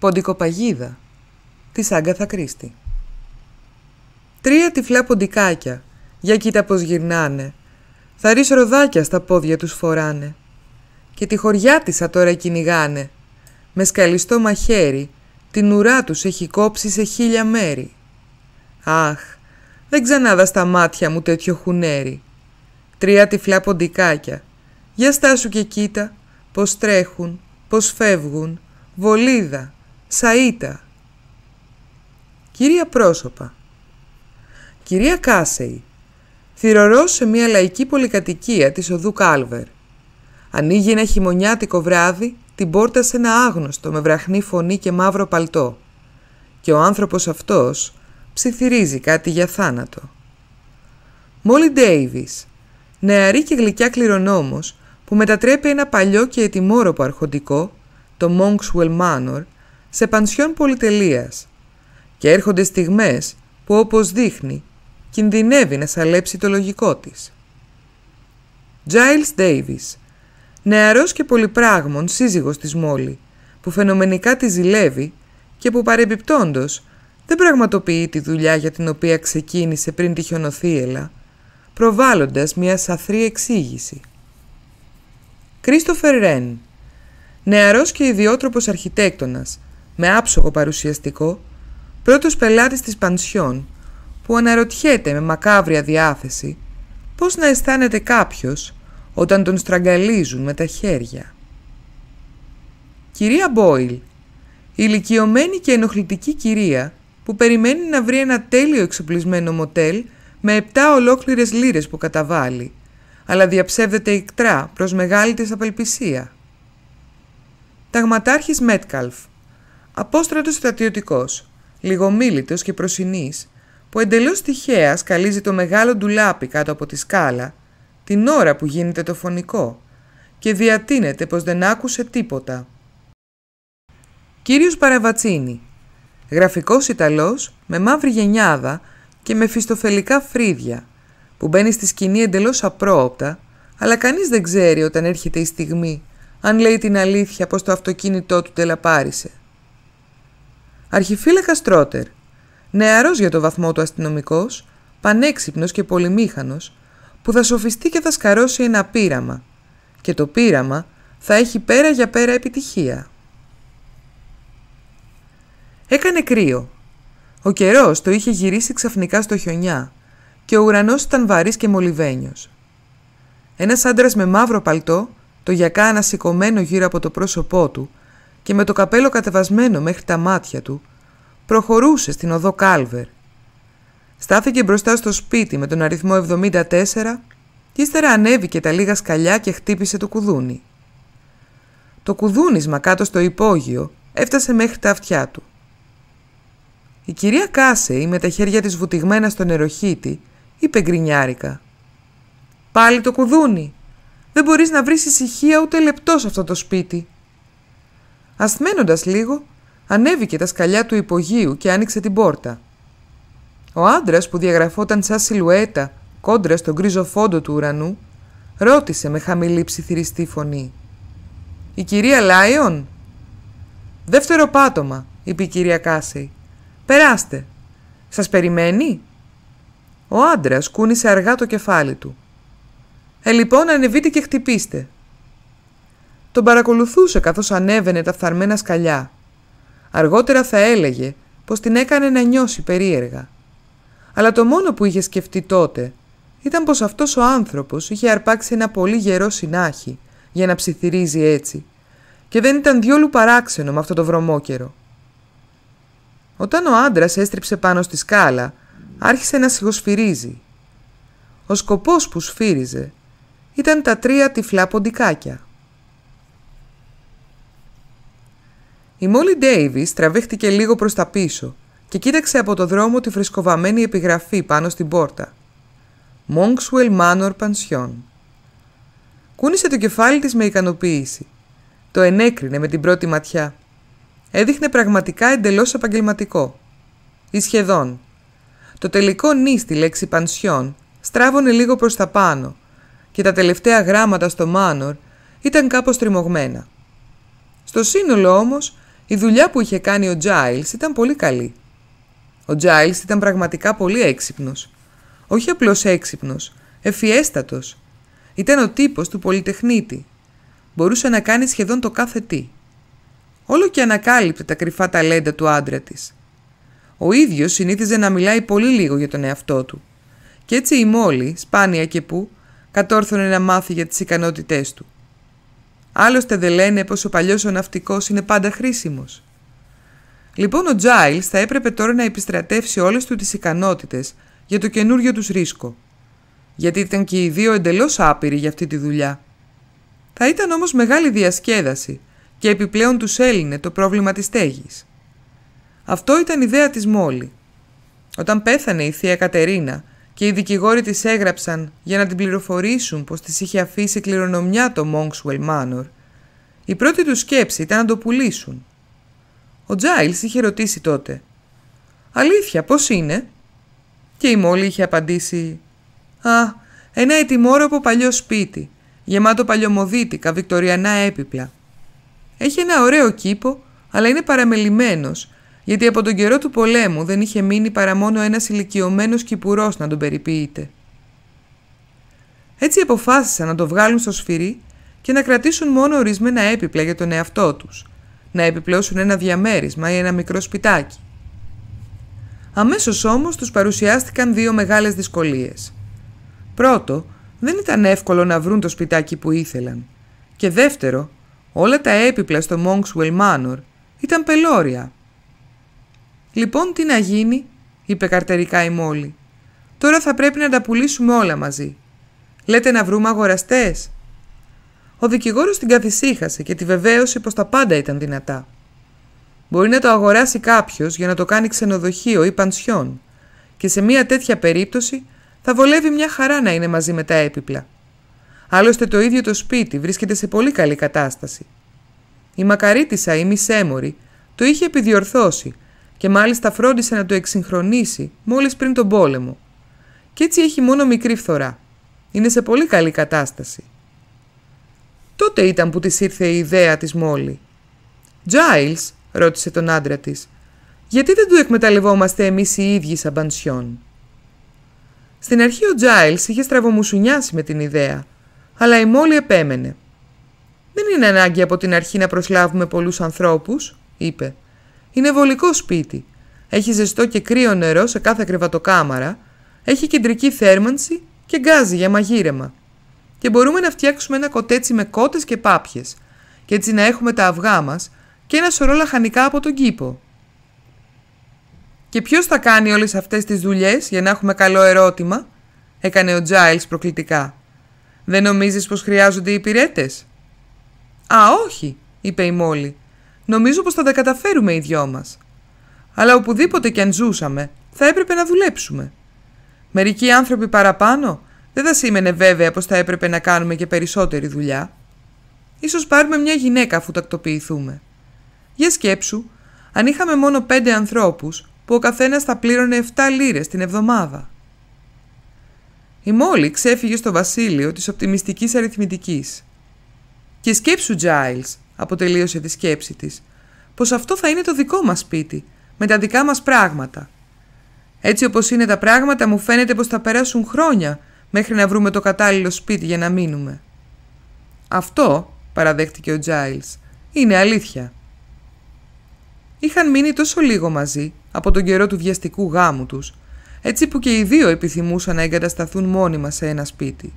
Ποντικοπαγίδα της Άγκαθα Κρίστη. Τρία τυφλά ποντικάκια, για κοίτα πως γυρνάνε, θαρείς ροδάκια στα πόδια τους φοράνε και τη χωριά της τώρα κυνηγάνε, με σκαλιστό μαχαίρι, την ουρά τους έχει κόψει σε χίλια μέρη. Αχ, δεν ξανάδα στα μάτια μου τέτοιο χουνέρι. Τρία τυφλά ποντικάκια, για στάσου και κοίτα, πω τρέχουν, πώς φεύγουν, βολίδα, Σαΐτα. Κυρία πρόσωπα. Κυρία Κάσεϊ. Θυρωρός σε μια λαϊκή πολυκατοικία της οδού Κάλβερ. Ανοίγει ένα χειμωνιάτικο βράδυ την πόρτα σε ένα άγνωστο με βραχνή φωνή και μαύρο παλτό. Και ο άνθρωπος αυτός ψιθυρίζει κάτι για θάνατο. Μόλι Ντέιβις, νεαρή και γλυκιά κληρονόμος που μετατρέπει ένα παλιό και ετοιμόροπο αρχοντικό, το Monkswell Manor, σε πανσιόν πολυτελείας και έρχονται στιγμές που όπως δείχνει κινδυνεύει να σαλέψει το λογικό της. Giles Davis, νεαρός και πολυπράγμων σύζυγος της Μόλι, που φαινομενικά τη ζηλεύει και που παρεμπιπτόντος δεν πραγματοποιεί τη δουλειά για την οποία ξεκίνησε πριν τη χιονοθύελα, προβάλλοντας μια σαθρή εξήγηση. Κρίστοφερ Ρεν, νεαρός και ιδιότροπος αρχιτέκτονας, με άψογο παρουσιαστικό, πρώτος πελάτης της Πανσιόν, που αναρωτιέται με μακάβρια διάθεση πώς να αισθάνεται κάποιος όταν τον στραγγαλίζουν με τα χέρια. Κυρία Μπόιλ, ηλικιωμένη και ενοχλητική κυρία που περιμένει να βρει ένα τέλειο εξοπλισμένο μοτέλ με επτά ολόκληρες λίρες που καταβάλει, αλλά διαψεύδεται ικτρά προς μεγάλη της απελπισία. Ταγματάρχης Μέτκαλφ Απόστρατος στρατιωτικός, λιγομίλητος και προσινής, που εντελώς τυχαία σκαλίζει το μεγάλο ντουλάπι κάτω από τη σκάλα, την ώρα που γίνεται το φωνικό, και διατείνεται πως δεν άκουσε τίποτα. Κύριος Παραβατσίνη, γραφικός Ιταλός με μαύρη γενιάδα και με φιστοφελικά φρύδια, που μπαίνει στη σκηνή εντελώς απρόοπτα, αλλά κανείς δεν ξέρει όταν έρχεται η στιγμή, αν λέει την αλήθεια πως το αυτοκίνητό του τελαπάρισε. Αρχιφύλακα Στρότερ, Νεαρός για το βαθμό του αστυνομικός, πανέξυπνος και πολυμήχανος, που θα σοφιστεί και θα σκαρώσει ένα πείραμα. Και το πείραμα θα έχει πέρα για πέρα επιτυχία. Έκανε κρύο. Ο καιρός το είχε γυρίσει ξαφνικά στο χιονιά και ο ουρανός ήταν βαρύς και μολυβένιος. Ένας άντρας με μαύρο παλτό, το γιακά ανασηκωμένο γύρω από το πρόσωπό του, και με το καπέλο κατεβασμένο μέχρι τα μάτια του, προχωρούσε στην οδό Κάλβερ. Στάθηκε μπροστά στο σπίτι με τον αριθμό 74 και ύστερα ανέβηκε τα λίγα σκαλιά και χτύπησε το κουδούνι. Το κουδούνισμα κάτω στο υπόγειο έφτασε μέχρι τα αυτιά του. Η κυρία Κάσεϊ με τα χέρια της βουτυγμένα στο νεροχύτη είπε γκρινιάρικα «Πάλι το κουδούνι! Δεν μπορείς να βρεις ησυχία ούτε λεπτός σε αυτό το σπίτι!» Ασθμένοντας λίγο, ανέβηκε τα σκαλιά του υπογείου και άνοιξε την πόρτα. Ο άντρας που διαγραφόταν σαν σιλουέτα κόντρα στον γκρίζο φόντο του ουρανού, ρώτησε με χαμηλή ψιθυριστή φωνή. «Η κυρία Λάιον» «Δεύτερο πάτωμα», είπε η κυρία Κάσεϊ. «Περάστε. Σας περιμένει» Ο άντρας κούνησε αργά το κεφάλι του. «Ε, λοιπόν, ανεβείτε και χτυπήστε», τον παρακολουθούσε καθώς ανέβαινε τα φθαρμένα σκαλιά. Αργότερα θα έλεγε πως την έκανε να νιώσει περίεργα. Αλλά το μόνο που είχε σκεφτεί τότε ήταν πως αυτός ο άνθρωπος είχε αρπάξει ένα πολύ γερό συνάχη για να ψιθυρίζει έτσι και δεν ήταν διόλου παράξενο με αυτό το βρωμόκερο. Όταν ο άντρας έστριψε πάνω στη σκάλα, άρχισε να σιγοσφυρίζει. Ο σκοπός που σφύριζε ήταν τα τρία τυφλά ποντικάκια. Η Μόλι Ντέιβις τραβήχτηκε λίγο προς τα πίσω και κοίταξε από το δρόμο τη φρεσκοβαμένη επιγραφή πάνω στην πόρτα. Monkswell Manor Pension. Κούνησε το κεφάλι της με ικανοποίηση. Το ενέκρινε με την πρώτη ματιά. Έδειχνε πραγματικά εντελώς επαγγελματικό. Ή σχεδόν. Το τελικό νη στη λέξη πανσιόν στράβωνε λίγο προς τα πάνω και τα τελευταία γράμματα στο μάνορ ήταν κάπως τριμωγμένα. Στο σύνολο όμως η δουλειά που είχε κάνει ο Giles ήταν πολύ καλή. Ο Giles ήταν πραγματικά πολύ έξυπνος. Όχι απλώς έξυπνος, εφιέστατος. Ήταν ο τύπος του πολυτεχνίτη. Μπορούσε να κάνει σχεδόν το κάθε τι. Όλο και ανακάλυπτε τα κρυφά ταλέντα του άντρα της. Ο ίδιος συνήθιζε να μιλάει πολύ λίγο για τον εαυτό του. και έτσι η Μόλι, σπάνια και που, κατόρθωνε να μάθει για τις ικανότητές του. Άλλωστε δεν λένε πως ο παλιός ο ναυτικός είναι πάντα χρήσιμος. Λοιπόν ο Τζάιλς θα έπρεπε τώρα να επιστρατεύσει όλες του τις ικανότητες για το καινούριο τους ρίσκο. Γιατί ήταν και οι δύο εντελώς άπειροι για αυτή τη δουλειά. Θα ήταν όμως μεγάλη διασκέδαση και επιπλέον τους έλυνε το πρόβλημα της στέγης. Αυτό ήταν ιδέα της Μόλι. Όταν πέθανε η θεία Κατερίνα και οι δικηγόροι της έγραψαν για να την πληροφορήσουν πως της είχε αφήσει κληρονομιά το Monkswell Manor. Η πρώτη τους σκέψη ήταν να το πουλήσουν. Ο Τζάιλς είχε ρωτήσει τότε «Αλήθεια, πώς είναι» και η Μόλι είχε απαντήσει «Α, ένα ετοιμόρροπο παλιό σπίτι, γεμάτο παλιωμοδίτικα, βικτοριανά έπιπλα. Έχει ένα ωραίο κήπο, αλλά είναι παραμελημένος γιατί από τον καιρό του πολέμου δεν είχε μείνει παρά μόνο ένας ηλικιωμένος κυπουρός να τον περιποιείται. Έτσι αποφάσισαν να το βγάλουν στο σφυρί και να κρατήσουν μόνο ορισμένα έπιπλα για τον εαυτό τους, να επιπλώσουν ένα διαμέρισμα ή ένα μικρό σπιτάκι. Αμέσως όμως τους παρουσιάστηκαν δύο μεγάλες δυσκολίες. Πρώτο, δεν ήταν εύκολο να βρουν το σπιτάκι που ήθελαν. Και δεύτερο, όλα τα έπιπλα στο Monkswell Manor ήταν πελώρια Λοιπόν, τι να γίνει, είπε καρτερικά η Μόλη. Τώρα θα πρέπει να τα πουλήσουμε όλα μαζί. Λέτε να βρούμε αγοραστές. Ο δικηγόρος την καθησύχασε και τη βεβαίωσε πως τα πάντα ήταν δυνατά. Μπορεί να το αγοράσει κάποιος για να το κάνει ξενοδοχείο ή πανσιόν, και σε μια τέτοια περίπτωση θα βολεύει μια χαρά να είναι μαζί με τα έπιπλα. Άλλωστε το ίδιο το σπίτι βρίσκεται σε πολύ καλή κατάσταση. Η μακαρίτισα η μισέμορη, το είχε επιδιορθώσει και μάλιστα φρόντισε να το εξυγχρονίσει μόλις πριν τον πόλεμο. Και έτσι έχει μόνο μικρή φθορά. Είναι σε πολύ καλή κατάσταση. Τότε ήταν που της ήρθε η ιδέα της Μόλι. «Τζάιλς», ρώτησε τον άντρα της, «γιατί δεν του εκμεταλλευόμαστε εμείς οι ίδιοι σαν πανσιόν». Στην αρχή ο Τζάιλς είχε στραβομουσουνιάσει με την ιδέα, αλλά η Μόλι επέμενε. «Δεν είναι ανάγκη από την αρχή να προσλάβουμε πολλούς ανθρώπους», είπε. Είναι βολικό σπίτι. Έχει ζεστό και κρύο νερό σε κάθε κρεβατοκάμαρα. Έχει κεντρική θέρμανση και γκάζι για μαγείρεμα. Και μπορούμε να φτιάξουμε ένα κοτέτσι με κότες και πάπιες. Και έτσι να έχουμε τα αυγά μας και ένα σωρό λαχανικά από τον κήπο. Και ποιος θα κάνει όλες αυτές τις δουλειές για να έχουμε καλό ερώτημα, έκανε ο Τζάιλ προκλητικά. Δεν νομίζεις πως χρειάζονται οι υπηρέτες. Α, όχι, είπε η Μόλι. Νομίζω πως θα τα καταφέρουμε οι δυο μας. Αλλά οπουδήποτε κι αν ζούσαμε, θα έπρεπε να δουλέψουμε. Μερικοί άνθρωποι παραπάνω δεν θα σήμαινε βέβαια πως θα έπρεπε να κάνουμε και περισσότερη δουλειά. Ίσως πάρουμε μια γυναίκα αφού τακτοποιηθούμε. Για σκέψου, αν είχαμε μόνο πέντε ανθρώπους που ο καθένας θα πλήρωνε 7 λίρες την εβδομάδα. Η Μόλι ξέφυγε στο βασίλειο της οπτιμιστικής αριθμητικής. «Και σκέψου, Giles», αποτελείωσε τη σκέψη της, πως αυτό θα είναι το δικό μας σπίτι, με τα δικά μας πράγματα. Έτσι όπως είναι τα πράγματα μου φαίνεται πως θα περάσουν χρόνια μέχρι να βρούμε το κατάλληλο σπίτι για να μείνουμε. Αυτό, παραδέχτηκε ο Τζάιλς, είναι αλήθεια. Είχαν μείνει τόσο λίγο μαζί από τον καιρό του βιαστικού γάμου τους, έτσι που και οι δύο επιθυμούσαν να εγκατασταθούν μόνιμα σε ένα σπίτι.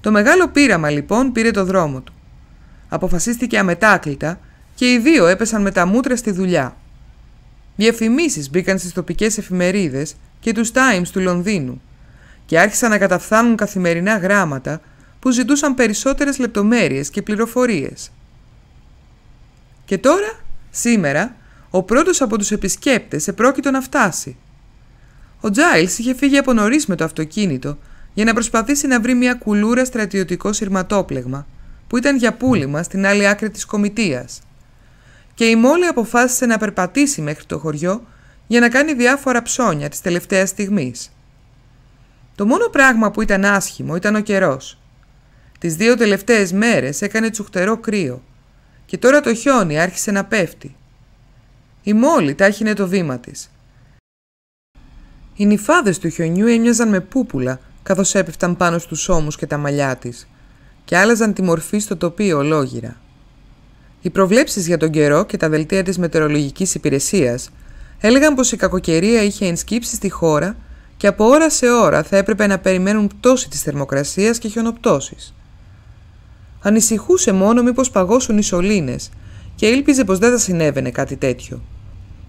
Το μεγάλο πείραμα λοιπόν πήρε το δρόμο του. Αποφασίστηκε αμετάκλητα και οι δύο έπεσαν με τα μούτρα στη δουλειά. Διαφημίσει μπήκαν στις τοπικές εφημερίδες και τους Times του Λονδίνου και άρχισαν να καταφθάνουν καθημερινά γράμματα που ζητούσαν περισσότερες λεπτομέρειες και πληροφορίες. Και τώρα, σήμερα, ο πρώτος από τους επισκέπτες επρόκειτο να φτάσει. Ο Τζάιλ είχε φύγει από νωρίς με το αυτοκίνητο για να προσπαθήσει να βρει μια κουλούρα στρατιωτικό σειρματόπλεγμα που ήταν για πούλημα στην άλλη άκρη της κομιτείας και η Μόλη αποφάσισε να περπατήσει μέχρι το χωριό για να κάνει διάφορα ψώνια της τελευταίας στιγμής. Το μόνο πράγμα που ήταν άσχημο ήταν ο καιρός. Τις δύο τελευταίες μέρες έκανε τσουχτερό κρύο και τώρα το χιόνι άρχισε να πέφτει. Η Μόλη τάχινε το βήμα της. Οι νυφάδες του χιονιού έμοιαζαν με πούπουλα καθώς έπεφταν πάνω στους ώμους και τα μαλλιά της και άλλαζαν τη μορφή στο τοπίο ολόγυρα. Οι προβλέψεις για τον καιρό και τα δελτία της Μετεωρολογικής Υπηρεσίας έλεγαν πως η κακοκαιρία είχε ενσκύψει στη χώρα και από ώρα σε ώρα θα έπρεπε να περιμένουν πτώση της θερμοκρασίας και χιονοπτώσεις. Ανησυχούσε μόνο μήπως παγώσουν οι σωλήνες και ήλπιζε πως δεν θα συνέβαινε κάτι τέτοιο.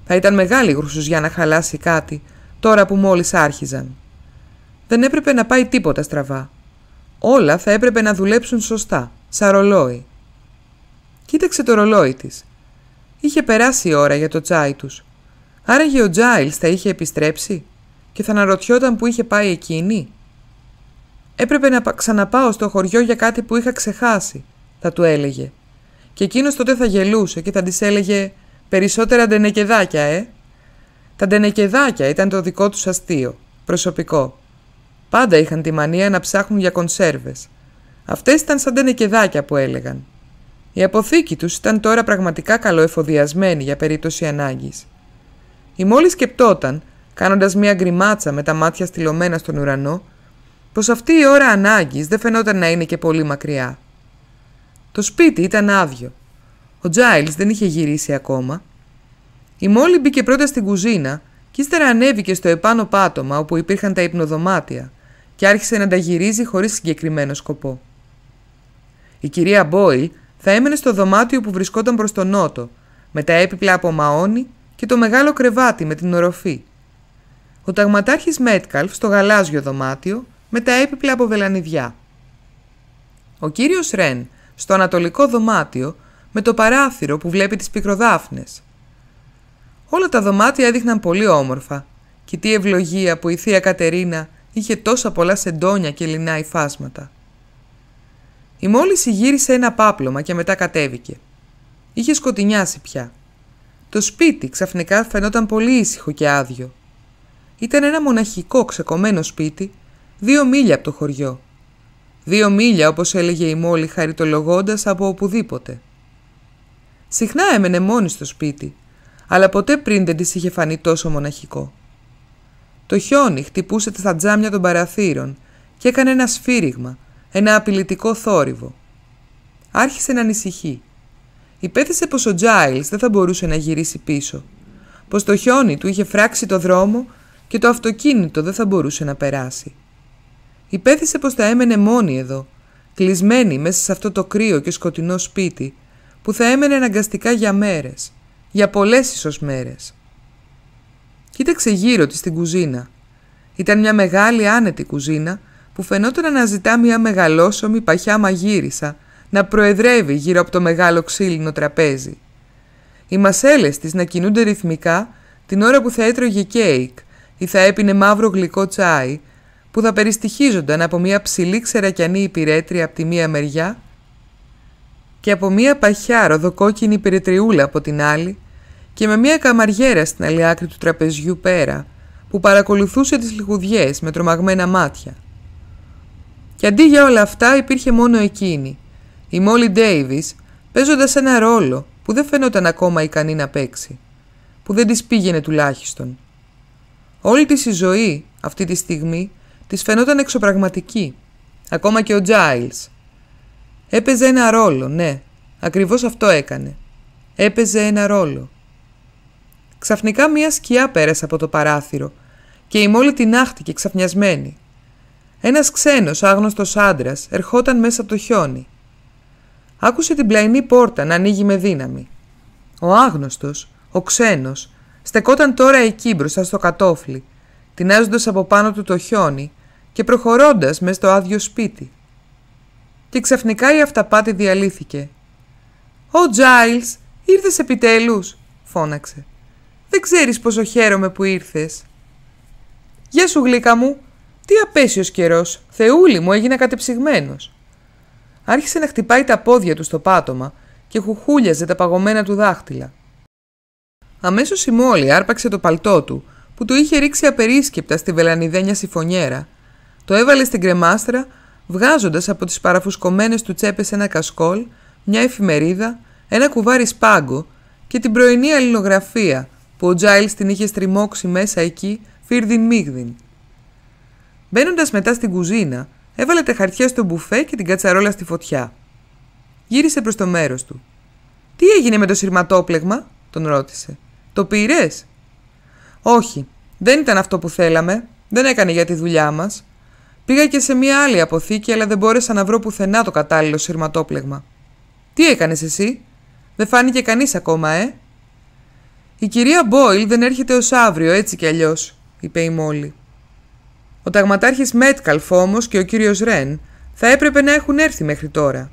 Θα ήταν μεγάλη για να χαλάσει κάτι, τώρα που μόλις άρχιζαν. Δεν έπρεπε να πάει τίποτα στραβά. Όλα θα έπρεπε να δουλέψουν σωστά, σαν ρολόι. Κοίταξε το ρολόι της. Είχε περάσει η ώρα για το τσάι τους. Άραγε ο τζάιλ θα είχε επιστρέψει και θα αναρωτιόταν που είχε πάει εκείνη. Έπρεπε να ξαναπάω στο χωριό για κάτι που είχα ξεχάσει, θα του έλεγε. Και εκείνος τότε θα γελούσε και θα της έλεγε περισσότερα ντενεκεδάκια, ε. Τα ντενεκεδάκια ήταν το δικό τους αστείο, προσωπικό. Πάντα είχαν τη μανία να ψάχνουν για κονσέρβες. Αυτές ήταν σαν ντενεκεδάκια που έλεγαν. Η αποθήκη τους ήταν τώρα πραγματικά καλοεφοδιασμένη για περίπτωση ανάγκης. Η Μόλις σκεπτόταν, κάνοντας μια γκριμάτσα με τα μάτια στυλωμένα στον ουρανό, πως αυτή η ώρα ανάγκης δεν φαινόταν να είναι και πολύ μακριά. Το σπίτι ήταν άδειο. Ο Τζάιλς δεν είχε γυρίσει ακόμα. Η Μόλι μπήκε πρώτα στην κουζίνα και ύστερα ανέβηκε στο επάνω πάτωμα όπου υπήρχαν τα υπνοδωμάτια και άρχισε να τα γυρίζει χωρίς συγκεκριμένο σκοπό. Η κυρία Μπόιλ θα έμενε στο δωμάτιο που βρισκόταν προς τον νότο, με τα έπιπλα από μαόνι και το μεγάλο κρεβάτι με την οροφή. Ο ταγματάρχης Μέτκαλφ στο γαλάζιο δωμάτιο, με τα έπιπλα από βελανιδιά. Ο κύριος Ρεν στο ανατολικό δωμάτιο, με το παράθυρο που βλέπει τις πικροδάφνες. Όλα τα δωμάτια έδειχναν πολύ όμορφα, και τι ευλογία που η θεία Κατερίνα είχε τόσα πολλά σεντόνια και λινά υφάσματα. Η μόλις γύρισε ένα πάπλωμα και μετά κατέβηκε. Είχε σκοτεινιάσει πια. Το σπίτι ξαφνικά φαινόταν πολύ ήσυχο και άδειο. Ήταν ένα μοναχικό ξεκομμένο σπίτι, δύο μίλια από το χωριό. Δύο μίλια, όπως έλεγε η μόλι χαριτολογώντας από οπουδήποτε. Συχνά έμενε μόνη στο σπίτι, αλλά ποτέ πριν δεν της είχε φανεί τόσο μοναχικό. Το χιόνι χτυπούσε τα τζάμια των παραθύρων και έκανε ένα σφύριγμα, ένα απειλητικό θόρυβο. Άρχισε να ανησυχεί. Υπέθεσε πως ο Τζάιλς δεν θα μπορούσε να γυρίσει πίσω, πως το χιόνι του είχε φράξει το δρόμο και το αυτοκίνητο δεν θα μπορούσε να περάσει. Υπέθεσε πως θα έμενε μόνη εδώ, κλεισμένη μέσα σε αυτό το κρύο και σκοτεινό σπίτι, που θα έμενε αναγκαστικά για μέρες, για πολλές ίσως μέρες. Κοίταξε γύρω της την κουζίνα. Ήταν μια μεγάλη άνετη κουζίνα που φαινόταν να ζητά μια μεγαλόσωμη παχιά μαγείρισα να προεδρεύει γύρω από το μεγάλο ξύλινο τραπέζι. Οι μασέλες της να κινούνται ρυθμικά την ώρα που θα έτρωγε κέικ ή θα έπινε μαύρο γλυκό τσάι που θα περιστοιχίζονταν από μια ψηλή ξερακιανή υπηρέτρια από τη μία μεριά και από μια παχιά ροδοκόκκινη περιτριούλα υπηρετριουλα απο την άλλη και με μια καμαριέρα στην άλλη του τραπεζιού πέρα που παρακολουθούσε τις λιχουδιές με τρομαγμένα μάτια. Και αντί για όλα αυτά υπήρχε μόνο εκείνη. Η Μόλι Ντέιβις, παίζοντας ένα ρόλο που δεν φαινόταν ακόμα ικανή να παίξει. Που δεν της πήγαινε τουλάχιστον. Όλη της η ζωή, αυτή τη στιγμή, της φαινόταν εξωπραγματική. Ακόμα και ο Τζάιλς. Έπαιζε ένα ρόλο, ναι. Ακριβώς αυτό έκανε. Έπαιζε ένα ρόλο. Ξαφνικά μία σκιά πέρασε από το παράθυρο και η Μόλι την άχτηκε ξαφνιασμένη. Ένας ξένος άγνωστος άντρας ερχόταν μέσα από το χιόνι. Άκουσε την πλαϊνή πόρτα να ανοίγει με δύναμη. Ο άγνωστος, ο ξένος, στεκόταν τώρα εκεί μπροστά στο κατόφλι, τεινάζοντας από πάνω του το χιόνι και προχωρώντας μες στο άδειο σπίτι. Και ξαφνικά η αυταπάτη διαλύθηκε. «Ο Τζάιλ, ήρθες επιτέλους! φώναξε. «Δεν ξέρεις πόσο χαίρομαι που ήρθες. «Γεια σου γλύκα μου», τι απέσιο καιρός, Θεούλη μου, έγινα κατεψυγμένος. Άρχισε να χτυπάει τα πόδια του στο πάτωμα και χουχούλιαζε τα παγωμένα του δάχτυλα. Αμέσως η μόλι άρπαξε το παλτό του, που του είχε ρίξει απερίσκεπτα στη βελανιδένια σιφωνιέρα. Το έβαλε στην κρεμάστρα, βγάζοντας από τις παραφουσκωμένες του τσέπες ένα κασκόλ, μια εφημερίδα, ένα κουβάρι σπάγκο και την πρωινή αλληλογραφία που ο Τζάιλ την είχε στριμώξει μέσα εκεί, φίρδιν μίγδιν. Μπαίνοντας μετά στην κουζίνα, έβαλε τα χαρτιά στο μπουφέ και την κατσαρόλα στη φωτιά. Γύρισε προς το μέρος του. Τι έγινε με το σειρματόπλεγμα, τον ρώτησε. Το πήρες. Όχι, δεν ήταν αυτό που θέλαμε, δεν έκανε για τη δουλειά μας. Πήγα και σε μία άλλη αποθήκη, αλλά δεν μπόρεσα να βρω πουθενά το κατάλληλο σειρματόπλεγμα. Τι έκανες εσύ, δεν φάνηκε κανείς ακόμα, ε. Η κυρία Μπόιλ δεν έρχεται ως αύριο, έτσι κι αλλιώς, είπε η Μόλι. Ο ταγματάρχης Μέτκαλφ όμω και ο κύριος Ρεν θα έπρεπε να έχουν έρθει μέχρι τώρα.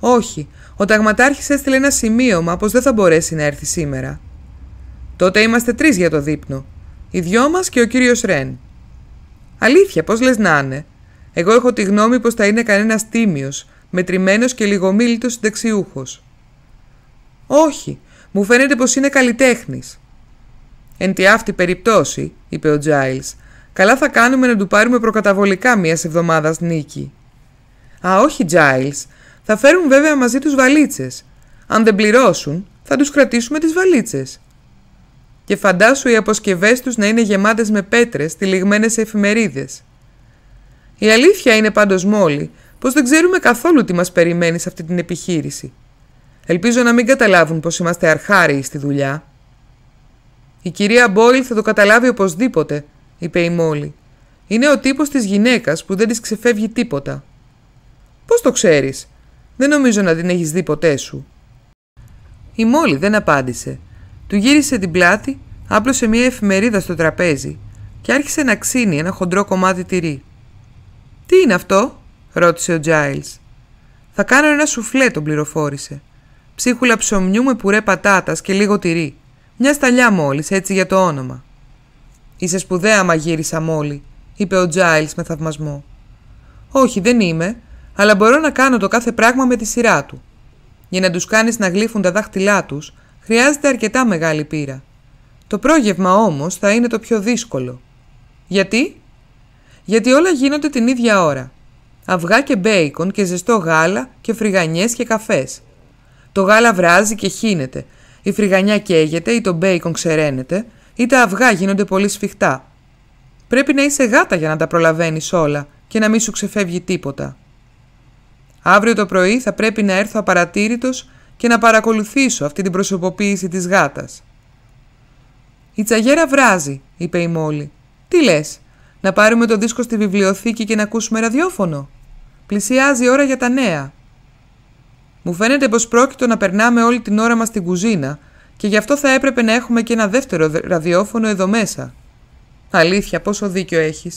Όχι, ο ταγματάρχης έστειλε ένα σημείωμα πως δεν θα μπορέσει να έρθει σήμερα. Τότε είμαστε τρεις για το δείπνο. Οι δυο μας και ο κύριος Ρεν. Αλήθεια, πώς λες να είναι. Εγώ έχω τη γνώμη πως θα είναι κανένας τίμιος, μετρημένος και λιγομίλητος συνταξιούχος. Όχι, μου φαίνεται πως είναι καλλιτέχνης. Εν τη αυτή περιπτώσει, είπε ο Τζάιλς, Καλά θα κάνουμε να του πάρουμε προκαταβολικά μιας εβδομάδας νίκη. Α, όχι, Giles. Θα φέρουν βέβαια μαζί τους βαλίτσες. Αν δεν πληρώσουν, θα τους κρατήσουμε τις βαλίτσες. Και φαντάσου οι αποσκευές τους να είναι γεμάτες με πέτρες τυλιγμένες σε εφημερίδες. Η αλήθεια είναι πάντως μόλι πως δεν ξέρουμε καθόλου τι μας περιμένει σε αυτή την επιχείρηση. Ελπίζω να μην καταλάβουν πως είμαστε αρχάριοι στη δουλειά. Η κυρία Μπόιλ θα το καταλάβει οπωσδήποτε, είπε η Μόλι. Είναι ο τύπος της γυναίκας που δεν της ξεφεύγει τίποτα. Πώς το ξέρεις, Δεν νομίζω να την έχεις δει ποτέ σου. Η Μόλι δεν απάντησε. Του γύρισε την πλάτη, άπλωσε μια εφημερίδα στο τραπέζι και άρχισε να ξύνει ένα χοντρό κομμάτι τυρί. Τι είναι αυτό, ρώτησε ο Τζάιλ. Θα κάνω ένα σουφλέ, τον πληροφόρησε. Ψίχουλα ψωμιού με πουρέ πατάτας και λίγο τυρί. Μια σταλιά μόλις, έτσι για το όνομα. Είσαι σπουδαία μαγείρισα μόλι, είπε ο Τζάιλ με θαυμασμό. Όχι, δεν είμαι, αλλά μπορώ να κάνω το κάθε πράγμα με τη σειρά του. Για να τους κάνεις να γλύφουν τα δάχτυλά τους, χρειάζεται αρκετά μεγάλη πείρα. Το πρόγευμα όμως θα είναι το πιο δύσκολο. Γιατί? Γιατί όλα γίνονται την ίδια ώρα. Αυγά και μπέικον και ζεστό γάλα και φρυγανιές και καφές. Το γάλα βράζει και χύνεται. Η φρυγανιά καίγεται ή το μπέικον ξεραίνεται ή τα αυγά γίνονται πολύ σφιχτά. Πρέπει να είσαι γάτα για να τα προλαβαίνεις όλα και να μην σου ξεφεύγει τίποτα. Αύριο το πρωί θα πρέπει να έρθω απαρατήρητος και να παρακολουθήσω αυτή την προσωποποίηση της γάτας. η Μόλη. η μολι τι λες, να πάρουμε το δίσκο στη βιβλιοθήκη και να ακούσουμε ραδιόφωνο. Πλησιάζει η ώρα για τα νέα». Μου φαίνεται πως πρόκειτο να περνάμε όλη την ώρα μας στην κουζίνα και γι' αυτό θα έπρεπε να έχουμε και ένα δεύτερο ραδιόφωνο εδώ μέσα. Αλήθεια, πόσο δίκιο έχεις.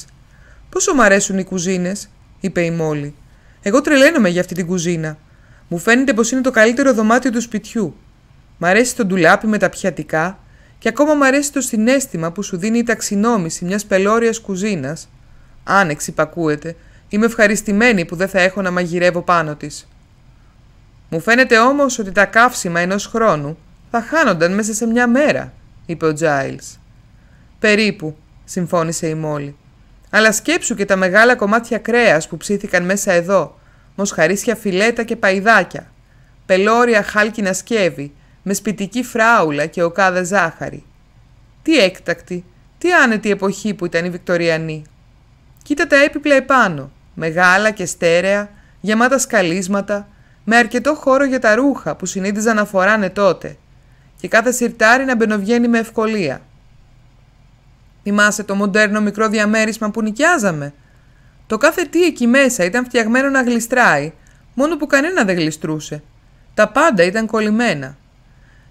Πόσο μ' αρέσουν οι κουζίνες, είπε η Μόλι. Εγώ τρελαίνομαι για αυτή την κουζίνα. Μου φαίνεται πως είναι το καλύτερο δωμάτιο του σπιτιού. Μ' αρέσει το ντουλάπι με τα πιατικά και ακόμα μ' αρέσει το συνέστημα που σου δίνει η ταξινόμηση μιας πελώριας κουζίνας. Άνεξη, πακούεται. Είμαι ευχαριστημένη που δεν θα έχω να μαγειρεύω πάνω της. Μου φαίνεται όμως ότι τα καύσιμα ενός χρόνου θα χάνονταν μέσα σε μια μέρα, είπε ο Τζάιλς. Περίπου, συμφώνησε η Μόλι. Αλλά σκέψου και τα μεγάλα κομμάτια κρέας που ψήθηκαν μέσα εδώ, μοσχαρίσια φιλέτα και παϊδάκια, πελώρια χάλκινα σκεύη, με σπιτική φράουλα και οκάδα ζάχαρη. Τι έκτακτη, τι άνετη εποχή που ήταν η Βικτοριανή. Κοίτα τα έπιπλα επάνω, μεγάλα και στέρεα, γεμάτα σκαλίσματα, με αρκετό χώρο για τα ρούχα που συνήθιζαν να φοράνε τότε – και κάθε σιρτάρι να μπαινοβγαίνει με ευκολία. Θυμάσαι το μοντέρνο μικρό διαμέρισμα που νοικιάζαμε. Το κάθε τι εκεί μέσα ήταν φτιαγμένο να γλιστράει, μόνο που κανένα δεν γλιστρούσε. Τα πάντα ήταν κολλημένα.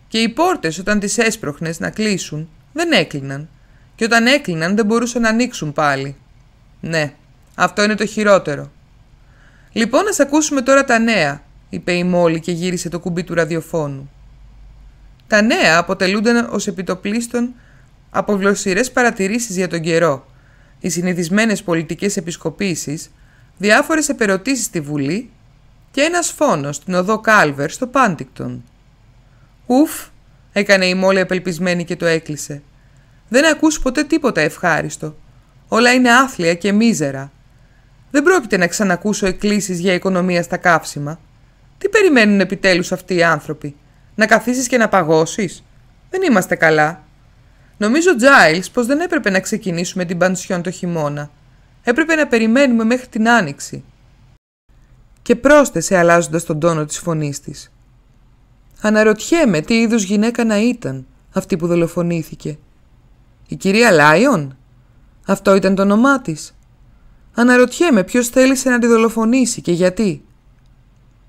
Και οι πόρτες όταν τις έσπροχνες να κλείσουν δεν έκλειναν. Και όταν έκλειναν δεν μπορούσαν να ανοίξουν πάλι. Ναι, αυτό είναι το χειρότερο. Λοιπόν, ας ακούσουμε τώρα τα νέα, είπε η Μόλι και γύρισε το κουμπί του ραδιοφώνου. Τα νέα αποτελούνταν ως επιτοπλίστων από βλοσιρές παρατηρήσεις για τον καιρό, οι συνηθισμένες πολιτικές επισκοπήσεις, διάφορες επερωτήσεις στη Βουλή και ένας φόνος στην οδό Κάλβερ στο Πάντικτον. «Ουφ», έκανε η Μόλη απελπισμένη και το έκλεισε. «Δεν ακούς ποτέ τίποτα ευχάριστο. Όλα είναι άθλια και μίζερα. Δεν πρόκειται να ξανακούσω εκκλήσεις για οικονομία στα καύσιμα. Τι περιμένουν επιτέλους αυτοί οι άνθρωποι» Να καθίσεις και να παγώσεις. Δεν είμαστε καλά. Νομίζω, Τζάιλ, πως δεν έπρεπε να ξεκινήσουμε την πανσιόν το χειμώνα. Έπρεπε να περιμένουμε μέχρι την άνοιξη. Και πρόσθεσε, αλλάζοντας τον τόνο της φωνής της. Αναρωτιέμαι τι είδους γυναίκα να ήταν αυτή που δολοφονήθηκε. Η κυρία Λάιον. Αυτό ήταν το όνομά της. Αναρωτιέμαι ποιος θέλησε να τη δολοφονήσει και γιατί.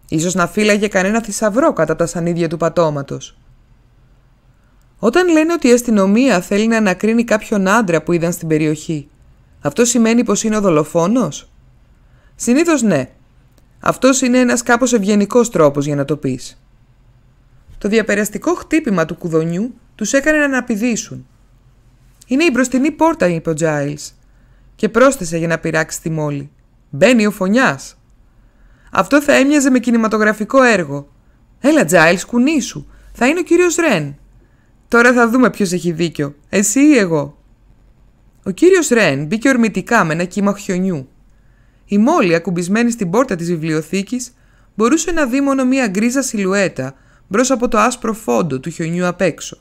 Ίσως να φύλαγε κανένα θησαυρό κατά τα σανίδια του πατώματος. Όταν λένε ότι η αστυνομία θέλει να ανακρίνει κάποιον άντρα που είδαν στην περιοχή, αυτό σημαίνει πως είναι ο δολοφόνος? Συνήθως ναι. Αυτός είναι ένας κάπως ευγενικός τρόπος για να το πεις. Το διαπεραστικό χτύπημα του κουδονιού τους έκανε να αναπηδήσουν. «Είναι η μπροστινή πόρτα», είπε ο Τζάιλς Και πρόσθεσε για να πειράξει τη μόλη. «Μπαίνει ο φωνιάς». Αυτό θα έμοιαζε με κινηματογραφικό έργο. Έλα, Τζάιλ, κουνήσου. σου. Θα είναι ο κύριος Ρεν. Τώρα θα δούμε ποιος έχει δίκιο, εσύ ή εγώ. Ο κύριος Ρεν μπήκε ορμητικά με ένα κύμα χιονιού. Η μόλη, ενα κυμα χιονιου η μολι ακουμπισμενη στην πόρτα της βιβλιοθήκης, μπορούσε να δει μόνο μία γκρίζα σιλουέτα μπρος από το άσπρο φόντο του χιονιού απ' έξω.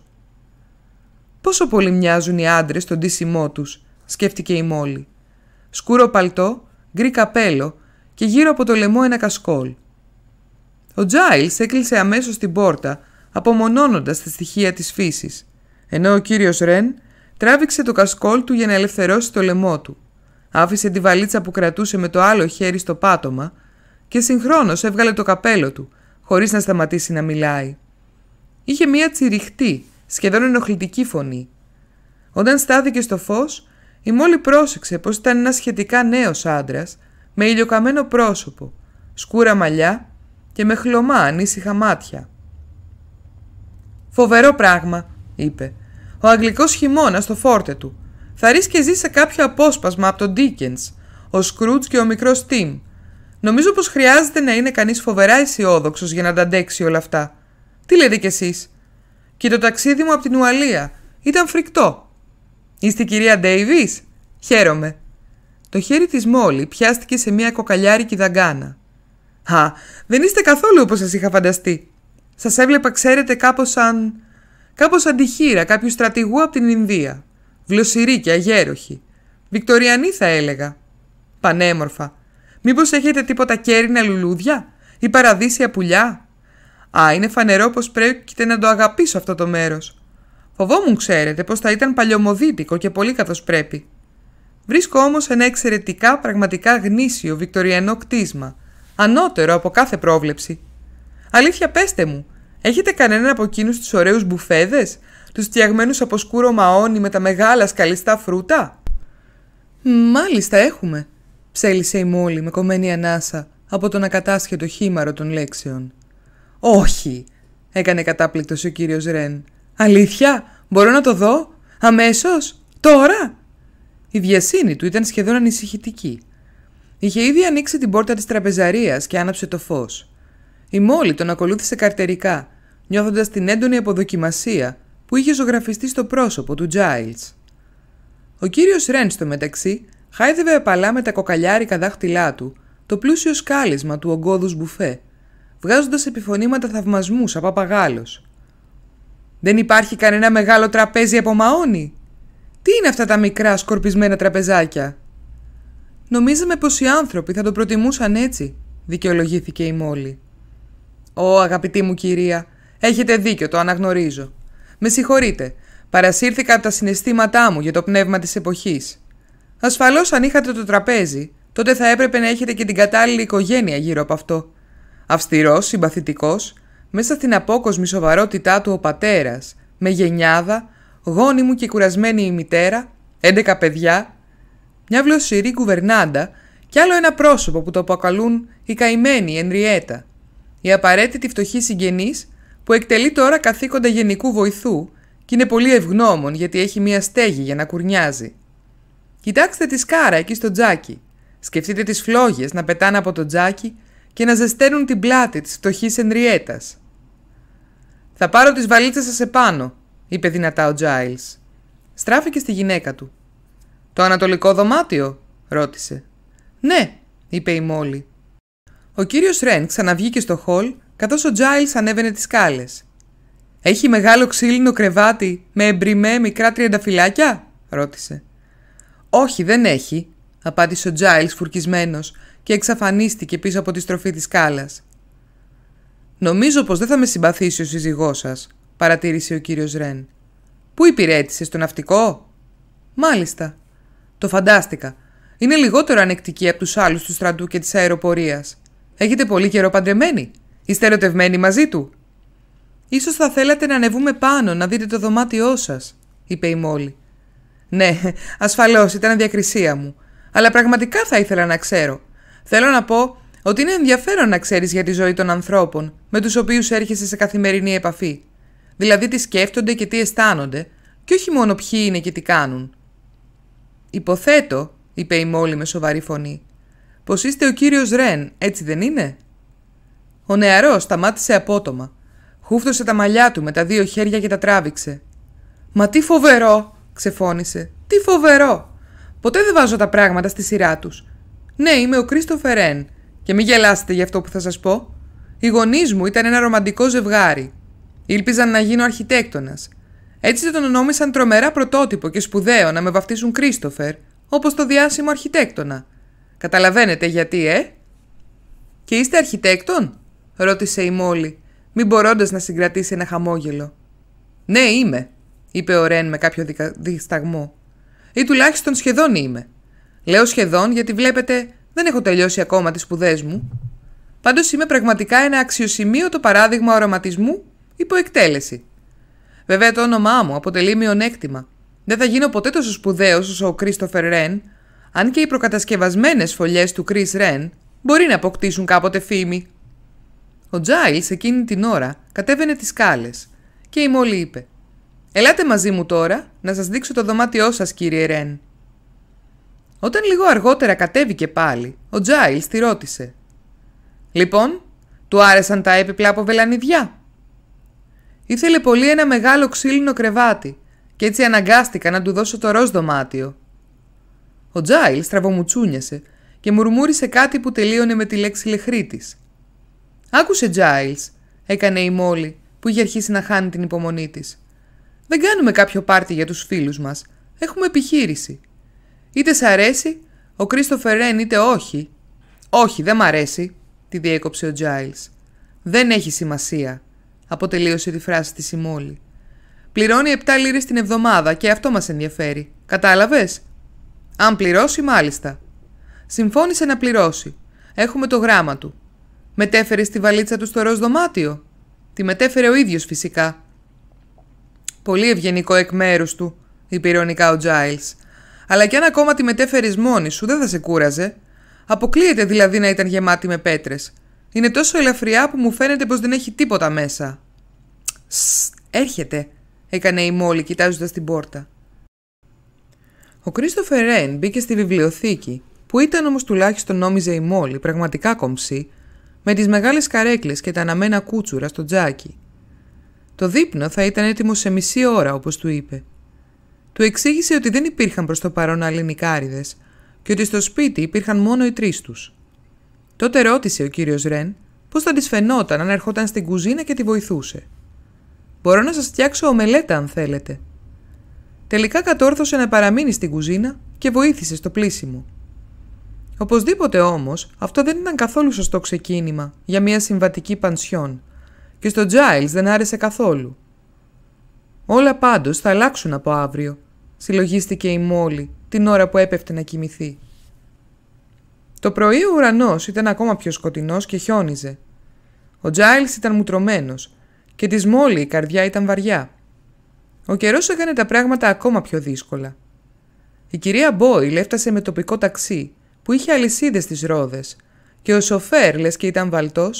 Πόσο πολύ μοιάζουν οι άντρες στον τίσιμό τους, σκέφτηκε η μόλι. Σκούρο παλτό, γκρι καπέλο και γύρω από το λαιμό ένα κασκόλ. Ο Τζάιλς έκλεισε αμέσως την πόρτα, απομονώνοντας τα στοιχεία της φύσης, ενώ ο κύριος Ρεν τράβηξε το κασκόλ του για να ελευθερώσει το λαιμό του. Άφησε τη βαλίτσα που κρατούσε με το άλλο χέρι στο πάτωμα και συγχρόνως έβγαλε το καπέλο του, χωρίς να σταματήσει να μιλάει. Είχε μία τσιριχτή, σχεδόν ενοχλητική φωνή. Όταν στάθηκε στο φως, η Μόλι πρόσεξε πως ήταν ένας σχετικά νέος άντρας με ηλιοκαμένο πρόσωπο, σκούρα μαλλιά και με χλωμά ανήσυχα μάτια. «Φοβερό πράγμα», είπε. «Ο αγγλικός χειμώνας στο φόρτε του. Θα και ζει σε κάποιο απόσπασμα από τον Dickens, ο Σκρούτ και ο μικρός Τιμ. Νομίζω πως χρειάζεται να είναι κανείς φοβερά αισιόδοξος για να τα αντέξει όλα αυτά. Τι λέτε κι εσείς. Και το ταξίδι μου από την Ουαλία. Ήταν φρικτό. Είστε η κυρία Ντέιβις. Χαίρομαι. Το χέρι της Μόλι πιάστηκε σε μια κοκαλιάρικη δαγκάνα. «Α, δεν είστε καθόλου όπως σας είχα φανταστεί. Σας έβλεπα, ξέρετε, κάπως σαν... κάπως σαν τη χείρα κάποιου στρατηγού από την Ινδία. Βλοσιρή και αγέροχη. Βικτοριανή θα έλεγα. Πανέμορφα. Μήπως έχετε τίποτα κέρινα λουλούδια ή παραδείσια πουλιά. Α, είναι φανερό πως πρέπει να το αγαπήσω αυτό το μέρος. Φοβόμουν, ξέρετε, πως θα ήταν παλιωμοδίτικο και πολύ καθώς πρέπει. Βρίσκω όμως ένα εξαιρετικά πραγματικά γνήσιο βικτοριανό κτίσμα, ανώτερο από κάθε πρόβλεψη. Αλήθεια πέστε μου, έχετε κανέναν από εκείνους τους ωραίους μπουφέδες, τους φτιαγμένους από σκούρο μαόνι με τα μεγάλα σκαλιστά φρούτα. «Μάλιστα έχουμε», ψέλισε η Μόλι με κομμένη ανάσα από τον ακατάσχετο χήμαρο των λέξεων. «Όχι», έκανε κατάπληκτος ο κύριος Ρεν. «Αλήθεια, μπορώ να το δω, αμέσως, τώρα». Η βιασύνη του ήταν σχεδόν ανησυχητική. Είχε ήδη ανοίξει την πόρτα της τραπεζαρίας και άναψε το φως. Η Μόλι τον ακολούθησε καρτερικά, νιώθοντας την έντονη αποδοκιμασία που είχε ζωγραφιστεί στο πρόσωπο του Τζάιλ. Ο κύριος Ρεν στο μεταξύ χάιδευε απαλά με τα κοκαλιάρικα δάχτυλά του το πλούσιο σκάλισμα του ογκώδους μπουφέ, βγάζοντας επιφωνήματα θαυμασμούς από παπαγάλο. Δεν υπάρχει κανένα μεγάλο τραπέζι από μαόνι, τι είναι αυτά τα μικρά σκορπισμένα τραπεζάκια. Νομίζαμε πως οι άνθρωποι θα το προτιμούσαν έτσι, δικαιολογήθηκε η μόλι. Ω, αγαπητή μου κυρία, έχετε δίκιο, το αναγνωρίζω. Με συγχωρείτε, παρασύρθηκα από τα συναισθήματά μου για το πνεύμα της εποχής. Ασφαλώς αν είχατε το τραπέζι, τότε θα έπρεπε να έχετε και την κατάλληλη οικογένεια γύρω από αυτό. Αυστηρός, συμπαθητικός, μέσα στην απόκοσμη σοβαρότητά του ο πατέρας, με γενιάδα, γόνη μου και κουρασμένη η μητέρα, έντεκα παιδιά, μια βλωσιρή κουβερνάντα και άλλο ένα πρόσωπο που το αποκαλούν η καημένη Ενριέτα, η απαραίτητη φτωχή συγγενής που εκτελεί τώρα καθήκοντα γενικού βοηθού και είναι πολύ ευγνώμων γιατί έχει μία στέγη για να κουρνιάζει. Κοιτάξτε τη σκάρα εκεί στο τζάκι. Σκεφτείτε τις φλόγες να πετάνε από το τζάκι και να ζεσταίνουν την πλάτη της φτωχής Ενριέτας. «Θα πάρω τις βαλίτσες σας επάνω», είπε δυνατά ο Τζάιλ. Στράφηκε στη γυναίκα του. Το ανατολικό δωμάτιο, ρώτησε. Ναι, είπε η Μόλι. Ο κύριος Ρεν ξαναβγήκε στο χολ καθώς ο Τζάιλ ανέβαινε τις κάλε. Έχει μεγάλο ξύλινο κρεβάτι με εμπριμέ μικρά τριανταφυλάκια, ρώτησε. Όχι, δεν έχει, απάντησε ο Τζάιλ φουρκισμένος και εξαφανίστηκε πίσω από τη στροφή της κάλα. Νομίζω πως δεν θα με συμπαθήσει ο σύζυγός σας, παρατήρησε ο κύριος Ρεν. Πού υπηρέτησε, στο ναυτικό? Μάλιστα. Το φαντάστηκα. Είναι λιγότερο ανεκτική από τους άλλους του στρατού και της αεροπορίας. Έχετε πολύ καιρό παντρεμένοι. Είστε ερωτευμένοι μαζί του. Ίσως θα θέλατε να ανεβούμε πάνω, να δείτε το δωμάτιό σας, είπε η Μόλι. Ναι, ασφαλώς ήταν διακρισία μου. Αλλά πραγματικά θα ήθελα να ξέρω. Θέλω να πω ότι είναι ενδιαφέρον να ξέρεις για τη ζωή των ανθρώπων με τους οποίους έρχεσαι σε καθημερινή επαφή δηλαδή τι σκέφτονται και τι αισθάνονται, και όχι μόνο ποιοι είναι και τι κάνουν. Υποθέτω, είπε η Μόλι με σοβαρή φωνή, πως είστε ο κύριος Ρεν, έτσι δεν είναι. Ο νεαρός σταμάτησε απότομα. Χούφτωσε τα μαλλιά του με τα δύο χέρια και τα τράβηξε. Μα τι φοβερό, ξεφώνισε. Τι φοβερό! Ποτέ δεν βάζω τα πράγματα στη σειρά τους. Ναι, είμαι ο Κρίστοφερ Ρεν, και μην γελάσετε γι' αυτό που θα σας πω. Οι γονείς μου ήταν ένα ρομαντικό ζευγάρι. Ήλπιζαν να γίνω αρχιτέκτονας. Έτσι τον ονόμησαν τρομερά πρωτότυπο και σπουδαίο να με βαφτίσουν Κρίστοφερ, όπως το διάσημο αρχιτέκτονα. Καταλαβαίνετε γιατί, ε? «Και είστε αρχιτέκτον» ρώτησε η Μόλι, μην μπορώντας να συγκρατήσει ένα χαμόγελο. «Ναι, είμαι», είπε ο Ρεν με κάποιο δισταγμό. «Ή τουλάχιστον σχεδόν είμαι. Λέω σχεδόν γιατί βλέπετε δεν έχω τελειώσει ακόμα τις σπουδές μου. Πάντως είμαι πραγματικά ένα αξιοσημείωτο παράδειγμα οραματισμού υπό εκτέλεση. Βέβαια το όνομά μου αποτελεί μειονέκτημα. Δεν θα γίνω ποτέ τόσο σπουδαίος όσο ο Κρίστοφερ Ρεν, αν και οι προκατασκευασμένες φωλιές του Κρι Ρεν μπορεί να αποκτήσουν κάποτε φήμη. Ο Τζάιλ εκείνη την ώρα κατέβαινε τις σκάλες και η Μόλι είπε: Ελάτε μαζί μου τώρα να σας δείξω το δωμάτιό σας, κύριε Ρεν. Όταν λίγο αργότερα κατέβηκε πάλι, ο Τζάιλ τη ρώτησε: Λοιπόν, του άρεσαν τα έπιπλα από βελανιδιά. Ήθελε πολύ ένα μεγάλο ξύλινο κρεβάτι και έτσι αναγκάστηκα να του δώσω το ροζ δωμάτιο. Ο Τζάιλ στραβομουτσούνιασε και μουρμούρισε κάτι που τελείωνε με τη λέξη λεχρήτη. Άκουσε, Τζάιλ, έκανε η Μόλι, που είχε αρχίσει να χάνει την υπομονή της. Δεν κάνουμε κάποιο πάρτι για τους φίλους μας. Έχουμε επιχείρηση. Είτε σ' αρέσει, ο Κρίστοφερ Ρέν, είτε όχι. Όχι, δεν μ' αρέσει, τη διέκοψε ο Τζάιλ. Δεν έχει σημασία αποτελείωσε τη φράση της η Πληρώνει 7 λίρες την εβδομάδα και αυτό μας ενδιαφέρει. Κατάλαβες. Αν πληρώσει, μάλιστα. Συμφώνησε να πληρώσει. Έχουμε το γράμμα του. Μετέφερε στη βαλίτσα του στο ροζ δωμάτιο. Τη μετέφερε ο ίδιος φυσικά. Πολύ ευγενικό εκ μέρους του, είπε ηρωνικά ο Τζάιλ. Αλλά κι αν ακόμα τη μετέφερες μόνη σου, δεν θα σε κούραζε. Αποκλείεται δηλαδή να ήταν γεμάτη με πέτρες. Είναι τόσο ελαφριά που μου φαίνεται πως δεν έχει τίποτα μέσα. Σ, έρχεται, έκανε η Μόλι κοιτάζοντας την πόρτα. Ο Κρίστοφερ Ρέν μπήκε στη βιβλιοθήκη, που ήταν όμως τουλάχιστον νόμιζε η Μόλι, πραγματικά κομψή, με τις μεγάλες καρέκλες και τα αναμένα κούτσουρα στο τζάκι. Το δείπνο θα ήταν έτοιμο σε μισή ώρα, όπως του είπε. Του εξήγησε ότι δεν υπήρχαν προς το παρόν και ότι στο σπίτι υπήρχαν μόνο οι τους. Τότε ρώτησε ο κύριος Ρεν πώς θα τη φαινόταν αν ερχόταν στην κουζίνα και τη βοηθούσε. Μπορώ να σας φτιάξω ομελέτα, αν θέλετε. Τελικά κατόρθωσε να παραμείνει στην κουζίνα και βοήθησε στο πλήσιμο. Οπωσδήποτε όμως, αυτό δεν ήταν καθόλου σωστό ξεκίνημα για μια συμβατική πανσιόν, και στο Τζάιλς δεν άρεσε καθόλου. Όλα πάντως θα αλλάξουν από αύριο, συλλογίστηκε η Μόλι την ώρα που έπεφτε να κοιμηθεί. Το πρωί ο ουρανός ήταν ακόμα πιο σκοτεινός και χιόνιζε. Ο Τζάιλ ήταν μουτρωμένος και της μόλι η καρδιά ήταν βαριά. Ο καιρός έκανε τα πράγματα ακόμα πιο δύσκολα. Η κυρία Μπόιλ έφτασε με τοπικό ταξί που είχε αλυσίδες στις ρόδες και ο σοφέρ, λες και ήταν βαλτός,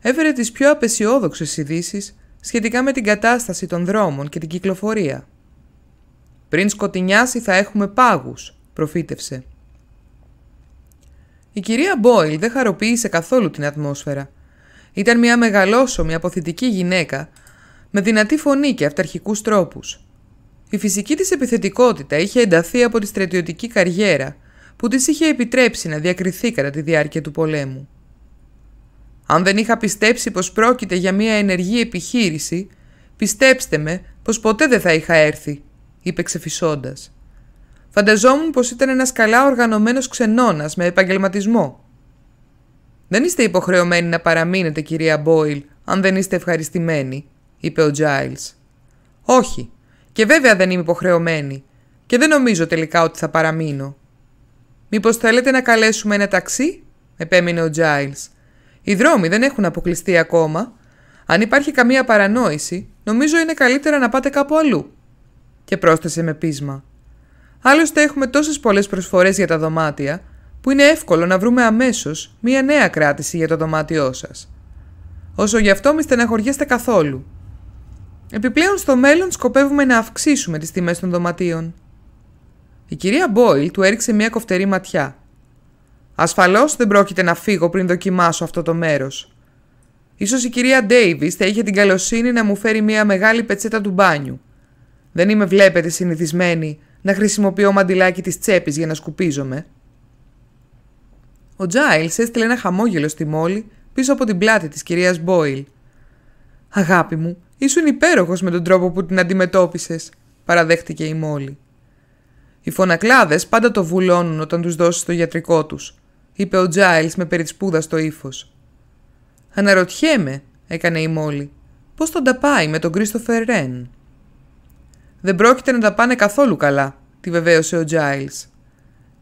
έφερε τις πιο απεσιόδοξες ειδήσεις σχετικά με την κατάσταση των δρόμων και την κυκλοφορία. Πριν σκοτεινιάσει θα έχουμε πάγους, προφήτευσε. Η κυρία Μπόιλ δεν χαροποίησε καθόλου την ατμόσφαιρα. Ήταν μια μεγαλόσωμη αποθητική γυναίκα, με δυνατή φωνή και αυταρχικούς τρόπους. Η φυσική της επιθετικότητα είχε ενταθεί από τη στρατιωτική καριέρα, που της είχε επιτρέψει να διακριθεί κατά τη διάρκεια του πολέμου. Αν δεν είχα πιστέψει πως πρόκειται για μια ενεργή επιχείρηση, πιστέψτε με πως ποτέ δεν θα είχα έρθει, είπε ξεφυσώντας. Φανταζόμουν πως ήταν ένας καλά οργανωμένος ξενώνας με επαγγελματισμό. Δεν είστε υποχρεωμένοι να παραμείνετε, κυρία Μπόιλ, αν δεν είστε ευχαριστημένοι, είπε ο Τζάιλ. Όχι, και βέβαια δεν είμαι υποχρεωμένη, και δεν νομίζω τελικά ότι θα παραμείνω. Μήπως θέλετε να καλέσουμε ένα ταξί, επέμεινε ο Τζάιλ. Οι δρόμοι δεν έχουν αποκλειστεί ακόμα. Αν υπάρχει καμία παρανόηση, νομίζω είναι καλύτερα να πάτε κάπου αλλού. Και πρόσθεσε με πείσμα. Άλλωστε, έχουμε τόσες πολλές προσφορές για τα δωμάτια, που είναι εύκολο να βρούμε αμέσως μία νέα κράτηση για το δωμάτιό σας. Όσο γι' αυτό, μη στεναχωριέστε καθόλου. Επιπλέον, στο μέλλον σκοπεύουμε να αυξήσουμε τις τιμές των δωματίων. Η κυρία Μπόιλ του έριξε μία κοφτερή ματιά. Ασφαλώς δεν πρόκειται να φύγω πριν δοκιμάσω αυτό το μέρος. Ίσως η κυρία Ντέιβις θα είχε την καλοσύνη να μου φέρει μία μεγάλη πετσέτα του μπάνιου. Δεν είμαι, βλέπετε, συνηθισμένη να χρησιμοποιώ μαντιλάκι της τσέπης για να σκουπίζομαι. Ο Τζάιλ έστειλε ένα χαμόγελο στη μόλη πίσω από την πλάτη της κυρίας Μπόιλ. Αγάπη μου, ήσουν υπέροχος με τον τρόπο που την αντιμετώπισες, παραδέχτηκε η μόλη. Οι φωνακλάδες πάντα το βουλώνουν όταν τους δώσεις το γιατρικό τους, είπε ο Τζάιλ με περισπούδα στο ύφος. Αναρωτιέμαι, έκανε η μόλη, πώς τον τα πάει με τον Κρίστοφερ Ρεν. Δεν πρόκειται να τα πάνε καθόλου καλά, τη βεβαίωσε ο Τζάιλ.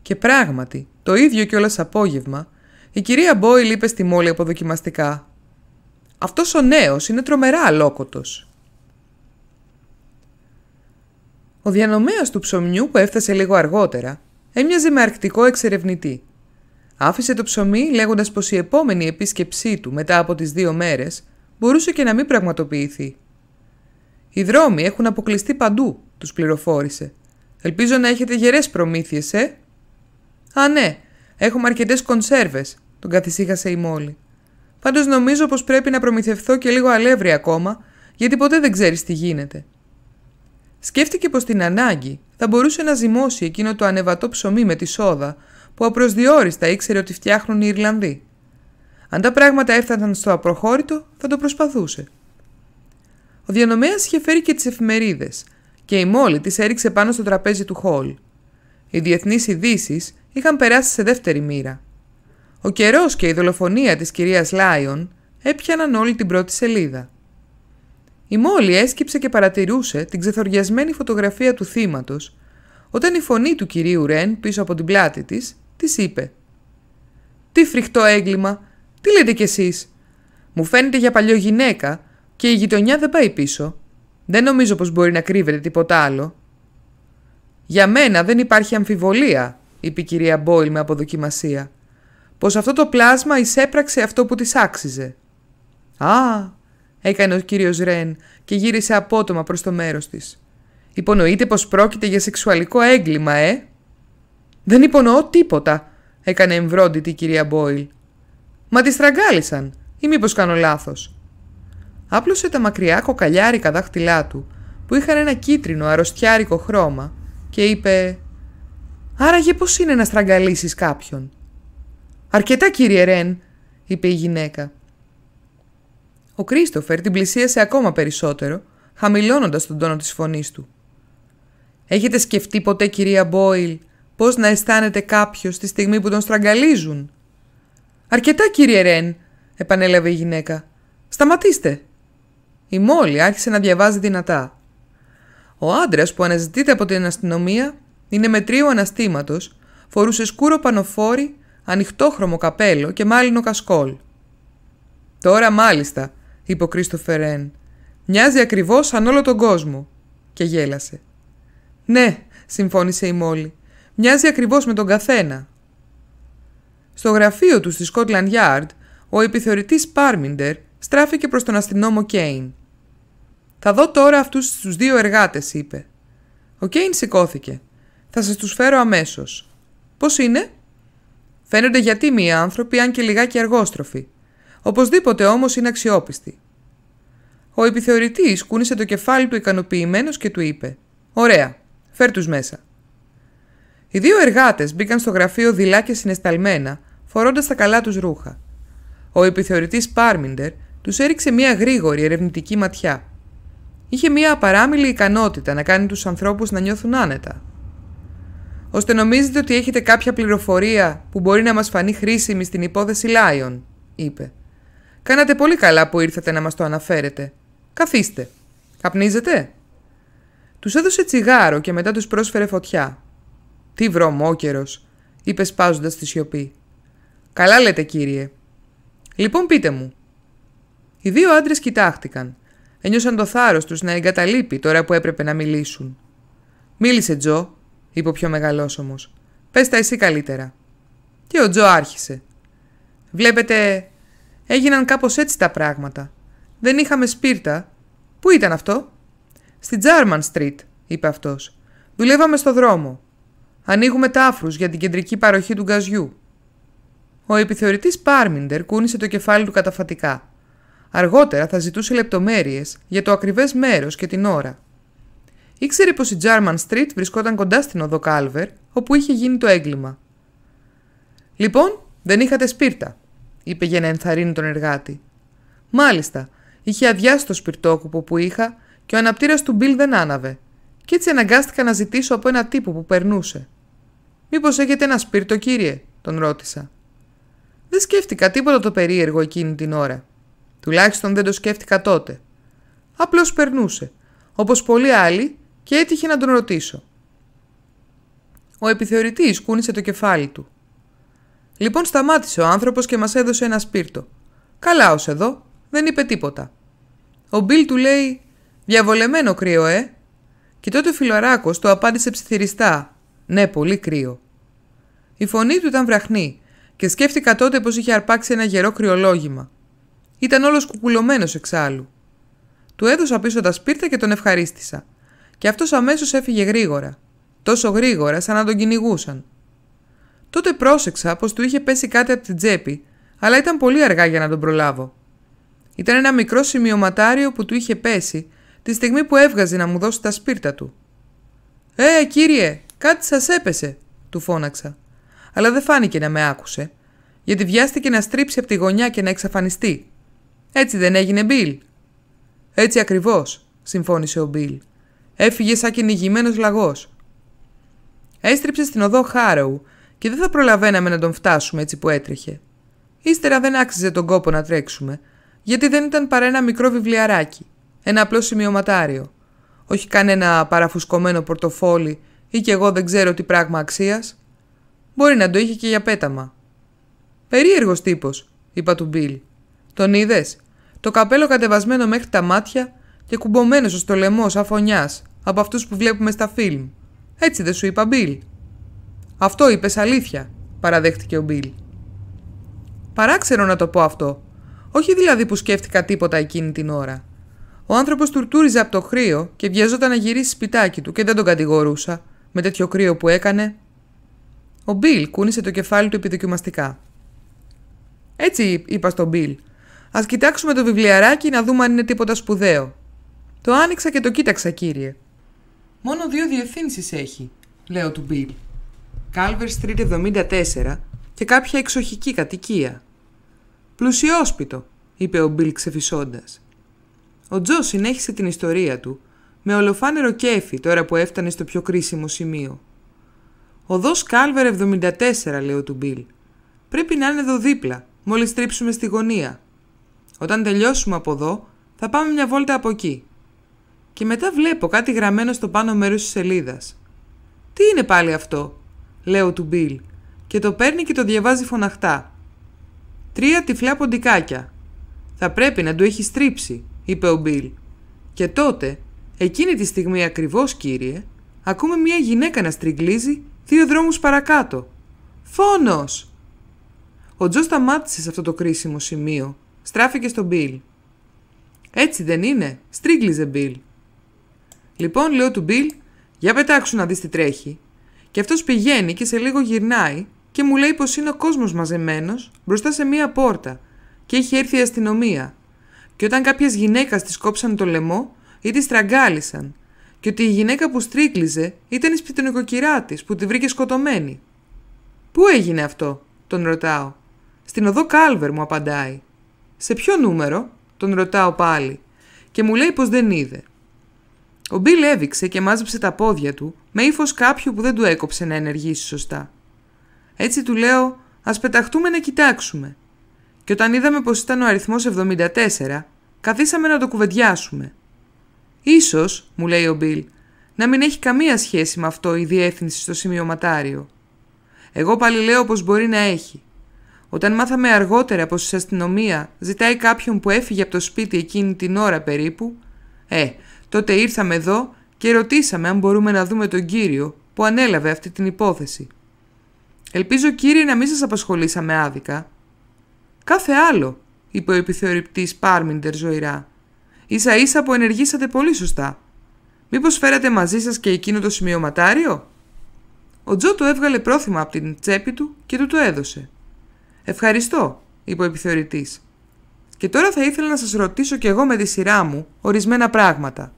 Και πράγματι, το ίδιο κιόλας απόγευμα, η κυρία Μπόιλ είπε στη Μόλι αποδοκιμαστικά: Αυτός ο νέος είναι τρομερά αλόκοτος. Ο διανομέας του ψωμιού που έφτασε λίγο αργότερα έμοιαζε με αρκτικό εξερευνητή. Άφησε το ψωμί λέγοντας πως η επόμενη επίσκεψή του μετά από τις δύο μέρες μπορούσε και να μην πραγματοποιηθεί. Οι δρόμοι έχουν αποκλειστεί παντού, τους πληροφόρησε. Ελπίζω να έχετε γερές προμήθειες, ε. Α, ναι, έχουμε αρκετές κονσέρβες, τον καθησύχασε η Μόλι. Πάντως νομίζω πως πρέπει να προμηθευθώ και λίγο αλεύρι ακόμα, γιατί ποτέ δεν ξέρεις τι γίνεται. Σκέφτηκε πως την ανάγκη θα μπορούσε να ζυμώσει εκείνο το ανεβατό ψωμί με τη σόδα που απροσδιόριστα ήξερε ότι φτιάχνουν οι Ιρλανδοί. Αν τα πράγματα έφταναν στο απροχώρητο, θα το προσπαθούσε. Ο διανομέας είχε φέρει και τις εφημερίδες, και η Μόλι τις έριξε πάνω στο τραπέζι του χολ. Οι διεθνείς ειδήσεις είχαν περάσει σε δεύτερη μοίρα. Ο καιρός και η δολοφονία της κυρίας Λάιον έπιαναν όλη την πρώτη σελίδα. Η Μόλι έσκυψε και παρατηρούσε την ξεθοριασμένη φωτογραφία του θύματος, όταν η φωνή του κυρίου Ρεν πίσω από την πλάτη της της είπε: Τι φρικτό έγκλημα! Τι λέτε κι εσείς! Μου φαίνεται για παλιό γυναίκα και η γειτονιά δεν πάει πίσω. Δεν νομίζω πως μπορεί να κρύβεται τίποτα άλλο. Για μένα δεν υπάρχει αμφιβολία, είπε η κυρία Μπόιλ με αποδοκιμασία, πως αυτό το πλάσμα εισέπραξε αυτό που της άξιζε. Α, έκανε ο κύριος Ρεν και γύρισε απότομα προς το μέρος της. Υπονοείται πως πρόκειται για σεξουαλικό έγκλημα, ε. Δεν υπονοώ τίποτα, έκανε εμβρόντιτη η κυρία Μπόιλ. Μα τη στραγγάλισαν, ή μήπως κάνω λάθος άπλωσε τα μακριά κοκαλιάρικα δάχτυλά του, που είχαν ένα κίτρινο αρρωστιάρικο χρώμα, και είπε «Άραγε πώς είναι να στραγγαλίσεις κάποιον». «Αρκετά κύριε Ρεν», είπε η γυναίκα. Ο Κρίστοφερ την πλησίασε ακόμα περισσότερο, χαμηλώνοντας τον τόνο της φωνής του. «Έχετε σκεφτεί ποτέ, κυρία Μπόιλ, πώς να αισθάνεται κάποιος τη στιγμή που τον στραγγαλίζουν» «Αρκετά, κύριε Ρεν», επανέλαβε η γυναίκα. «Σταματήστε». Η Μόλι άρχισε να διαβάζει δυνατά. Ο άντρας που αναζητείται από την αστυνομία είναι μετρίου αναστήματος, φορούσε σκούρο πανοφόρι, ανοιχτόχρωμο καπέλο και μάλινο κασκόλ. Τώρα μάλιστα, είπε ο Κρίστοφερ Ρεν. Μοιάζει ακριβώς σαν όλο τον κόσμο. Και γέλασε. Ναι, συμφώνησε η Μόλι. Μοιάζει ακριβώς με τον καθένα. Στο γραφείο του στη Σκότλαντ Yard, ο επιθεωρητής Πάρμιντερ στράφηκε προς τον αστυνόμο Κέιν. Θα δω τώρα αυτούς τους δύο εργάτες, είπε. Ο Κέιν σηκώθηκε. Θα σας τους φέρω αμέσως. Πώς είναι? Φαίνονται γιατί μία άνθρωποι, αν και λιγάκι αργόστροφοι. Οπωσδήποτε όμως είναι αξιόπιστοι. Ο επιθεωρητής κούνησε το κεφάλι του ικανοποιημένος και του είπε «Ωραία, φέρ τους μέσα». Οι δύο εργάτες μπήκαν στο γραφείο δειλά και συνεσταλμένα, φορώντας τα καλά τους ρούχα. Ο επιθεωρητής Πάρμιντερ τους έριξε μια γρήγορη ερευνητική ματιά είχε μία απαράμιλη ικανότητα να κάνει τους ανθρώπους να νιώθουν άνετα. Ώστε νομίζετε ότι έχετε κάποια πληροφορία που μπορεί να μας φανεί χρήσιμη στην υπόθεση Λάιον, είπε. Κάνατε πολύ καλά που ήρθατε να μας το αναφέρετε. Καθίστε. Καπνίζετε. Τους έδωσε τσιγάρο και μετά τους πρόσφερε φωτιά. «Τι βρωμόκερος», είπε σπάζοντας τη σιωπή. «Καλά λέτε, κύριε». «Λοιπόν, πείτε μου». Οι δύο άντρες κοιτάχτηκαν. Ένιωσαν το θάρρος τους να εγκαταλείπει τώρα που έπρεπε να μιλήσουν. Μίλησε, Τζο, είπε ο πιο όμω. Πες τα εσύ καλύτερα. Και ο Τζο άρχισε. Βλέπετε, έγιναν κάπως έτσι τα πράγματα. Δεν είχαμε σπίρτα. Πού ήταν αυτό, Στη Τζάρμαν Street, είπε αυτός. Δουλεύαμε στο δρόμο. Ανοίγουμε τάφρους για την κεντρική παροχή του γκαζιού. Ο επιθεωρητής Πάρμιντερ κούνησε το κεφάλι του καταφατικά. Αργότερα θα ζητούσε λεπτομέρειες για το ακριβές μέρος και την ώρα. Ήξερε πως η German Street βρισκόταν κοντά στην οδό Κάλβερ, όπου είχε γίνει το έγκλημα. Λοιπόν, δεν είχατε σπίρτα, είπε για να ενθαρρύνει τον εργάτη. Μάλιστα, είχε αδειάσει το σπιρτόκουπο που είχα και ο αναπτήρας του Μπιλ δεν άναβε, και έτσι αναγκάστηκα να ζητήσω από ένα τύπο που περνούσε. Μήπως έχετε ένα σπίρτο, κύριε, τον ρώτησα. Δεν σκέφτηκα τίποτα το περίεργο εκείνη την ώρα. Τουλάχιστον δεν το σκέφτηκα τότε. Απλώς περνούσε, όπως πολλοί άλλοι, και έτυχε να τον ρωτήσω. Ο επιθεωρητής κούνησε το κεφάλι του. Λοιπόν σταμάτησε ο άνθρωπος και μας έδωσε ένα σπίρτο. Καλά ως εδώ, δεν είπε τίποτα. Ο Μπιλ του λέει «Διαβολεμένο κρύο, ε». Και τότε ο φιλοράκος του απάντησε ψιθυριστά «Ναι, πολύ κρύο». Η φωνή του ήταν βραχνή και σκέφτηκα τότε πως είχε αρπάξει ένα γερό κρυολόγημα. Ήταν όλος κουκουλωμένος εξάλλου. Του έδωσα πίσω τα σπίρτα και τον ευχαρίστησα. Και αυτός αμέσως έφυγε γρήγορα. Τόσο γρήγορα σαν να τον κυνηγούσαν. Τότε πρόσεξα πως του είχε πέσει κάτι από την τσέπη, αλλά ήταν πολύ αργά για να τον προλάβω. Ήταν ένα μικρό σημειωματάριο που του είχε πέσει τη στιγμή που έβγαζε να μου δώσει τα σπίρτα του. Ε, κύριε, κάτι σας έπεσε, του φώναξα. Αλλά δεν φάνηκε να με άκουσε, γιατί βιάστηκε να στρίψει από τη γωνιά και να εξαφανιστεί. Έτσι δεν έγινε, Μπιλ. Έτσι ακριβώς, συμφώνησε ο Μπιλ. Έφυγε σαν κυνηγημένος λαγός. Έστριψε στην οδό Χάροου και δεν θα προλαβαίναμε να τον φτάσουμε έτσι που έτρεχε. Ύστερα δεν άξιζε τον κόπο να τρέξουμε, γιατί δεν ήταν παρά ένα μικρό βιβλιαράκι, ένα απλό σημειωματάριο. Όχι κανένα παραφουσκωμένο πορτοφόλι ή κι εγώ δεν ξέρω τι πράγμα αξίας. Μπορεί να το είχε και για πέταμα. Περίεργος τύπος, είπα του Μπιλ. Τον είδες, το καπέλο κατεβασμένο μέχρι τα μάτια και κουμπωμένος στο λαιμό σαν φωνιάς από αυτούς που βλέπουμε στα φιλμ. Έτσι δεν σου είπα, Μπιλ. Αυτό είπες αλήθεια, παραδέχτηκε ο Μπιλ. Παράξερο να το πω αυτό. Όχι δηλαδή που σκέφτηκα τίποτα εκείνη την ώρα. Ο άνθρωπος τουρτούριζε από το χρύο και βιαζόταν να γυρίσει σπιτάκι του και δεν τον κατηγορούσα με τέτοιο κρύο που έκανε. Ο Μπιλ κούνησε το κεφάλι του επιδοκιμαστικά. Έτσι είπα στον Μπιλ, Ας κοιτάξουμε το βιβλιαράκι να δούμε αν είναι τίποτα σπουδαίο. Το άνοιξα και το κοίταξα, κύριε. Μόνο δύο διευθύνσεις έχει, λέω του Μπιλ. Κάλβερ Street 74 και κάποια εξοχική κατοικία. Πλουσιόσπιτο, είπε ο Μπιλ ξεφυσώντας. Ο Τζο συνέχισε την ιστορία του, με ολοφάνερο κέφι τώρα που έφτανε στο πιο κρίσιμο σημείο. Οδός Κάλβερ 74, λέω του Μπιλ. Πρέπει να είναι εδώ δίπλα, μόλις τρίψουμε στη γωνία. Όταν τελειώσουμε από εδώ, θα πάμε μια βόλτα από εκεί. Και μετά βλέπω κάτι γραμμένο στο πάνω μέρος της σελίδας. Τι είναι πάλι αυτό, λέω του Μπιλ, και το παίρνει και το διαβάζει φωναχτά. Τρία τυφλά ποντικάκια. Θα πρέπει να του έχεις στρίψει, είπε ο Μπιλ. Και τότε, εκείνη τη στιγμή ακριβώς, κύριε, ακούμε μια γυναίκα να στριγκλίζει δύο δρόμους παρακάτω. Φόνος! Ο Τζος σταμάτησε σε αυτό το κρίσιμο σημείο Στράφηκε στον Μπιλ. Έτσι δεν είναι, στρίγκλιζε Μπιλ. Λοιπόν, λέω του Μπιλ, για πετάξου να δεις τι τρέχει. Και αυτός πηγαίνει και σε λίγο γυρνάει και μου λέει πως είναι ο κόσμος μαζεμένος μπροστά σε μία πόρτα και έχει έρθει η αστυνομία. Και όταν κάποιες γυναίκα τη κόψαν το λαιμό ή τη στραγγάλισαν. Και ότι η γυναίκα που στρίκλιζε ήταν η σπιτονοικοκυρά της που τη βρήκε σκοτωμένη. Πού έγινε αυτό, τον ρωτάω. Στην οδό Κάλβερ, μου απαντάει. «Σε ποιο νούμερο» τον ρωτάω πάλι και μου λέει πως δεν είδε. Ο Μπιλ έβηξε και μάζεψε τα πόδια του με ύφος κάποιου που δεν του έκοψε να ενεργήσει σωστά. Έτσι του λέω Ας πεταχτούμε να κοιτάξουμε». Και όταν είδαμε πως ήταν ο αριθμός 74, καθίσαμε να το κουβεντιάσουμε. «Ίσως», μου λέει ο Μπιλ, «να μην έχει καμία σχέση με αυτό η διεύθυνση στο σημειωματάριο». Εγώ πάλι λέω πως μπορεί να μην εχει καμια σχεση με αυτο η διευθυνση στο σημειωματαριο εγω παλι λεω πώ μπορει να εχει όταν μάθαμε αργότερα πως η αστυνομία ζητάει κάποιον που έφυγε από το σπίτι εκείνη την ώρα περίπου, ε, τότε ήρθαμε εδώ και ρωτήσαμε αν μπορούμε να δούμε τον κύριο που ανέλαβε αυτή την υπόθεση. Ελπίζω κύριε να μην σας απασχολήσαμε άδικα. Κάθε άλλο, είπε ο επιθεωρητής Πάρμιντερ ζωηρά. Ίσα ίσα που ενεργήσατε πολύ σωστά. Μήπως φέρατε μαζί σας και εκείνο το σημειωματάριο? Ο Τζο το έβγαλε πρόθυμα από την τσέπη του και του το έδωσε. Ευχαριστώ, είπε ο επιθεωρητής. Και τώρα θα ήθελα να σας ρωτήσω κι εγώ με τη σειρά μου ορισμένα πράγματα.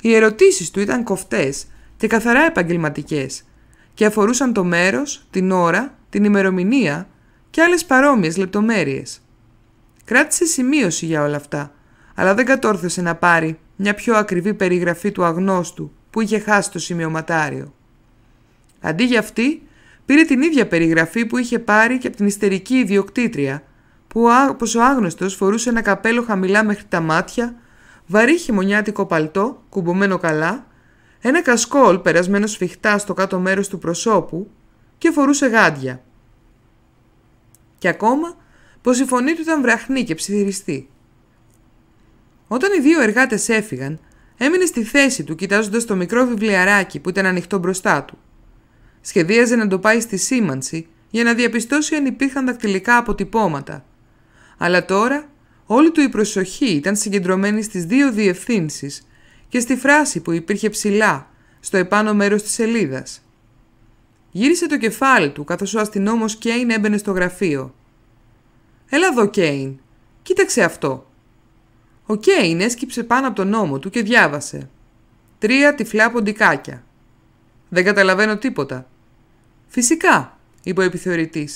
Οι ερωτήσεις του ήταν κοφτές και καθαρά επαγγελματικές και αφορούσαν το μέρος, την ώρα, την ημερομηνία και άλλες παρόμοιες λεπτομέρειες. Κράτησε σημείωση για όλα αυτά, αλλά δεν κατόρθωσε να πάρει μια πιο ακριβή περιγραφή του αγνώστου που είχε χάσει το σημειωματάριο. Αντί για αυτή, πήρε την ίδια περιγραφή που είχε πάρει και από την ιστερική ιδιοκτήτρια, που ο άγνωστος φορούσε ένα καπέλο χαμηλά μέχρι τα μάτια, βαρύ χειμωνιάτικο παλτό, κουμπωμένο καλά, ένα κασκόλ περασμένο σφιχτά στο κάτω μέρος του προσώπου και φορούσε γάντια. Και ακόμα πως η φωνή του ήταν βραχνή και ψιθυριστή. Όταν οι δύο εργάτες έφυγαν, έμεινε στη θέση του κοιτάζοντας το μικρό βιβλιαράκι που ήταν ανοιχτό μπροστά του. Σχεδίαζε να το πάει στη σήμανση για να διαπιστώσει αν υπήρχαν δακτυλικά αποτυπώματα. Αλλά τώρα όλη του η προσοχή ήταν συγκεντρωμένη στις δύο διευθύνσεις και στη φράση που υπήρχε ψηλά στο επάνω μέρος της σελίδας. Γύρισε το κεφάλι του καθώς ο αστυνόμος Κέιν έμπαινε στο γραφείο. «Έλα εδώ Κέιν, κοίταξε αυτό». Ο Κέιν έσκυψε πάνω από τον νόμο του και διάβασε. Τρία τυφλά ποντικάκια. Δεν καταλαβαίνω τίποτα. Φυσικά, είπε ο επιθεωρητής.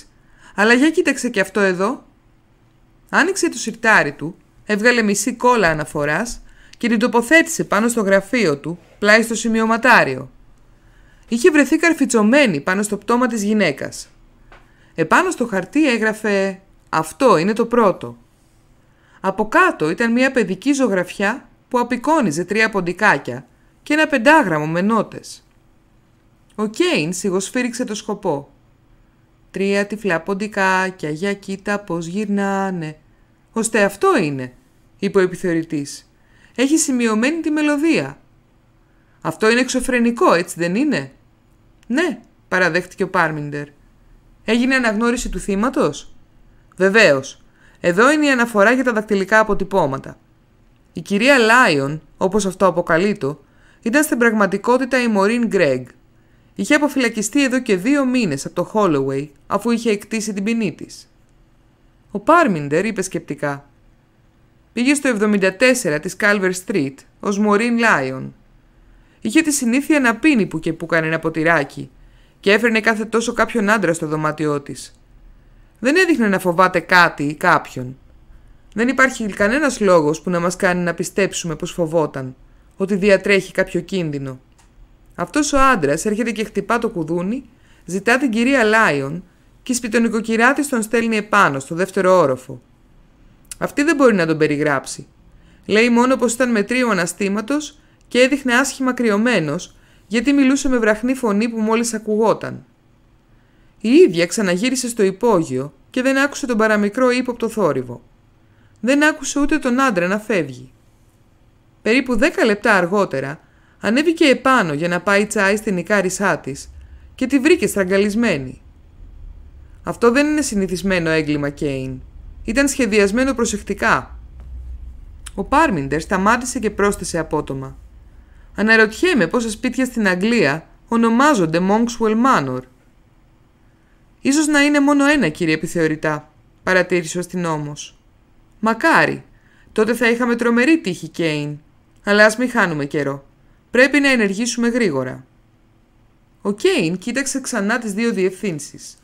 Αλλά για κοίταξε και αυτό εδώ. Άνοιξε το σιρτάρι του, έβγαλε μισή κόλλα αναφοράς και την τοποθέτησε πάνω στο γραφείο του, πλάι στο σημειωματάριο. Είχε βρεθεί καρφιτσωμένη πάνω στο πτώμα της γυναίκας. Επάνω στο χαρτί έγραφε «Αυτό είναι το πρώτο». Από κάτω ήταν μια παιδική ζωγραφιά που απεικόνιζε τρία ποντικάκια και ένα πεντάγραμμο με νότες. Ο Κέιν σιγοσφύριξε το σκοπό. Τρία τυφλά ποντικά και αγιά κοίτα πως γυρνάνε. Ωστε αυτό είναι, είπε ο επιθεωρητής. Έχει σημειωμένη τη μελωδία. Αυτό είναι εξωφρενικό, έτσι δεν είναι. Ναι, παραδέχτηκε ο Πάρμιντερ. Έγινε αναγνώριση του θύματος. Βεβαίως. Εδώ είναι η αναφορά για τα δακτυλικά αποτυπώματα. Η κυρία Λάιον, όπως αυτό αποκαλείται, ήταν στην πραγματικότητα η Μωρίν Γκρέγκ, Είχε αποφυλακιστεί εδώ και δύο μήνες από το Holloway, αφού είχε εκτίσει την ποινή της. Ο Πάρμιντερ είπε σκεπτικά. Πήγε στο 74 της Calver Street ως Μωρίν Λάιον. Είχε τη συνήθεια να πίνει που και που κάνει ποτηράκι και έφερνε κάθε τόσο κάποιον άντρα στο δωμάτιό της. Δεν έδειχνε να φοβάται κάτι ή κάποιον. Δεν υπάρχει κανένας λόγος που να μας κάνει να πιστέψουμε πως φοβόταν, ότι διατρέχει κάποιο κίνδυνο. Αυτός ο άντρας έρχεται και χτυπά το κουδούνι, ζητά την κυρία Λάιον και η σπιτονικοκυρά της τον στέλνει επάνω, στο δεύτερο όροφο. Αυτή δεν μπορεί να τον περιγράψει. Λέει μόνο πως ήταν τρίο αναστήματος και έδειχνε άσχημα κρυωμένος, γιατί μιλούσε με βραχνή φωνή που μόλις ακουγόταν. Η ίδια ξαναγύρισε στο υπόγειο και δεν άκουσε τον παραμικρό ύποπτο θόρυβο. Δεν άκουσε ούτε τον άντρα να φεύγει. Περίπου δέκα λεπτά αργότερα ανέβηκε επάνω για να πάει τσάι στην Ικάρισά της και τη βρήκε στραγγαλισμένη. Αυτό δεν είναι συνηθισμένο έγκλημα, Κέιν. Ήταν σχεδιασμένο προσεκτικά. Ο Πάρμιντερ σταμάτησε και πρόσθεσε απότομα. Αναρωτιέμαι πόσα σπίτια στην Αγγλία ονομάζονται Monkswell Manor. Ίσως να είναι μόνο ένα, κύριε επιθεωρητά, παρατήρησε ο αστυνόμος. Μακάρι, τότε θα είχαμε τρομερή τύχη, Κέιν. Αλλά ας μην χάνουμε καιρό. Πρέπει να ενεργήσουμε γρήγορα. Ο Κέιν κοίταξε ξανά τις δύο διευθύνσεις.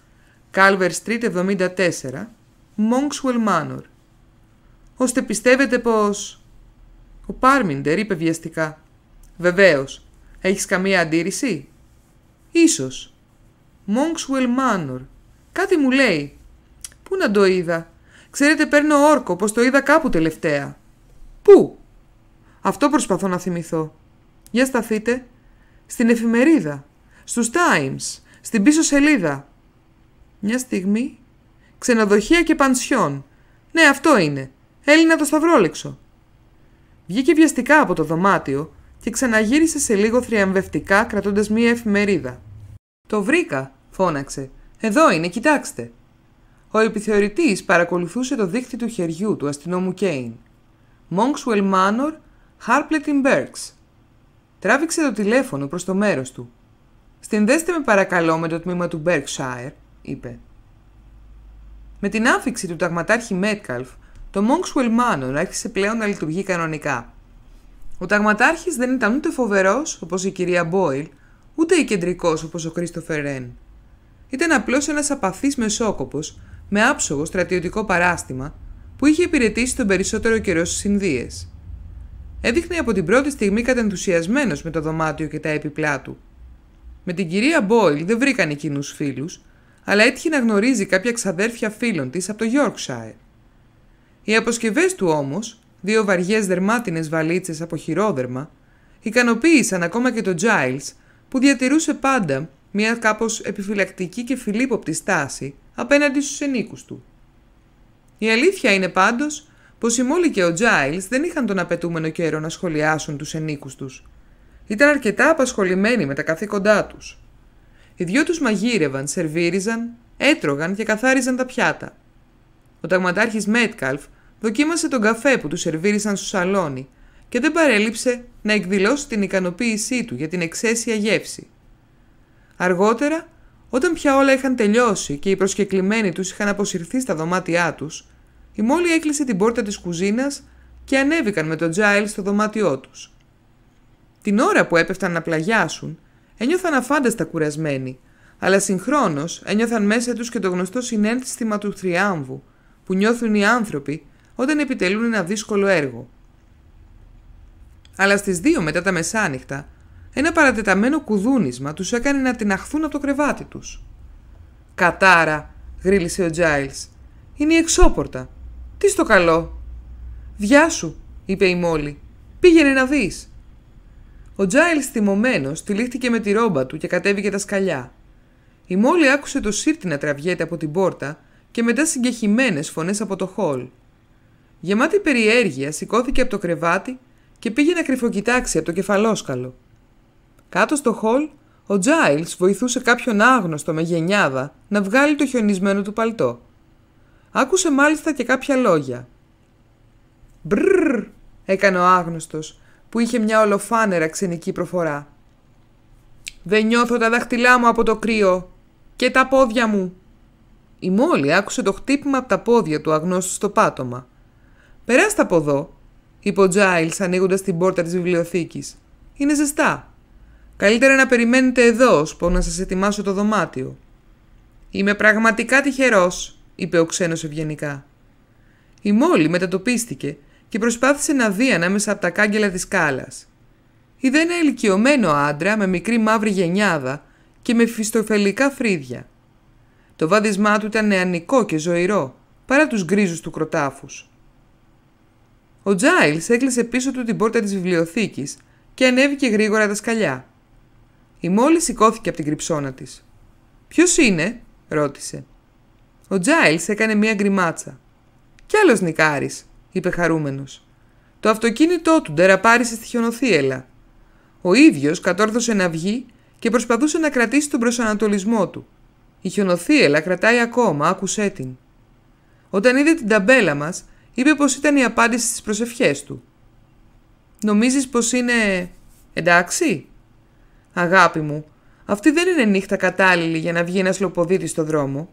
Calver Street 74, Monkswell Manor. Ώστε πιστεύετε πως... Ο Πάρμιντερ είπε βιαστικά. Βεβαίως. Έχεις καμία αντίρρηση? Ίσως. Monkswell Manor. Κάτι μου λέει. Πού να το είδα. Ξέρετε παίρνω όρκο πως το είδα κάπου τελευταία. Πού? Αυτό προσπαθώ να θυμηθώ. Για σταθείτε. Στην εφημερίδα. Στους Times. Στην πίσω σελίδα. Μια στιγμή. Ξενοδοχεία και πανσιόν. Ναι, αυτό είναι. Έλληνα το σταυρόλεξο. Βγήκε βιαστικά από το δωμάτιο και ξαναγύρισε σε λίγο θριαμβευτικά κρατώντας μία εφημερίδα. «Το βρήκα», φώναξε. «Εδώ είναι, κοιτάξτε». Ο επιθεωρητής παρακολουθούσε το δίχτυ του χεριού του αστυνόμου Κέιν. Μόνξουελ Μάνορ, Χάρπλετιν Μπέρξ τράβηξε το τηλέφωνο προς το μέρος του. «Συνδέστε με παρακαλώ με το τμήμα του Berkshire», είπε. Με την άφηξη του ταγματάρχη Μέτκαλφ, το Monkswell Manor άρχισε πλέον να λειτουργεί κανονικά. Ο ταγματάρχης δεν ήταν ούτε φοβερός, όπως η κυρία Μπόιλ, ούτε η κεντρικός, όπως ο Κρίστοφερ Ρεν. Ήταν απλώς ένας απαθής μεσόκοπος, με άψογο στρατιωτικό παράστημα, που είχε υπηρετήσει τον περισσότερο καιρό στις έδειχνε από την πρώτη στιγμή κατενθουσιασμένο με το δωμάτιο και τα έπιπλά του. Με την κυρία Μπόιλ δεν βρήκαν κοινού φίλους, αλλά έτυχε να γνωρίζει κάποια ξαδέρφια φίλων της από το Yorkshire. Οι αποσκευές του όμως, δύο βαριές δερμάτινες βαλίτσες από χειρόδερμα, ικανοποίησαν ακόμα και τον Giles, που διατηρούσε πάντα μια κάπως επιφυλακτική και φιλίποπτη στάση απέναντι στους ενίκους του. Η αλήθεια είναι πάντως πως η Μόλι και ο Τζάιλ δεν είχαν τον απαιτούμενο καιρό να σχολιάσουν τους ενίκους τους. Ήταν αρκετά απασχολημένοι με τα καθήκοντά τους. Οι δυο τους μαγείρευαν, σερβίριζαν, έτρωγαν και καθάριζαν τα πιάτα. Ο ταγματάρχης Μέτκαλφ δοκίμασε τον καφέ που τους σερβίρισαν στο σαλόνι και δεν παρέλειψε να εκδηλώσει την ικανοποίησή του για την εξαίσια γεύση. Αργότερα, όταν πια όλα είχαν τελειώσει και οι προσκεκλημένοι τους είχαν αποσυρθεί στα δωμάτια τους, η Μόλι έκλεισε την πόρτα της κουζίνας και ανέβηκαν με τον Τζάιλ στο δωμάτιό τους. Την ώρα που έπεφταν να πλαγιάσουν, ένιωθαν αφάνταστα κουρασμένοι, αλλά συγχρόνως ένιωθαν μέσα τους και το γνωστό συνένθισμα του θριάμβου που νιώθουν οι άνθρωποι όταν επιτελούν ένα δύσκολο έργο. Αλλά στις δύο μετά τα μεσάνυχτα, ένα παρατεταμένο κουδούνισμα τους έκανε να τυναχθούν από το κρεβάτι τους. «Κατάρα», γρίλησε ο Τζάιλς, «είναι η εξώπορτα. Τι στο καλό. Διάσου, είπε η Μόλι. Πήγαινε να δεις. Ο Τζάιλ θυμωμένος τυλίχτηκε με τη ρόμπα του και κατέβηκε τα σκαλιά. Η Μόλι άκουσε το σύρτη να τραβιέται από την πόρτα και μετά συγκεχημένες φωνές από το χολ. Γεμάτη περιέργεια, σηκώθηκε από το κρεβάτι και πήγε να κρυφοκοιτάξει από το κεφαλόσκαλο. Κάτω στο χολ, ο Τζάιλ βοηθούσε κάποιον άγνωστο με γενιάδα να βγάλει το χιονισμένο του παλτό. Άκουσε μάλιστα και κάποια λόγια. «Μπρρρρ!» έκανε ο άγνωστος, που είχε μια ολοφάνερα ξενική προφορά. «Δεν νιώθω τα δάχτυλά μου από το κρύο και τα πόδια μου». Η Μόλη άκουσε το χτύπημα από τα πόδια του αγνώστου στο πάτωμα. «Περάστε από εδώ», είπε ο Τζάιλς ανοίγοντας την πόρτα της βιβλιοθήκης. «Είναι ζεστά. Καλύτερα να περιμένετε εδώ, ώσπου να σας ετοιμάσω το δωμάτιο». «Είμαι πραγματικά τυχερός», είπε ο ξένος ευγενικά. Η μόλι μετατοπίστηκε και προσπάθησε να δει ανάμεσα από τα κάγκελα της σκάλας. Είδε ένα ηλικιωμένο άντρα με μικρή μαύρη γενιάδα και με φυστοφελικά φρύδια. Το βάδισμά του ήταν νεανικό και ζωηρό, παρά τους γκρίζους του κροτάφους. Ο Τζάιλς έκλεισε πίσω του την πόρτα της βιβλιοθήκης και ανέβηκε γρήγορα τα σκαλιά. Η Μόλι σηκώθηκε από την κρυψώνα της. «Ποιος είναι» ρώτησε. Ο Τζάιλ έκανε μία γκριμάτσα. Κι άλλος νικάρης, είπε χαρούμενος. Το αυτοκίνητό του ντεραπάρισε στη χιονοθύελα. Ο ίδιος κατόρθωσε να βγει και προσπαθούσε να κρατήσει τον προσανατολισμό του. Η χιονοθύελα κρατάει ακόμα, άκουσέ την. Όταν είδε την ταμπέλα μας, είπε πως ήταν η απάντηση στις προσευχές του. Νομίζεις πως είναι. εντάξει. Αγάπη μου, αυτή δεν είναι νύχτα κατάλληλη για να βγει ένας λοποδίτης στο δρόμο.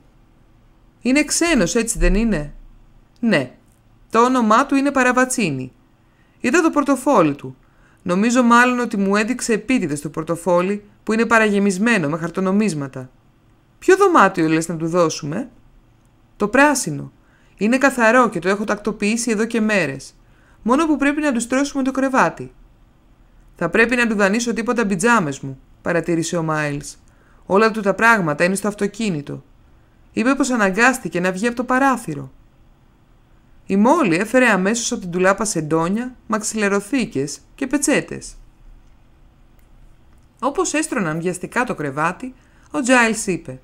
Είναι ξένος, έτσι δεν είναι. Ναι. Το όνομά του είναι Παραβατσίνη. Είδα το πορτοφόλι του. Νομίζω μάλλον ότι μου έδειξε επίτηδες το πορτοφόλι που είναι παραγεμισμένο με χαρτονομίσματα. Ποιο δωμάτιο λες να του δώσουμε? Το πράσινο. Είναι καθαρό και το έχω τακτοποιήσει εδώ και μέρες. Μόνο που πρέπει να του στρώσουμε το κρεβάτι. Θα πρέπει να του δανείσω τίποτα μπιτζάμες μου, παρατήρησε ο Μάιλ. Όλα του τα πράγματα είναι στο αυτοκίνητο είπε πως αναγκάστηκε να βγει από το παράθυρο. Η Μόλι έφερε αμέσως από την τουλάπα σεντόνια, μαξιλεροθήκες και πετσέτες. Όπως έστρωναν βιαστικά το κρεβάτι, ο Τζάιλς είπε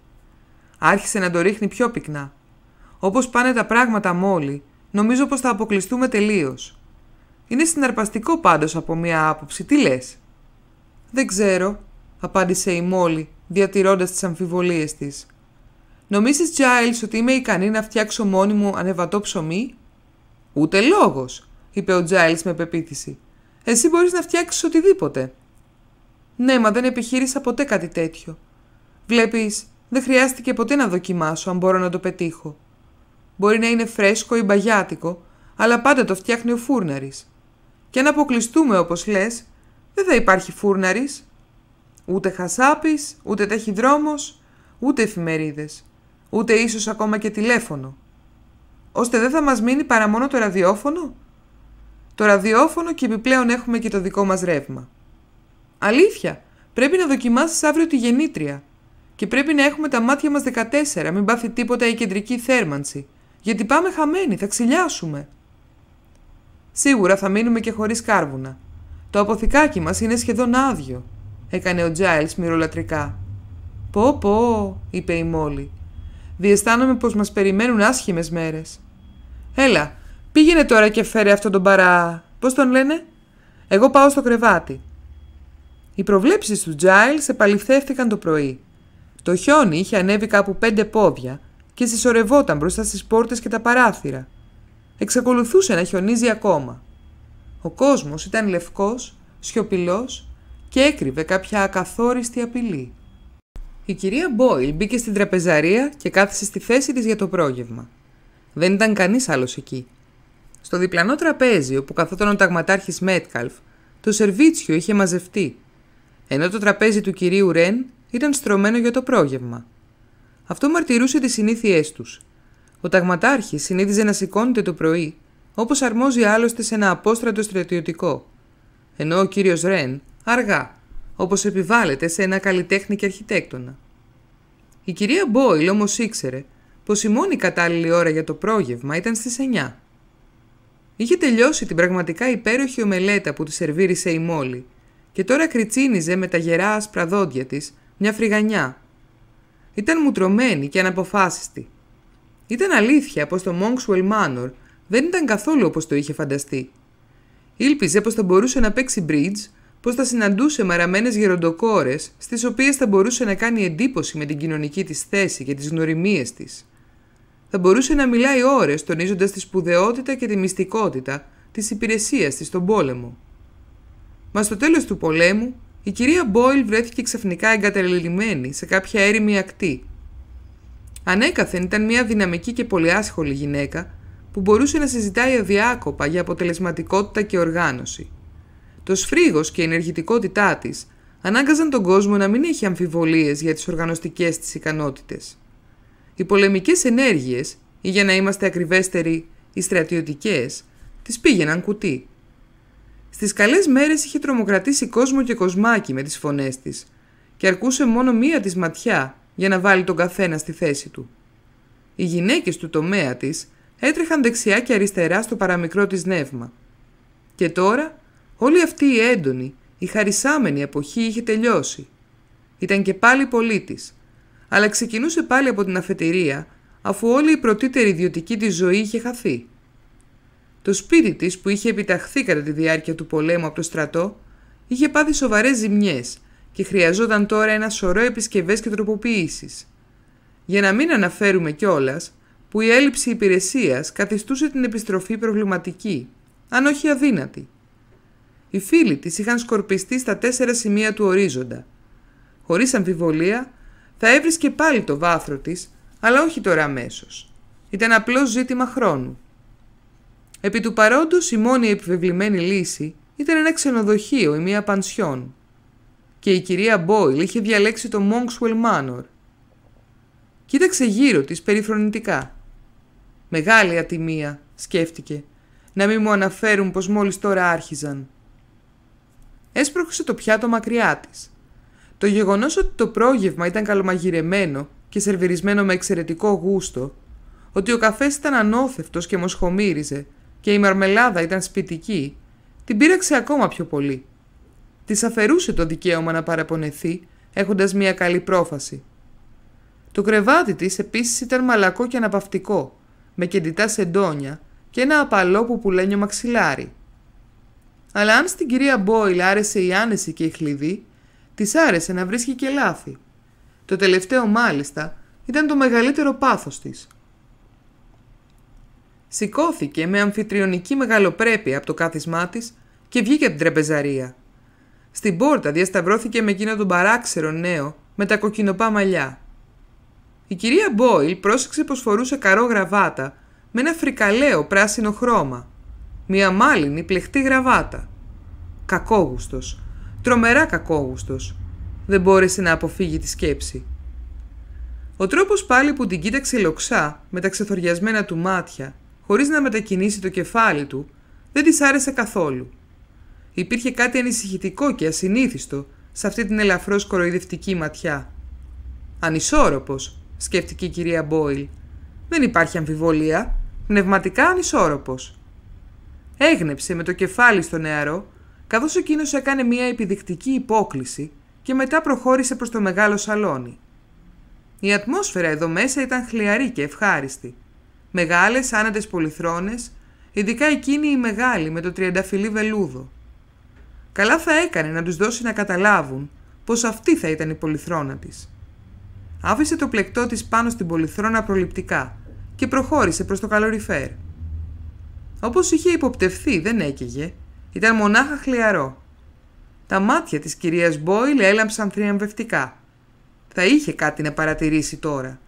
«Άρχισε να το ρίχνει πιο πυκνά. Όπως πάνε τα πράγματα μόλι, νομίζω πως θα αποκλειστούμε τελείως. Είναι συναρπαστικό πάντως από μία άποψη, τι λες» «Δεν ξέρω», απάντησε η Μόλι, διατηρώντας τις αμφιβολίες της. Νομίζεις, Giles, ότι είμαι ικανή να φτιάξω μόνη μου ανεβατό ψωμί? Ούτε λόγος, είπε ο Giles με πεποίθηση. Εσύ μπορείς να φτιάξεις οτιδήποτε. Ναι, μα δεν επιχείρησα ποτέ κάτι τέτοιο. Βλέπεις, δεν χρειάστηκε ποτέ να δοκιμάσω αν μπορώ να το πετύχω. Μπορεί να είναι φρέσκο ή μπαγιάτικο, αλλά πάντα το φτιάχνει ο φούρναρης. Και αν αποκλειστούμε όπως λες, δεν θα υπάρχει φούρναρης. Ούτε χασάπης, ούτε ταχυδρόμος, ούτε εφημερίδες ούτε ίσως ακόμα και τηλέφωνο, ώστε δεν θα μας μείνει παρά μόνο το ραδιόφωνο. Το ραδιόφωνο και επιπλέον έχουμε και το δικό μας ρεύμα. Αλήθεια, πρέπει να δοκιμάσεις αύριο τη γεννήτρια και πρέπει να έχουμε τα μάτια μας 14, μην πάθει τίποτα η κεντρική θέρμανση, γιατί πάμε χαμένοι, θα ξυλιάσουμε. Σίγουρα θα μείνουμε και χωρίς κάρβουνα. Το αποθηκάκι μας είναι σχεδόν άδειο, έκανε ο Τζάιλς μυρολατρικά. Πω πω, είπε η Μόλι. Διαισθάνομαι πως μας περιμένουν άσχημες μέρες. Έλα, πήγαινε τώρα και φέρε αυτόν τον παρά... Πώς τον λένε? Εγώ πάω στο κρεβάτι. Οι προβλέψεις του Τζάιλς επαληθεύτηκαν το πρωί. Το χιόνι είχε ανέβει κάπου πέντε πόδια και συσσωρευόταν μπροστά στις πόρτες και τα παράθυρα. Εξακολουθούσε να χιονίζει ακόμα. Ο κόσμος ήταν λευκός, σιωπηλός και έκρυβε κάποια ακαθόριστη απειλή. Η κυρία Μπόιλ μπήκε στην τραπεζαρία και κάθισε στη θέση της για το πρόγευμα. Δεν ήταν κανείς άλλος εκεί. Στο διπλανό τραπέζι όπου καθόταν ο ταγματάρχης Μέτκαλφ, το σερβίτσιο είχε μαζευτεί, ενώ το τραπέζι του κυρίου Ρεν ήταν στρωμένο για το πρόγευμα. Αυτό μαρτυρούσε τις συνήθειές τους. Ο ταγματάρχης συνήθιζε να σηκώνεται το πρωί, όπως αρμόζει άλλωστε σε ένα απόστρατο στρατιωτικό, ενώ ο κύριος Ρεν αργά όπως επιβάλλεται σε ένα καλλιτέχνη και αρχιτέκτονα. Η κυρία Μπόιλ όμως ήξερε πως η μόνη κατάλληλη ώρα για το πρόγευμα ήταν στις 9. Είχε τελειώσει την πραγματικά υπέροχη ομελέτα που τη σερβίρισε η Μόλι... και τώρα κριτσίνιζε με τα γερά άσπρα δόντια της μια φρυγανιά. Ήταν μουτρωμένη και αναποφάσιστη. Ήταν αλήθεια πως το Monkswell Manor δεν ήταν καθόλου όπως το είχε φανταστεί. Ήλπιζε πως θα μπορούσε να παίξει bridge πως θα συναντούσε μαραμένες γεροντοκόρες, στις οποίες θα μπορούσε να κάνει εντύπωση με την κοινωνική της θέση και τις γνωριμίες της. Θα μπορούσε να μιλάει ώρες τονίζοντας τη σπουδαιότητα και τη μυστικότητα της υπηρεσίας της στον πόλεμο. Μα στο τέλος του πολέμου, η κυρία Μπόιλ βρέθηκε ξαφνικά εγκαταλελειμμένη σε κάποια έρημη ακτή. Ανέκαθεν ήταν μια δυναμική και πολυάσχολη γυναίκα που μπορούσε να συζητάει αδιάκοπα για αποτελεσματικότητα και οργάνωση. Το σφρίγο και η ενεργητικότητά της ανάγκαζαν τον κόσμο να μην έχει αμφιβολίες για τις οργανωστικές της ικανότητες. Οι πολεμικές ενέργειες, ή για να είμαστε ακριβέστεροι, οι στρατιωτικές, τις πήγαιναν κουτί. Στις καλές μέρες είχε τρομοκρατήσει κόσμο και κοσμάκι με τις φωνές της και αρκούσε μόνο μία της ματιά για να βάλει τον καθένα στη θέση του. Οι γυναίκες του τομέα της έτρεχαν δεξιά και αριστερά στο παραμικρό της νεύμα. Και τώρα Όλη αυτή η έντονη, η χαρισάμενη εποχή είχε τελειώσει. Ήταν και πάλι πολίτης, αλλά ξεκινούσε πάλι από την αφετηρία, αφού όλη η πρωτύτερη ιδιωτική της ζωή είχε χαθεί. Το σπίτι της που είχε επιταχθεί κατά τη διάρκεια του πολέμου από το στρατό, είχε πάθει σοβαρές ζημιές και χρειαζόταν τώρα ένα σωρό επισκευές και τροποποιήσεις. Για να μην αναφέρουμε κιόλας που η έλλειψη υπηρεσίας καθιστούσε την επιστροφή προβληματική, αν όχι αδύνατη. Οι φίλοι της είχαν σκορπιστεί στα τέσσερα σημεία του ορίζοντα. Χωρίς αμφιβολία θα έβρισκε πάλι το βάθρο της, αλλά όχι τώρα αμέσως. Ήταν απλώς ζήτημα χρόνου. Επί του παρόντος η μόνη επιβεβλημένη λύση ήταν ένα ξενοδοχείο ή μία πανσιόν. Και η κυρία Μπόιλ είχε διαλέξει το Monkswell Manor. Κοίταξε γύρω της περιφρονητικά. «Μεγάλη ατιμία», σκέφτηκε, «να μην μου αναφέρουν πως μόλις τώρα άρχιζαν έσπρωξε το πιάτο μακριά της. Το γεγονός ότι το πρόγευμα ήταν καλομαγειρεμένο και σερβιρισμένο με εξαιρετικό γούστο, ότι ο καφές ήταν ανώθευτος και μοσχομύριζε και η μαρμελάδα ήταν σπιτική, την πείραξε ακόμα πιο πολύ. Της αφαιρούσε το δικαίωμα να παραπονεθεί, έχοντας μια καλή πρόφαση. Το κρεβάτι της επίσης ήταν μαλακό και αναπαυτικό, με κεντητά σεντόνια και ένα απαλό που πουλένιο μαξιλάρι. Αλλά αν στην κυρία Μπόιλ άρεσε η άνεση και η χλειδή, της άρεσε να βρίσκει και λάθη. Το τελευταίο μάλιστα ήταν το μεγαλύτερο πάθος της. Σηκώθηκε με αμφιτριονική μεγαλοπρέπεια από το κάθισμά της και βγήκε από την τραπεζαρία. Στην πόρτα διασταυρώθηκε με εκείνο τον παράξερο νέο με τα κοκκινοπά μαλλιά. Η κυρία Μπόιλ πρόσεξε πως φορούσε καρό γραβάτα με ένα φρικαλαίο πράσινο χρώμα. Μια μάλινη πλεχτή γραβάτα. Κακόγουστος. Τρομερά κακόγουστος. Δεν μπόρεσε να αποφύγει τη σκέψη. Ο τρόπος πάλι που την κοίταξε λοξά με τα ξεθοριασμένα του μάτια, χωρίς να μετακινήσει το κεφάλι του, δεν της άρεσε καθόλου. Υπήρχε κάτι ανησυχητικό και ασυνήθιστο σε αυτή την ελαφρώς κοροϊδευτική ματιά. «Ανισόρροπος», σκέφτηκε η κυρία Μπόιλ. «Δεν υπάρχει αμφιβολία. Πνευματικά ανισόρροπος. Έγνεψε με το κεφάλι στο νεαρό, καθώς εκείνο έκανε μια επιδεικτική υπόκληση και μετά προχώρησε προς το μεγάλο σαλόνι. Η ατμόσφαιρα εδώ μέσα ήταν χλιαρή και ευχάριστη. Μεγάλες άνετες πολυθρόνες, ειδικά εκείνη η μεγάλη με το τριανταφυλλί βελούδο. Καλά θα έκανε να τους δώσει να καταλάβουν πως αυτή θα ήταν η πολυθρόνα της. Άφησε το πλεκτό της πάνω στην πολυθρόνα προληπτικά και προχώρησε προς το καλοριφέρ. Όπως είχε υποπτευθεί, δεν έκαιγε. Ήταν μονάχα χλιαρό. Τα μάτια της κυρίας Μπόιλ έλαμψαν θριαμβευτικά. Θα είχε κάτι να παρατηρήσει τώρα.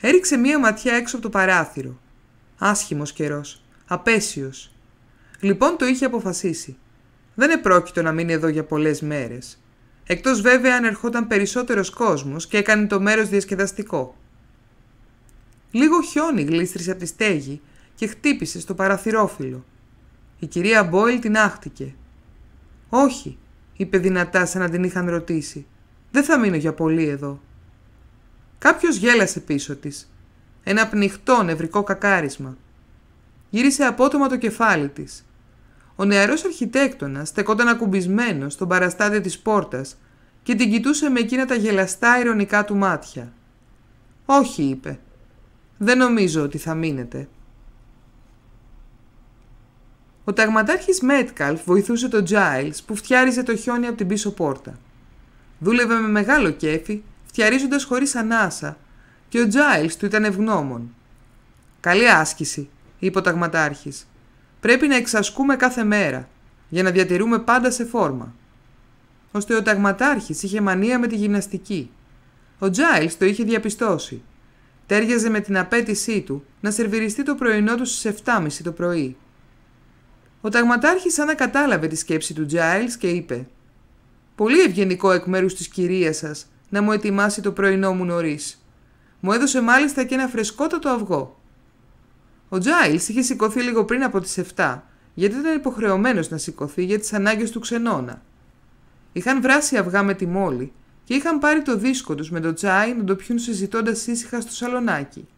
Έριξε μία ματιά έξω από το παράθυρο. Άσχημος καιρός. απέσιος. Λοιπόν το είχε αποφασίσει. Δεν επρόκειτο να μείνει εδώ για πολλές μέρες. Εκτός βέβαια αν ερχόταν περισσότερος κόσμος και έκανε το μέρος διασκεδαστικό. Λίγο χιόνι γλίστρισε από τη στέγη και χτύπησε στο παραθυρόφυλλο. Η κυρία Μπόιλ την άχτηκε. «Όχι», είπε δυνατά σαν να την είχαν ρωτήσει. «Δεν θα μείνω για πολύ εδώ». Κάποιος γέλασε πίσω της. Ένα πνιχτό νευρικό κακάρισμα. Γύρισε απότομα το κεφάλι της. Ο νεαρός αρχιτέκτονας στεκόταν ακουμπισμένος στον παραστάδιο της πόρτας και την κοιτούσε με εκείνα τα γελαστά ηρωνικά του μάτια. «Όχι», είπε. «Δεν νομίζω ότι θα μείνετε». Ο ταγματάρχης Μέτκαλφ βοηθούσε τον Τζάιλ που φτιάριζε το χιόνι από την πίσω πόρτα. Δούλευε με μεγάλο κέφι, φτιαρίζοντας χωρίς ανάσα, και ο Τζάιλ του ήταν ευγνώμων. Καλή άσκηση, είπε ο ταγματάρχης. Πρέπει να εξασκούμε κάθε μέρα, για να διατηρούμε πάντα σε φόρμα. Ώστε ο ταγματάρχης είχε μανία με τη γυμναστική. Ο Τζάιλ το είχε διαπιστώσει. Τέριαζε με την απέτησή του να σερβιριστεί το πρωινό του στις 7.30 το πρωί ο ταγματάρχης ανακατάλαβε τη σκέψη του Τζάιλς και είπε «Πολύ ευγενικό εκ μέρους της κυρίας σας να μου ετοιμάσει το πρωινό μου νωρίς. Μου έδωσε μάλιστα και ένα φρεσκότατο αυγό». Ο Τζάιλς είχε σηκωθεί λίγο πριν από τις 7 γιατί ήταν υποχρεωμένος να σηκωθεί για τις ανάγκες του ξενώνα. Είχαν βράσει αυγά με τη μόλη και είχαν πάρει το δίσκο τους με το τσάι να το πιούν συζητώντας ήσυχα στο σαλονάκι.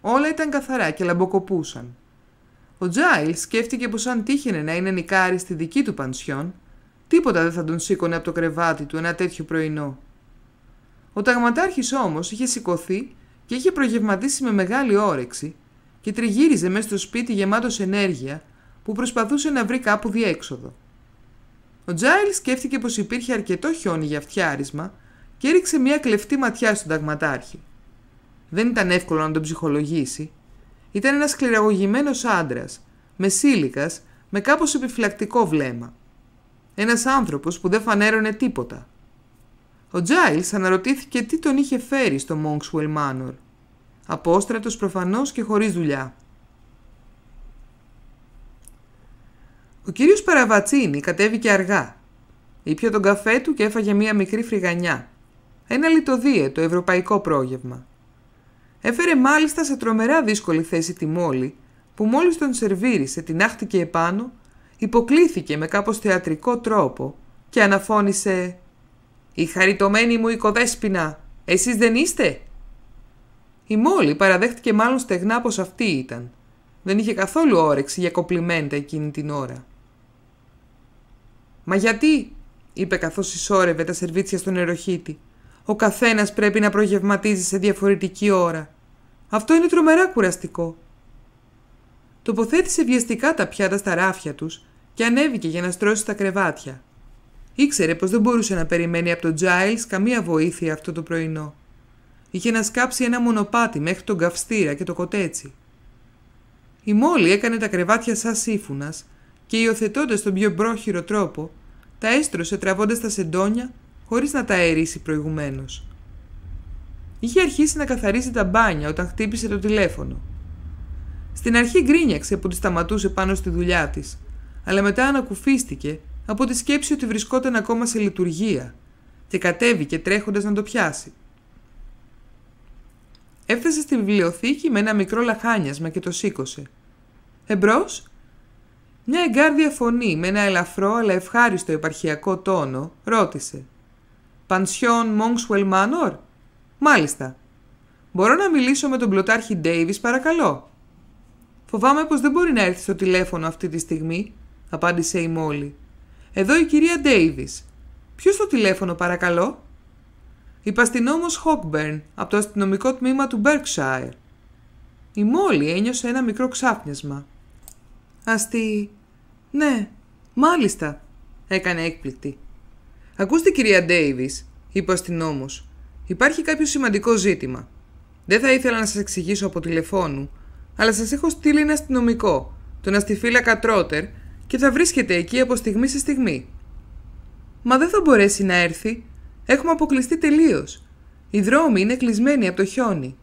Όλα ήταν καθαρά και λαμποκοπούσαν. Ο Τζάιλ σκέφτηκε πως αν τύχαινε να είναι νικάρι στη δική του πανσιόν, τίποτα δεν θα τον σήκωνε από το κρεβάτι του ένα τέτοιο πρωινό. Ο ταγματάρχης όμως είχε σηκωθεί και είχε προγευματίσει με μεγάλη όρεξη και τριγύριζε μέσα στο σπίτι γεμάτος ενέργεια που προσπαθούσε να βρει κάπου διέξοδο. Ο Τζάιλ σκέφτηκε πως υπήρχε αρκετό χιόνι για φτιάρισμα και έριξε μια κλεφτή ματιά στον ταγματάρχη. Δεν ήταν εύκολο να τον ψυχολογήσει ήταν ένας σκληραγωγημένος άντρας, μεσήλικας, με κάπως επιφυλακτικό βλέμμα. Ένας άνθρωπος που δεν φανέρωνε τίποτα. Ο Τζάιλς αναρωτήθηκε τι τον είχε φέρει στο Monkswell Manor. Απόστρατος προφανώς και χωρίς δουλειά. Ο κύριος Παραβατσίνη κατέβηκε αργά. Ήπιο τον καφέ του και έφαγε μία μικρή φρυγανιά. Ένα λιτοδίαιτο ευρωπαϊκό πρόγευμα. Έφερε μάλιστα σε τρομερά δύσκολη θέση τη μόλη, που μόλις τον σερβίρισε την άχτηκε επάνω, υποκλήθηκε με κάπως θεατρικό τρόπο και αναφώνησε «Η χαριτωμένη μου οικοδέσποινα, εσείς δεν είστε» Η Μόλι παραδέχτηκε μάλλον στεγνά πως αυτή ήταν. Δεν είχε καθόλου όρεξη για κοπλιμέντα εκείνη την ώρα. «Μα γιατί» είπε καθώς συσσόρευε τα σερβίτσια στον εροχήτη. «Ο καθένας πρέπει να προγευματίζει σε διαφορετική ώρα. Αυτό είναι τρομερά κουραστικό. Τοποθέτησε βιαστικά τα πιάτα στα ράφια τους και ανέβηκε για να στρώσει τα κρεβάτια. Ήξερε πως δεν μπορούσε να περιμένει από τον Τζάιλ καμία βοήθεια αυτό το πρωινό. Είχε να σκάψει ένα μονοπάτι μέχρι τον καυστήρα και το κοτέτσι. Η Μόλι έκανε τα κρεβάτια σαν σύμφωνας και υιοθετώντας τον πιο πρόχειρο τρόπο, τα έστρωσε τραβώντας τα σεντόνια χωρίς να τα αερίσει προηγουμένως είχε αρχίσει να καθαρίζει τα μπάνια όταν χτύπησε το τηλέφωνο. Στην αρχή γκρίνιαξε που τη σταματούσε πάνω στη δουλειά της, αλλά μετά ανακουφίστηκε από τη σκέψη ότι βρισκόταν ακόμα σε λειτουργία και κατέβηκε τρέχοντας να το πιάσει. Έφτασε στη βιβλιοθήκη με ένα μικρό λαχάνιασμα και το σήκωσε. Εμπρός, μια εγκάρδια φωνή με ένα ελαφρό αλλά ευχάριστο επαρχιακό τόνο ρώτησε. Πανσιόν Μόγκσουελ Μάλιστα. Μπορώ να μιλήσω με τον πλωτάρχη Ντέιβις, παρακαλώ. Φοβάμαι πως δεν μπορεί να έρθει στο τηλέφωνο αυτή τη στιγμή, απάντησε η Μόλι. Εδώ η κυρία Ντέιβις. Ποιος στο τηλέφωνο, παρακαλώ. Η παστινόμος Χόκμπερν από το αστυνομικό τμήμα του Berkshire. Η Μόλι ένιωσε ένα μικρό ξάπνιασμα. στη. Ναι, μάλιστα, έκανε έκπληκτη. Ακούστε, κυρία Ντέιβις, είπε ο Υπάρχει κάποιο σημαντικό ζήτημα. Δεν θα ήθελα να σας εξηγήσω από τηλεφώνου, αλλά σας έχω στείλει ένα αστυνομικό, τον αστιφύλακα Τρότερ, και θα βρίσκεται εκεί από στιγμή σε στιγμή. Μα δεν θα μπορέσει να έρθει. Έχουμε αποκλειστεί τελείως. Οι δρόμοι είναι κλεισμένοι από το χιόνι.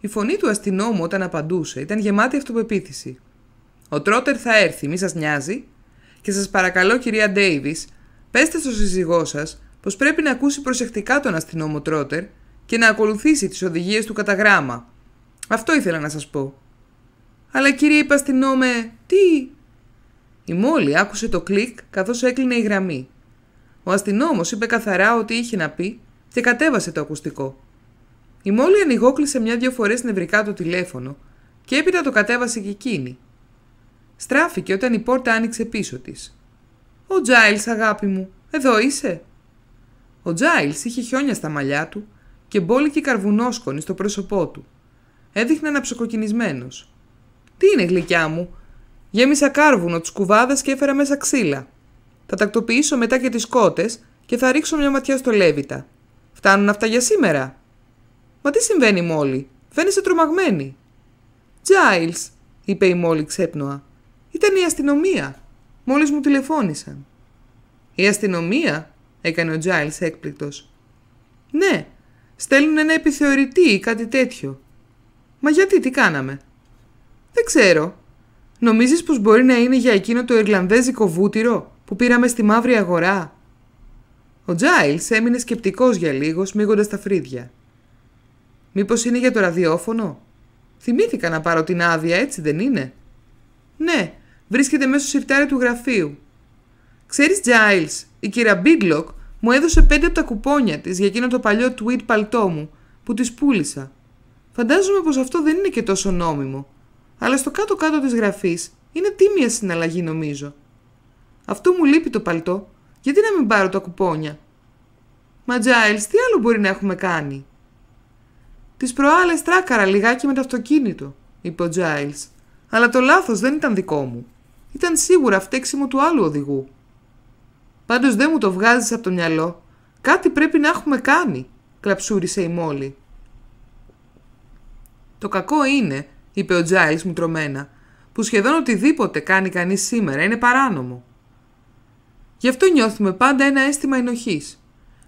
Η φωνή του αστυνόμου όταν απαντούσε ήταν γεμάτη αυτοπεποίθηση. Ο Τρότερ θα έρθει, μη σας νοιάζει. Και σας παρακαλώ, κυρία Ντέιβις, πέστε στο σύζυγό σας πως πρέπει να ακούσει προσεκτικά τον αστυνόμο Τρότερ και να ακολουθήσει τις οδηγίες του κατά γράμμα. Αυτό ήθελα να σας πω. Αλλά κύριε, είπα αστυνόμε, τι. Η Μόλι άκουσε το κλικ καθώς έκλεινε η γραμμή. Ο αστυνόμος είπε καθαρά ότι είχε να πει και κατέβασε το ακουστικό. Η Μόλι ανοιγόκλεισε μια-δυο φορές νευρικά το τηλέφωνο και έπειτα το κατέβασε και εκείνη. Στράφηκε όταν η πόρτα άνοιξε πίσω της Ο Τζάιλ, αγάπη μου, εδώ είσαι. Ο Τζάιλς είχε χιόνια στα μαλλιά του και μπόλικη καρβουνόσκονη στο πρόσωπό του. Έδειχνε ψοκοκινισμένο. Τι είναι, γλυκιά μου. Γέμισα κάρβουνο της κουβάδας και έφερα μέσα ξύλα. Θα τακτοποιήσω μετά και τις κότες και θα ρίξω μια ματιά στο Λέβιτα. Φτάνουν αυτά για σήμερα. Μα τι συμβαίνει, Μόλι. Φαίνεσαι τρομαγμένη. Τζάιλ, είπε η Μόλι ξέπνοα. Ήταν η αστυνομία. Μόλις μου τηλεφώνησαν. Η αστυνομία, έκανε ο Giles έκπληκτος. Ναι, στέλνουν ένα επιθεωρητή ή κάτι τέτοιο. Μα γιατί, τι κάναμε. Δεν ξέρω. Νομίζεις πως μπορεί να είναι για εκείνο το Ιρλανδέζικο βούτυρο που πήραμε στη μαύρη αγορά. Ο Giles έμεινε σκεπτικός για λίγο, σμίγοντας τα φρύδια. Μήπως είναι για το ραδιόφωνο. Θυμήθηκα να πάρω την άδεια, έτσι δεν είναι. Ναι, βρίσκεται μέσω στο του γραφείου. Ξέρεις Giles, η κυρία Μπίγκλοκ μου έδωσε πέντε από τα κουπόνια της για εκείνο το παλιό tweet παλτό μου που της πούλησα. Φαντάζομαι πως αυτό δεν είναι και τόσο νόμιμο, αλλά στο κάτω-κάτω της γραφής είναι τίμια συναλλαγή νομίζω. Αυτό μου λείπει το παλτό, γιατί να μην πάρω τα κουπόνια. Μα Giles, τι άλλο μπορεί να έχουμε κάνει. Τις προάλλες τράκαρα λιγάκι με το αυτοκίνητο, είπε ο Giles, αλλά το λάθος δεν ήταν δικό μου. Ήταν σίγουρα φταίξιμο του άλλου οδηγού. Πάντως δεν μου το βγάζεις από το μυαλό. Κάτι πρέπει να έχουμε κάνει, κλαψούρισε η Μόλι. Το κακό είναι, είπε ο Τζάιλ μου τρωμένα, που σχεδόν οτιδήποτε κάνει κανείς σήμερα είναι παράνομο. Γι' αυτό νιώθουμε πάντα ένα αίσθημα ενοχής.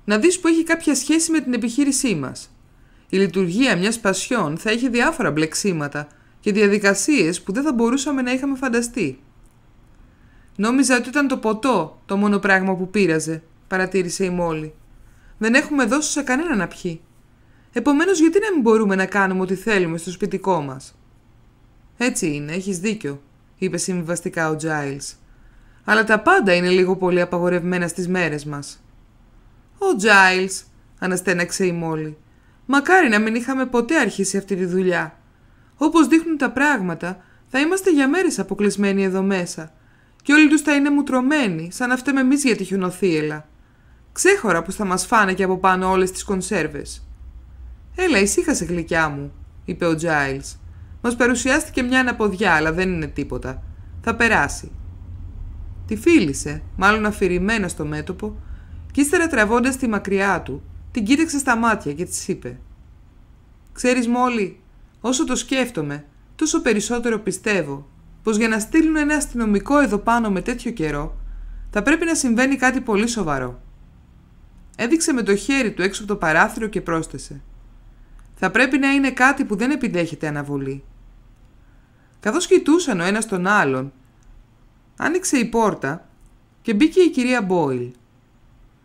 Να δεις που έχει κάποια σχέση με την επιχείρησή μας. Η λειτουργία μιας πασιόν θα έχει διάφορα μπλεξίματα και διαδικασίες που δεν θα μπορούσαμε να είχαμε φανταστεί. Νόμιζα ότι ήταν το ποτό το μόνο πράγμα που πήραζε. παρατήρησε η Μόλι. Δεν έχουμε δώσει σε κανένα να πιει. Επομένως, γιατί να μην μπορούμε να κάνουμε ό,τι θέλουμε στο σπιτικό μας. Έτσι είναι, έχεις δίκιο, είπε συμβιβαστικά ο Τζάιλ. Αλλά τα πάντα είναι λίγο πολύ απαγορευμένα στις μέρες μας. Ο Τζάιλ, αναστέναξε η Μόλι. Μακάρι να μην είχαμε ποτέ αρχίσει αυτή τη δουλειά. Όπως δείχνουν τα πράγματα, θα είμαστε για μέρες αποκλεισμένοι εδώ μέσα και όλοι τους θα είναι μουτρωμένοι, σαν να εμείς για τη χιουνοθύελα. Ξέχωρα πώ θα μας φάνε και από πάνω όλες τις κονσέρβες. «Έλα, ησύχασε γλυκιά μου», είπε ο Τζάιλ. «Μας παρουσιάστηκε μια αναποδιά, αλλά δεν είναι τίποτα. Θα περάσει». Τη φίλησε, μάλλον αφηρημένα στο μέτωπο, και ύστερα τραβώντας τη μακριά του, την κοίταξε στα μάτια και της είπε «Ξέρεις Μόλι, όσο το σκέφτομαι, τόσο περισσότερο πιστεύω Πώ για να στείλουν ένα αστυνομικό εδώ πάνω με τέτοιο καιρό, θα πρέπει να συμβαίνει κάτι πολύ σοβαρό. Έδειξε με το χέρι του έξω από το παράθυρο και πρόσθεσε. Θα πρέπει να είναι κάτι που δεν επιδέχεται αναβολή. Καθώς κοιτούσαν ο ένας τον άλλον, άνοιξε η πόρτα και μπήκε η κυρία Μπόιλ.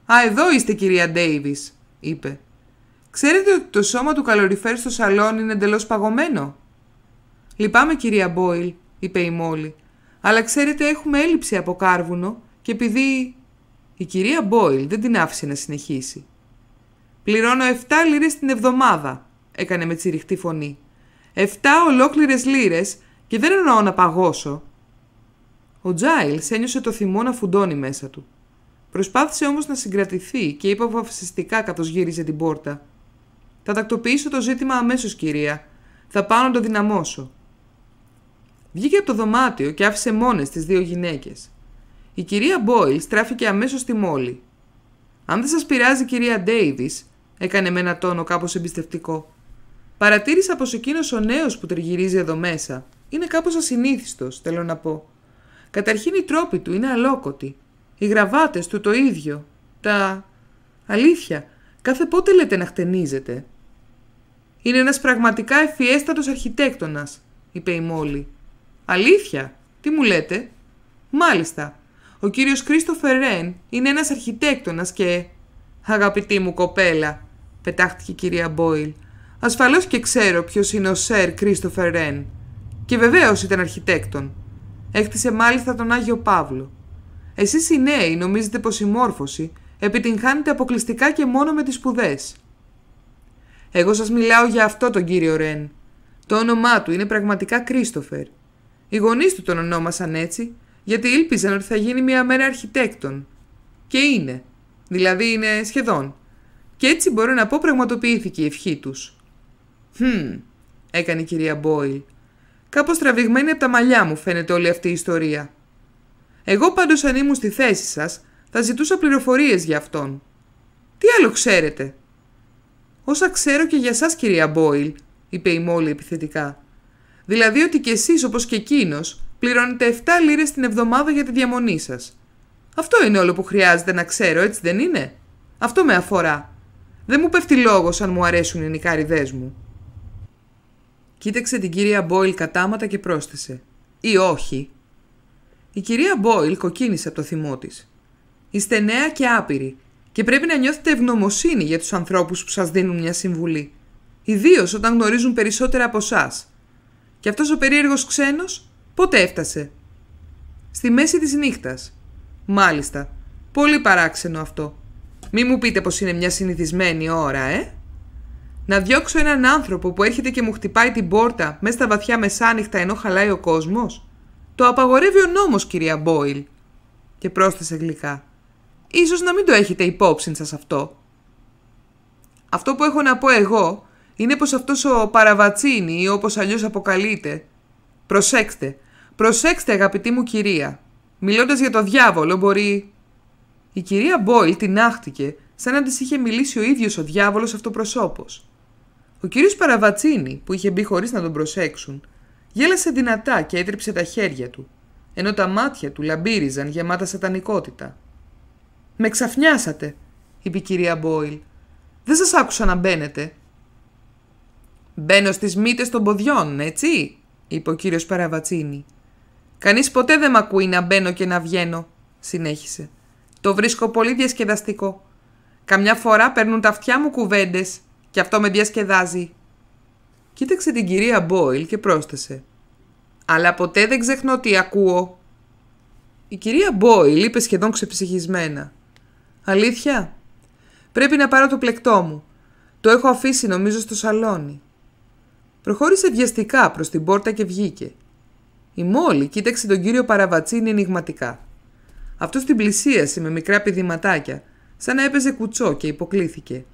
«Α, εδώ είστε κυρία Ντέιβις, είπε. «Ξέρετε ότι το σώμα του καλοριφέρ στο σαλόν είναι εντελώς παγωμένο». «Λυπάμαι κυρία Μπόιλ, είπε η Μόλι. Αλλά ξέρετε, έχουμε έλλειψη από κάρβουνο και επειδή. Η κυρία Μπόιλ δεν την άφησε να συνεχίσει. Πληρώνω 7 λίρες την εβδομάδα, έκανε με τσιριχτή φωνή. 7 ολόκληρες λίρες και δεν εννοώ να παγώσω. Ο Τζάιλ ένιωσε το θυμό να φουντώνει μέσα του. Προσπάθησε όμως να συγκρατηθεί και είπε αποφασιστικά καθώς γύριζε την πόρτα. Θα τακτοποιήσω το ζήτημα αμέσως κυρία. Θα πάω να το δυναμώσω. Βγήκε από το δωμάτιο και άφησε μόνες τις δύο γυναίκες. Η κυρία Μπόιλ στράφηκε αμέσως στη μόλη. Αν δεν σας πειράζει, κυρία Ντέιβις, έκανε με ένα τόνο κάπως εμπιστευτικό. Παρατήρησα πως εκείνος ο νέος που τριγυρίζει εδώ μέσα είναι κάπως ασυνήθιστος, θέλω να πω. Καταρχήν οι τρόποι του είναι αλόκοτοι. Οι γραβάτες του το ίδιο. Τα. Αλήθεια, κάθε πότε λέτε να χτενίζετε. Είναι ένας πραγματικά ευφιέστατο αρχιτέκτονας, είπε η Μόλι. Αλήθεια, τι μου λέτε. Μάλιστα, ο κύριος Κρίστοφερ Ρέν είναι ένας αρχιτέκτονας και... Αγαπητή μου κοπέλα, πετάχτηκε η κυρία Μπόιλ, ασφαλώς και ξέρω ποιος είναι ο Σερ Κρίστοφερ Ρέν. Και βεβαίως ήταν αρχιτέκτον. Έκτισε μάλιστα τον Άγιο Παύλο. Εσείς οι νέοι νομίζετε πως η μόρφωση επιτυγχάνεται αποκλειστικά και μόνο με τις σπουδές. Εγώ σας μιλάω για αυτό τον κύριο Ρεν. Το όνομά του είναι πραγματικά Κρίστοφερ οι γονείς του τον ονόμασαν έτσι γιατί ήλπιζαν ότι θα γίνει μια μέρα αρχιτέκτον. Και είναι. Δηλαδή είναι σχεδόν. Και έτσι μπορώ να πω πραγματοποιήθηκε η ευχή τους. «Χμ», έκανε η κυρία Μπόιλ. «Κάπως τραβηγμένη από τα μαλλιά μου φαίνεται όλη αυτή η ιστορία. Εγώ πάντως αν ήμουν στη θέση σας θα ζητούσα πληροφορίες για αυτόν. Τι άλλο ξέρετε» «Όσα ξέρω και για σας κυρία Μπόιλ», είπε η Μόλι επιθετικά. Δηλαδή ότι κι εσείς όπως και εκείνος πληρώνετε 7 λίρες την εβδομάδα για τη διαμονή σας. Αυτό είναι όλο που χρειάζεται να ξέρω, έτσι δεν είναι. Αυτό με αφορά. Δεν μου πέφτει λόγος αν μου αρέσουν οι νικάριδε μου. Κοίταξε την κυρία Μπόιλ κατάματα και πρόσθεσε. Ή όχι. Η κυρία Μπόιλ κοκκίνησε από το θυμό της. Είστε νέα και άπειρη και πρέπει να νιώθετε ευγνωμοσύνη για τους ανθρώπους που σας δίνουν μια συμβουλή. Ιδίως όταν γνωρίζουν περισσότερα από εσάς. Και αυτός ο περίεργος ξένος πότε έφτασε. Στη μέση της νύχτας. Μάλιστα. Πολύ παράξενο αυτό. Μη μου πείτε πως είναι μια συνηθισμένη ώρα, ε. Να διώξω έναν άνθρωπο που έρχεται και μου χτυπάει την πόρτα μέσα στα βαθιά μεσάνυχτα ενώ χαλάει ο κόσμος. Το απαγορεύει ο νόμος, κυρία Μπόιλ. Και πρόσθεσε γλυκά. Ίσως να μην το έχετε υπόψη σας αυτό. Αυτό που έχω να πω εγώ είναι πως αυτός ο Παραβατσίνη ή όπως αλλιώς αποκαλείται. Προσέξτε, προσέξτε αγαπητή μου κυρία. Μιλώντας για το διάβολο μπορεί... Η κυρία Μπόιλ την άχτηκε σαν να της είχε μιλήσει ο ίδιος ο διάβολος αυτοπροσώπος. Ο κύριος Παραβατσίνη που είχε μπει χωρίς να τον προσέξουν γέλασε δυνατά και έτριψε τα χέρια του ενώ τα μάτια του λαμπύριζαν γεμάτα σατανικότητα. «Με ξαφνιάσατε», είπε η κυρία Μπόιλ. «Δεν σας άκουσα να μπαίνετε. Μπαίνω στις μύτες των ποδιών, έτσι, είπε ο κύριος Παραβατσίνη. Κανείς ποτέ δεν μ' ακούει να μπαίνω και να βγαίνω, συνέχισε. Το βρίσκω πολύ διασκεδαστικό. Καμιά φορά παίρνουν τα αυτιά μου κουβέντες και αυτό με διασκεδάζει. Κοίταξε την κυρία Μπόιλ και πρόσθεσε. Αλλά ποτέ δεν ξεχνώ τι ακούω. Η κυρία Μπόιλ είπε σχεδόν ξεψυχισμένα. Αλήθεια. Πρέπει να πάρω το πλεκτό μου. Το έχω αφήσει νομίζω στο σαλόνι. Προχώρησε βιαστικά προς την πόρτα και βγήκε. Η μόλι κοίταξε τον κύριο Παραβατσίνη ενηγματικά. Αυτός την πλησίασε με μικρά πηδηματάκια, σαν να έπαιζε κουτσό και υποκλήθηκε.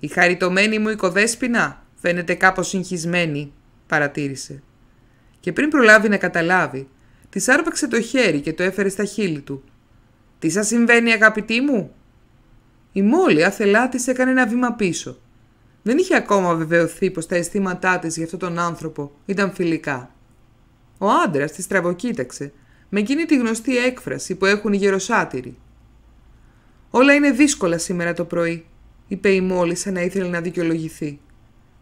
«Η χαριτωμένη μου οικοδέσπινα, φαίνεται κάπως συγχυσμένη», παρατήρησε. Και πριν προλάβει να καταλάβει, της άρπαξε το χέρι και το έφερε στα χείλη του. «Τι σας συμβαίνει αγαπητή μου» Η Μόλη αθελά της έκανε ένα βήμα πίσω. Δεν είχε ακόμα βεβαιωθεί πως τα αισθήματά της για αυτόν τον άνθρωπο ήταν φιλικά. Ο άντρας τη τραβοκοίταξε με εκείνη τη γνωστή έκφραση που έχουν οι γεροσάτηροι. Όλα είναι δύσκολα σήμερα το πρωί, είπε η μόλις σαν να ήθελε να δικαιολογηθεί.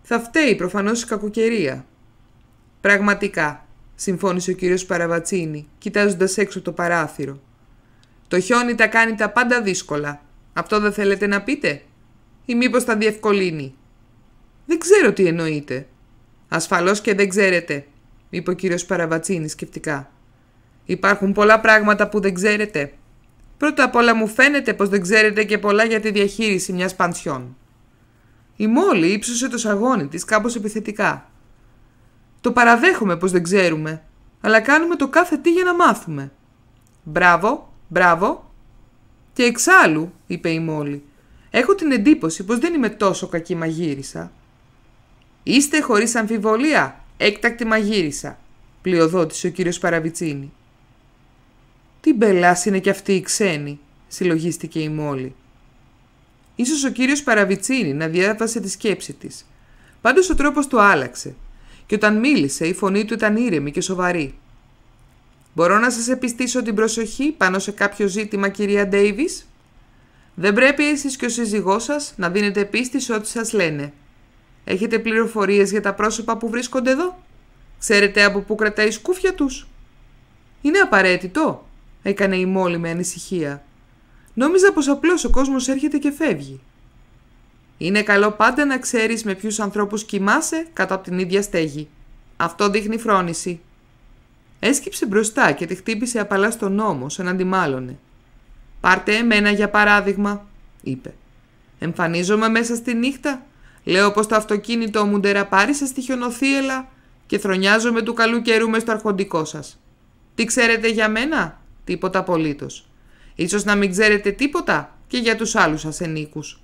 Θα φταίει προφανώς η κακοκαιρία. Πραγματικά, συμφώνησε ο κύριος Παραβατσίνη, κοιτάζοντας έξω το παράθυρο. Το χιόνι τα κάνει τα πάντα δύσκολα. Αυτό δεν θέλετε να πείτε, ή μήπως τα διευκολύνει. Δεν ξέρω τι εννοείτε. Ασφαλώς και δεν ξέρετε, είπε ο κύριος Παραβατσίνη σκεπτικά. Υπάρχουν πολλά πράγματα που δεν ξέρετε. Πρώτα απ' όλα μου φαίνεται πως δεν ξέρετε και πολλά για τη διαχείριση μιας πανσιόν. Η Μόλι ύψωσε το σαγόνι της κάπως επιθετικά. Το παραδέχομαι πως δεν ξέρουμε, αλλά κάνουμε το κάθε τι για να μάθουμε. Μπράβο, μπράβο. Και εξάλλου, είπε η Μόλι, έχω την εντύπωση πως δεν είμαι τόσο κακή μαγείρισα. Είστε χωρίς αμφιβολία έκτακτη μαγείρισα, πλειοδότησε ο κύριος Παραβιτσίνη. Τι μπελά είναι κι αυτή η ξένη, συλλογίστηκε η μόλι. Ίσως ο κύριος Παραβιτσίνη να διάβασε τη σκέψη της. Πάντως ο τρόπος του άλλαξε και όταν μίλησε η φωνή του ήταν ήρεμη και σοβαρή. «Μπορώ να σας επιστήσω την προσοχή πάνω σε κάποιο ζήτημα, κυρία Ντέιβις. Δεν πρέπει εσείς και ο σύζυγός σας να δίνετε πίστη σε ό,τι σας λένε. Έχετε πληροφορίες για τα πρόσωπα που βρίσκονται εδώ. Ξέρετε από πού κρατάει η σκούφια τους. Είναι απαραίτητο, έκανε η μόλι με ανησυχία. Νόμιζα πως απλώς ο κόσμος έρχεται και φεύγει. Είναι καλό πάντα να ξέρεις με ποιους ανθρώπους κοιμάσαι κάτω την ίδια στέγη. Αυτό δείχνει φρόνηση. Έσκυψε μπροστά και τη χτύπησε απαλά στον νόμο σαν να «Πάρτε εμένα για παράδειγμα», είπε. «Εμφανίζομαι μέσα στη νύχτα Λέω πως το αυτοκίνητο μου ντεραπάρισε στη χιονοθύελα και θρονιάζομαι του καλού καιρού μες στο αρχοντικό σας. Τι ξέρετε για μένα? Τίποτα απολύτως. Ίσως να μην ξέρετε τίποτα και για τους άλλους σας ενίκους.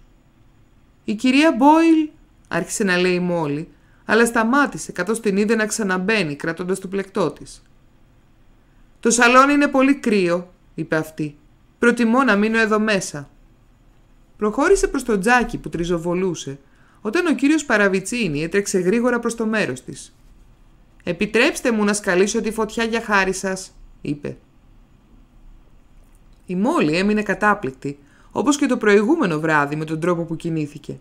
Η κυρία Μπόιλ άρχισε να λέει μόλι, αλλά σταμάτησε καθώς την είδε να ξαναμπαίνει κρατώντας το πλεκτό της. «Το σαλόνι είναι πολύ κρύο», είπε αυτή. «Προτιμώ να μείνω εδώ μέσα». Προχώρησε προς τον τζάκι που τριζοβολούσε όταν ο κύριος Παραβιτσίνη έτρεξε γρήγορα προς το μέρος της. «Επιτρέψτε μου να σκαλίσω τη φωτιά για χάρη σας», είπε. Η Μόλι έμεινε κατάπληκτη, όπως και το προηγούμενο βράδυ με τον τρόπο που κινήθηκε.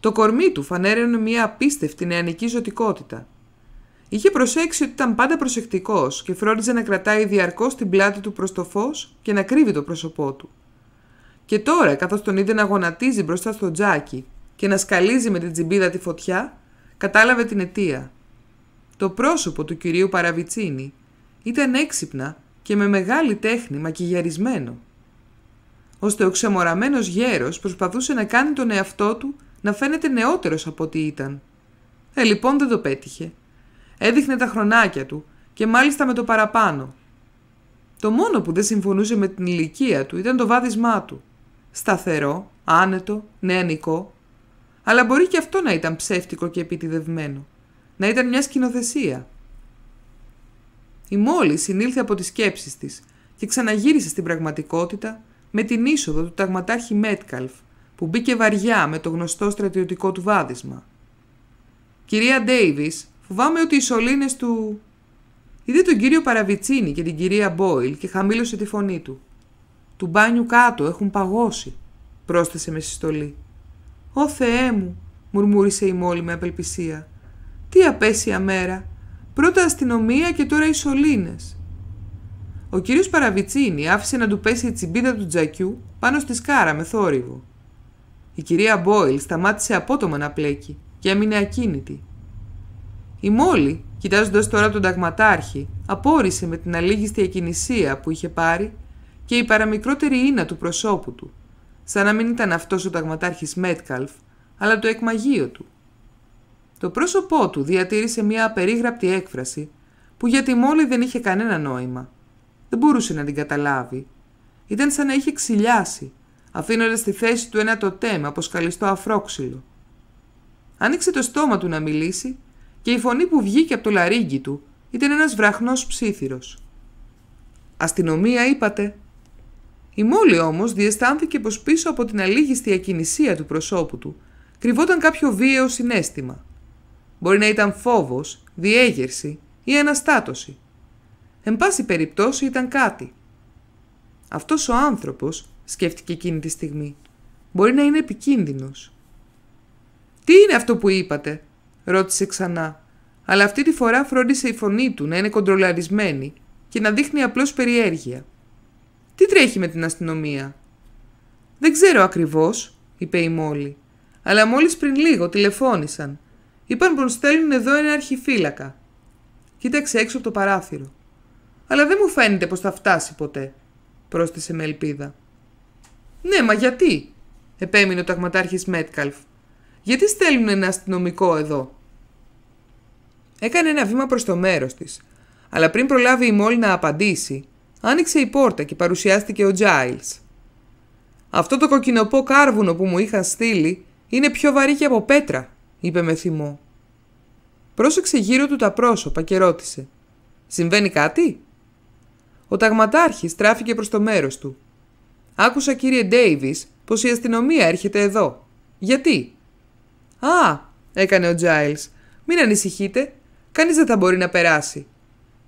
Το κορμί του φανέρενε μια απίστευτη νεανική ζωτικότητα. Είχε προσέξει ότι ήταν πάντα προσεκτικός και φρόντιζε να κρατάει διαρκώς την πλάτη του προς το φως και να κρύβει το πρόσωπό του. Και τώρα, καθώς τον είδε να γονατίζει μπροστά στο τζάκι και να σκαλίζει με την τσιμπίδα τη φωτιά, κατάλαβε την αιτία. Το πρόσωπο του κυρίου Παραβιτσίνη ήταν έξυπνα και με μεγάλη τέχνη μακιγιαρισμένο. Ώστε ο ξεμοραμένος γέρος προσπαθούσε να κάνει τον εαυτό του να φαίνεται νεότερος από ό,τι ήταν. Ε, λοιπόν δεν το πέτυχε. Έδειχνε τα χρονάκια του και μάλιστα με το παραπάνω. Το μόνο που δεν συμφωνούσε με την ηλικία του ήταν το βάδισμά του. Σταθερό, άνετο, νεανικό, αλλά μπορεί και αυτό να ήταν ψεύτικο και επιτιδευμένο. Να ήταν μια σκηνοθεσία. Η μόλις συνήλθε από τις σκέψεις της και ξαναγύρισε στην πραγματικότητα με την είσοδο του ταγματάρχη Μέτκαλφ που μπήκε βαριά με το γνωστό στρατιωτικό του βάδισμα. «Κυρία Ντέιβις, φοβάμαι ότι οι σωλήνες του...» Είδε τον κύριο Παραβιτσίνη και την κυρία Μπόιλ και χαμήλωσε τη φωνή του. «Του μπάνιου κάτω έχουν παγώσει», πρόσθεσε με συστολή. «Ω Θεέ μου», μουρμούρισε η Μόλη με απελπισία. «Τι απέσια μέρα! Πρώτα αστυνομία και τώρα οι σωλήνες». Ο κύριος Παραβιτσίνη άφησε να του πέσει η τσιμπίδα του τζακιού πάνω στη σκάρα με θόρυβο. Η κυρία Μπόιλ σταμάτησε απότομα να πλέκει και έμεινε ακίνητη. Η Μόλη, κοιτάζοντας τώρα τον ταγματάρχη, απόρρισε με την αλήγιστη ακινησία που είχε πάρει και η παραμικρότερη ίνα του προσώπου του σαν να μην ήταν αυτός ο ταγματάρχης Μέτκαλφ, αλλά το εκμαγείο του. Το πρόσωπό του διατήρησε μια απερίγραπτη έκφραση που για τη μόλη δεν είχε κανένα νόημα. Δεν μπορούσε να την καταλάβει. Ήταν σαν να είχε ξυλιάσει, αφήνοντας στη θέση του ένα τοτέμα από σκαλιστό αφρόξυλο. Άνοιξε το στόμα του να μιλήσει και η φωνή που βγήκε από το λαρίγκι του ήταν ένας βραχνός ψήθυρος. «Αστυνομία είπατε», η Μόλι όμως διαισθάνθηκε πως πίσω από την αλήγιστη ακινησία του προσώπου του κρυβόταν κάποιο βίαιο συνέστημα. Μπορεί να ήταν φόβος, διέγερση ή αναστάτωση. Εν πάση περιπτώσει ήταν κάτι. Αυτός ο άνθρωπος, σκέφτηκε εκείνη τη στιγμή, μπορεί να είναι επικίνδυνος. «Τι είναι αυτό που είπατε» ρώτησε ξανά, αλλά αυτή τη φορά φρόντισε η φωνή του να είναι κοντρολαρισμένη και να δείχνει απλώς περιέργεια. Τι τρέχει με την αστυνομία. Δεν ξέρω ακριβώς, είπε η Μόλι. Αλλά μόλις πριν λίγο τηλεφώνησαν. Είπαν πως στέλνουν εδώ ένα αρχιφύλακα. Κοίταξε έξω από το παράθυρο. Αλλά δεν μου φαίνεται πως θα φτάσει ποτέ, πρόσθεσε με ελπίδα. Ναι, μα γιατί, επέμεινε ο ταγματάρχης Μέτκαλφ. Γιατί στέλνουν ένα αστυνομικό εδώ. Έκανε ένα βήμα προς το μέρος της, αλλά πριν προλάβει η Μόλι να απαντήσει, άνοιξε η πόρτα και παρουσιάστηκε ο Giles. «Αυτό το κοκκινοπό κάρβουνο που μου είχα στείλει είναι πιο βαρύ και από πέτρα», είπε με θυμό. Πρόσεξε γύρω του τα πρόσωπα και ρώτησε «Συμβαίνει κάτι» Ο ταγματάρχης τράφηκε προς το μέρος του. «Άκουσα κύριε Ντέιβις πως η αστυνομία έρχεται εδώ. Γιατί» «Α», έκανε ο Τζάιλ. «μην ανησυχείτε, Κανείς δεν θα μπορεί να περάσει.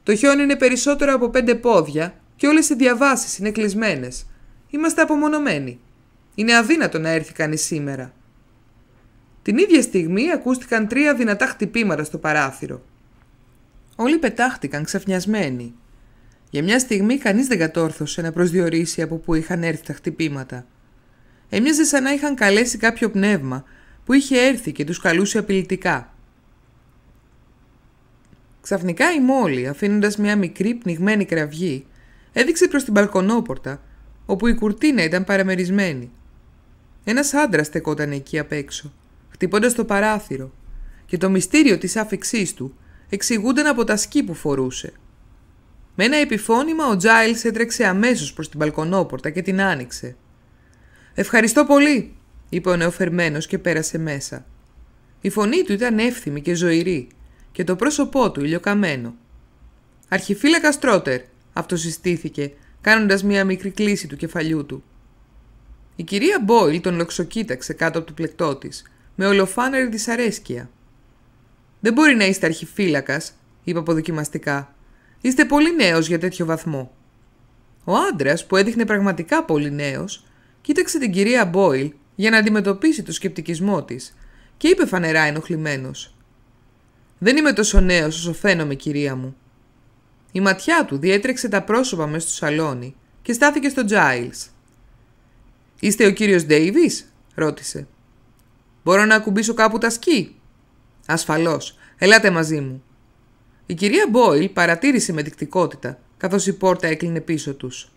Το χιόνι είναι περισσότερο από πέντε πόδια και όλες οι διαβάσεις είναι κλεισμένες. Είμαστε απομονωμένοι. Είναι αδύνατο να έρθει κανείς σήμερα. Την ίδια στιγμή ακούστηκαν τρία δυνατά χτυπήματα στο παράθυρο. Όλοι πετάχτηκαν ξαφνιασμένοι. Για μια στιγμή κανείς δεν κατόρθωσε να προσδιορίσει από πού είχαν έρθει τα χτυπήματα. Έμοιαζε σαν να είχαν καλέσει κάποιο πνεύμα που είχε έρθει και τους καλούσε απειλητικά. Ξαφνικά η μόλη, αφήνοντας μια μικρή πνιγμένη κραυγή, έδειξε προς την μπαλκονόπορτα, όπου η κουρτίνα ήταν παραμερισμένη. Ένας άντρας στεκόταν εκεί απ' έξω, χτυπώντας το παράθυρο, και το μυστήριο της άφηξής του εξηγούνταν από τα σκή που φορούσε. Με ένα επιφώνημα ο Τζάιλς έτρεξε αμέσως προς την μπαλκονόπορτα και την άνοιξε. «Ευχαριστώ πολύ», είπε ο νεοφερμένος και πέρασε μέσα. Η φωνή του ήταν εύθυμη και ζωηρή και το πρόσωπό του ηλιοκαμένο. «Αρχιφύλακας Τρότερ», αυτοσυστήθηκε, κάνοντας μία μικρή κλίση του κεφαλιού του. Η κυρία Μπόιλ τον λοξοκοίταξε κάτω από το πλεκτό της, με ολοφάνερη δυσαρέσκεια. Δεν μπορεί να είστε αρχιφύλακας, είπε αποδοκιμαστικά. Είστε πολύ νέος για τέτοιο βαθμό. Ο άντρας, που έδειχνε πραγματικά πολύ νέος, κοίταξε την κυρία Μπόιλ για να αντιμετωπίσει το σκεπτικισμό της και είπε φανερά ενοχλημένος. Δεν είμαι τόσο νέος όσο φαίνομαι, κυρία μου. Η ματιά του διέτρεξε τα πρόσωπα μέσα στο σαλόνι και στάθηκε στο Giles. «Είστε ο κύριος Ντέιβις» ρώτησε. «Μπορώ να ακουμπήσω κάπου τα σκι» «Ασφαλώς. Ελάτε μαζί μου». Η κυρία Μπόιλ παρατήρησε με δικτικότητα, καθώς η πόρτα έκλεινε πίσω τους.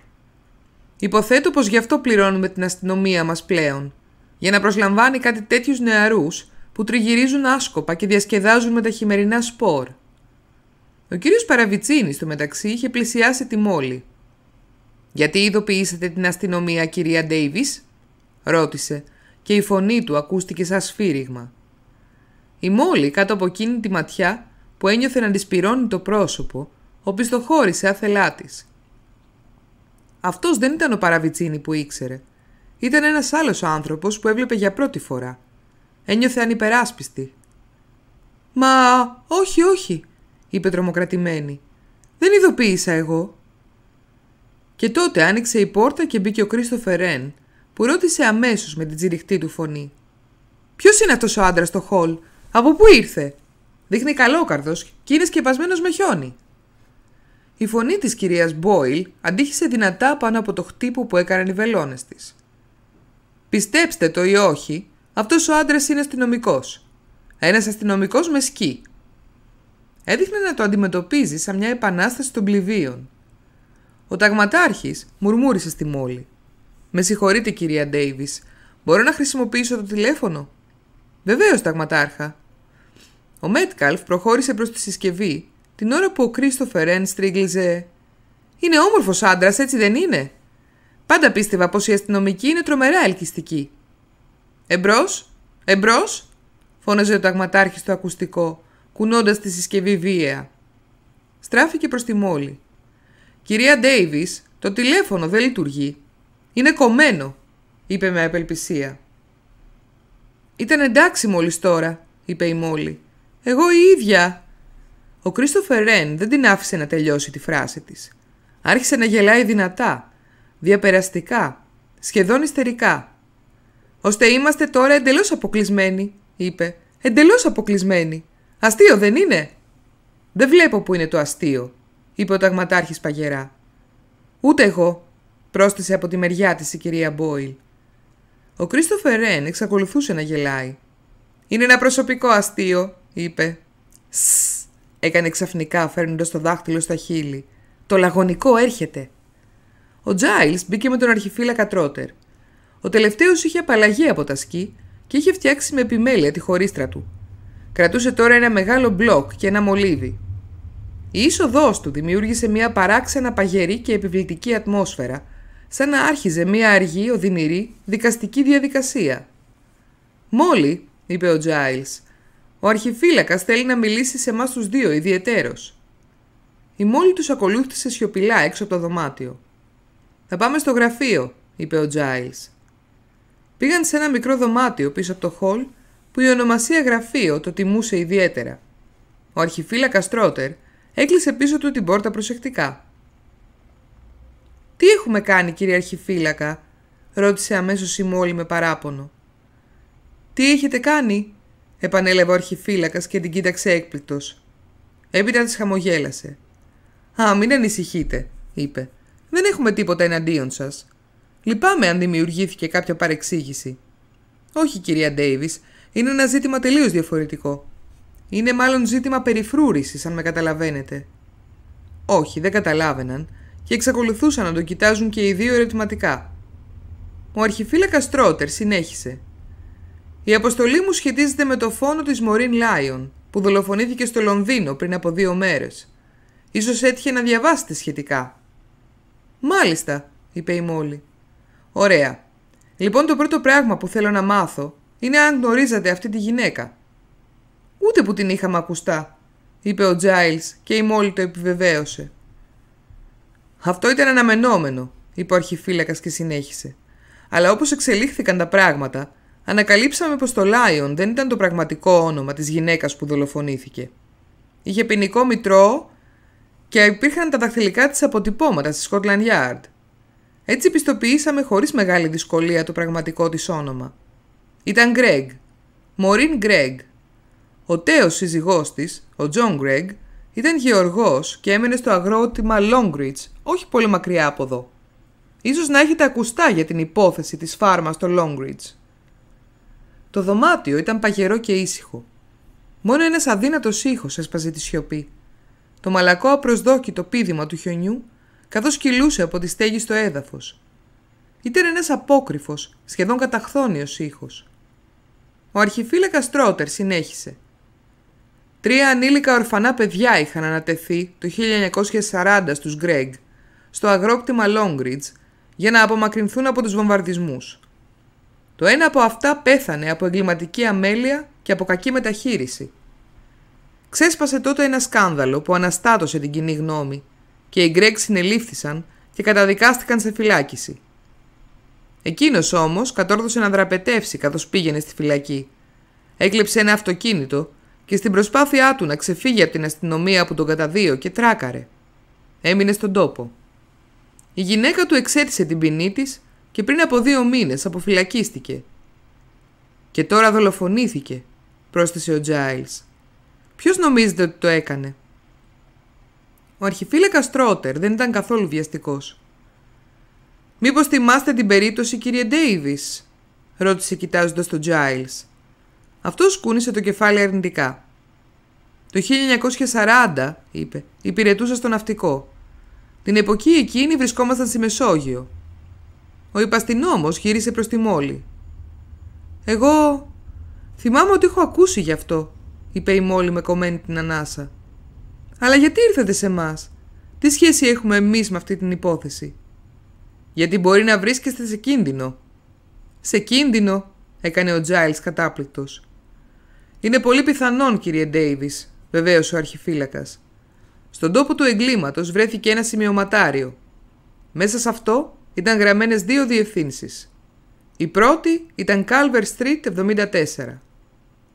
«Υποθέτω πως γι' αυτό πληρώνουμε την αστυνομία μας πλέον, για να προσλαμβάνει κάτι τέτοιους νεαρούς που τριγυρίζουν άσκοπα και διασκεδάζουν με τα χειμερινά σπορ». Ο κύριος Παραβιτσίνης στο μεταξύ είχε πλησιάσει τη μόλη. «Γιατί ειδοποιήσατε την αστυνομία, κυρία Ντέιβις» ρώτησε και η φωνή του ακούστηκε σαν σφύριγμα. Η μόλη κάτω από εκείνη τη ματιά που ένιωθε να αντισπυρώνει το πρόσωπο, οπισθοχώρησε άθελά της. Αυτός δεν ήταν ο Παραβιτσίνη που ήξερε. Ήταν ένας άλλος άνθρωπος που έβλεπε για πρώτη φορά. Ένιωθε ανυπεράσπιστη. «Μα όχι, όχι», είπε τρομοκρατημένη. Δεν ειδοποίησα εγώ. Και τότε άνοιξε η πόρτα και μπήκε ο Κρίστοφερ Ρεν, που ρώτησε αμέσως με την τσιριχτή του φωνή. Ποιος είναι αυτός ο άντρας στο χολ, από πού ήρθε. Δείχνει καλόκαρδο και είναι σκεπασμένος με χιόνι. Η φωνή της κυρίας Μπόιλ αντίχησε δυνατά πάνω από το χτύπο που έκαναν οι βελόνες της. Πιστέψτε το ή όχι, αυτός ο άντρας είναι αστυνομικός. Ένας αστυνομικός με σκι, έδειχνε να το αντιμετωπίζεις σαν μια επανάσταση των πληβίων. Ο ταγματάρχης μουρμούρισε στη μόλη. «Με συγχωρείτε κυρία Ντέιβις, μπορώ να χρησιμοποιήσω το τηλέφωνο» Βεβαίως ταγματάρχα». Ο Μέτκαλφ προχώρησε προς τη συσκευή την ώρα που ο Κρίστοφερ Εν στρίγγλιζε «Είναι όμορφος άντρας, έτσι δεν είναι» Πάντα πίστευα πως η αστυνομική είναι τρομερά ελκυστική. Εμπρός, εμπρός! φώναζε ο ταγματάρχης στο ακουστικό κουνώντας τη συσκευή βία. Στράφηκε προς τη Μόλι. Κυρία Ντέιβις, το τηλέφωνο δεν λειτουργεί. Είναι κομμένο, είπε με απελπισία. Ήταν εντάξει μόλις τώρα, είπε η Μόλι. Εγώ η ίδια. Ο Κρίστοφερ Ρεν δεν την άφησε να τελειώσει τη φράση της. Άρχισε να γελάει δυνατά, διαπεραστικά, σχεδόν ιστερικά. «Ωστε είμαστε τώρα εντελώς αποκλεισμένοι», είπε. «Εντελώς αποκλεισμένοι». Αστείο δεν είναι. Δεν βλέπω που είναι το αστείο, είπε ο ταγματάρχης παγερά. Ούτε εγώ, πρόσθεσε από τη μεριά της η κυρία Μπόιλ. Ο Κρίστοφερ Ρεν εξακολουθούσε να γελάει. Είναι ένα προσωπικό αστείο, είπε. Σ, έκανε ξαφνικά φέρνοντας το δάχτυλο στα χείλη. Το λαγωνικό έρχεται. Ο Τζάιλ μπήκε με τον αρχιφύλακα Τρότερ. Ο τελευταίος είχε απαλλαγεί από τα σκι και είχε φτιάξει με επιμέλεια τη χωρίστρα του. Κρατούσε τώρα ένα μεγάλο μπλοκ και ένα μολύβι. Η είσοδός του δημιούργησε μια παράξενα παγερή και επιβλητική ατμόσφαιρα, σαν να άρχιζε μια αργή, οδυνηρή, δικαστική διαδικασία. «Μόλι», είπε ο Τζάιλ, ο Τζάιλς. Πήγαν σε εμάς τους δυο ιδιαιτέρως. η μολι τους ακολουθησε σιωπηλα εξω απο δωμάτιο ειπε ο Τζάιλ. πηγαν σε από το χολ που η ονομασία γραφείο το τιμούσε ιδιαίτερα. Ο αρχιφύλακας Τρότερ έκλεισε πίσω του την πόρτα προσεκτικά. «Τι έχουμε κάνει, κύριε αρχιφύλακα», ρώτησε αμέσως η Μόλη με παράπονο. «Τι έχετε κάνει», επανέλαβε ο αρχιφύλακας και την κοίταξε έκπληκτος. Έπειτα της χαμογέλασε. «Α, μην ανησυχείτε», είπε. «Δεν έχουμε τίποτα εναντίον σας. Λυπάμαι αν δημιουργήθηκε κάποια παρεξήγηση». «Όχι, κυρία είναι ένα ζήτημα τελείως διαφορετικό. Είναι μάλλον ζήτημα περιφρούρησης, αν με καταλαβαίνετε. Όχι, δεν καταλάβαιναν και εξακολουθούσαν να τον κοιτάζουν και οι δύο ερωτηματικά. Ο αρχιφύλακας Τρότερ συνέχισε. Η αποστολή μου σχετίζεται με το φόνο της Μωρήν Λάιον, που δολοφονήθηκε στο Λονδίνο πριν από δύο μέρες. σω έτυχε να διαβάσετε σχετικά. «Μάλιστα», είπε η Μόλι. «Ωραία. Λοιπόν, το πρώτο πράγμα που θέλω να μάθω είναι αν γνωρίζατε αυτή τη γυναίκα. Ούτε που την είχαμε ακουστά, είπε ο Τζάιλ και η Μόλι το επιβεβαίωσε. Αυτό ήταν αναμενόμενο, είπε ο αρχιφύλακας και συνέχισε. Αλλά όπως εξελίχθηκαν τα πράγματα, ανακαλύψαμε πως το Λάιον δεν ήταν το πραγματικό όνομα της γυναίκας που δολοφονήθηκε. Είχε ποινικό μητρό και υπήρχαν τα δαχτυλικά της αποτυπώματα στη Σκότλαν Yard. Έτσι πιστοποιήσαμε χωρίς μεγάλη δυσκολία το πραγματικό της όνομα ήταν Γκρέγ, Μωρίν Γκρέγ. Ο τέος σύζυγός της, ο Τζον Γκρέγ, ήταν γεωργός και έμενε στο αγρότημα Λόγκριτς, όχι πολύ μακριά από εδώ. Ίσως να έχετε ακουστά για την υπόθεση της φάρμας στο Longridge. Το δωμάτιο ήταν παγερό και ήσυχο. Μόνο ένας αδύνατος ήχος έσπαζε τη σιωπή. Το μαλακό απροσδόκητο πίδημα του χιονιού, καθώς κυλούσε από τη στέγη στο έδαφος. Ήταν ένας απόκριφος, σχεδόν καταχθόνιος ήχος. Ο αρχιφύλακας Στρότερ συνέχισε. Τρία ανήλικα ορφανά παιδιά είχαν ανατεθεί το 1940 στους Γκρέγκ, στο αγρόκτημα Longridge, για να απομακρυνθούν από τους βομβαρδισμούς. Το ένα από αυτά πέθανε από εγκληματική αμέλεια και από κακή μεταχείριση. Ξέσπασε τότε ένα σκάνδαλο που αναστάτωσε την κοινή γνώμη και οι Γκρέγκ συνελήφθησαν και καταδικάστηκαν σε φυλάκιση. Εκείνος όμως κατόρθωσε να δραπετεύσει καθώς πήγαινε στη φυλακή. Έκλεψε ένα αυτοκίνητο και στην προσπάθειά του να ξεφύγει από την αστυνομία που τον καταδίωκε και τράκαρε. Έμεινε στον τόπο. Η γυναίκα του εξέτησε την ποινή της και πριν από δύο μήνες αποφυλακίστηκε. Και τώρα δολοφονήθηκε, πρόσθεσε ο Τζάιλ. Ποιος νομίζετε ότι το έκανε. Ο αρχιφύλακας Τρότερ δεν ήταν καθόλου βιαστικός. Μήπως θυμάστε την περίπτωση, κύριε Ντέιβις, ρώτησε κοιτάζοντας τον Τζάιλ. Αυτός κούνησε το κεφάλι αρνητικά. Το 1940, είπε, υπηρετούσα στο ναυτικό. Την εποχή εκείνη βρισκόμασταν στη Μεσόγειο. Ο υπαστηνόμος γύρισε προς τη Μόλη. «Εγώ θυμάμαι ότι έχω ακούσει γι' αυτό», είπε η Μόλη με κομμένη την ανάσα. «Αλλά γιατί ήρθατε σε εμάς. Τι σχέση έχουμε εμείς με αυτή την υπόθεση» γιατί μπορεί να βρίσκεστε σε κίνδυνο. Σε κίνδυνο, έκανε ο Τζάιλς κατάπληκτος. Είναι πολύ πιθανόν, κύριε Ντέιβις, βεβαίως ο αρχιφύλακας. Στον τόπο του εγκλήματος βρέθηκε ένα σημειωματάριο. Μέσα σε αυτό ήταν γραμμένες δύο διευθύνσεις. Η πρώτη ήταν Calver Street 74.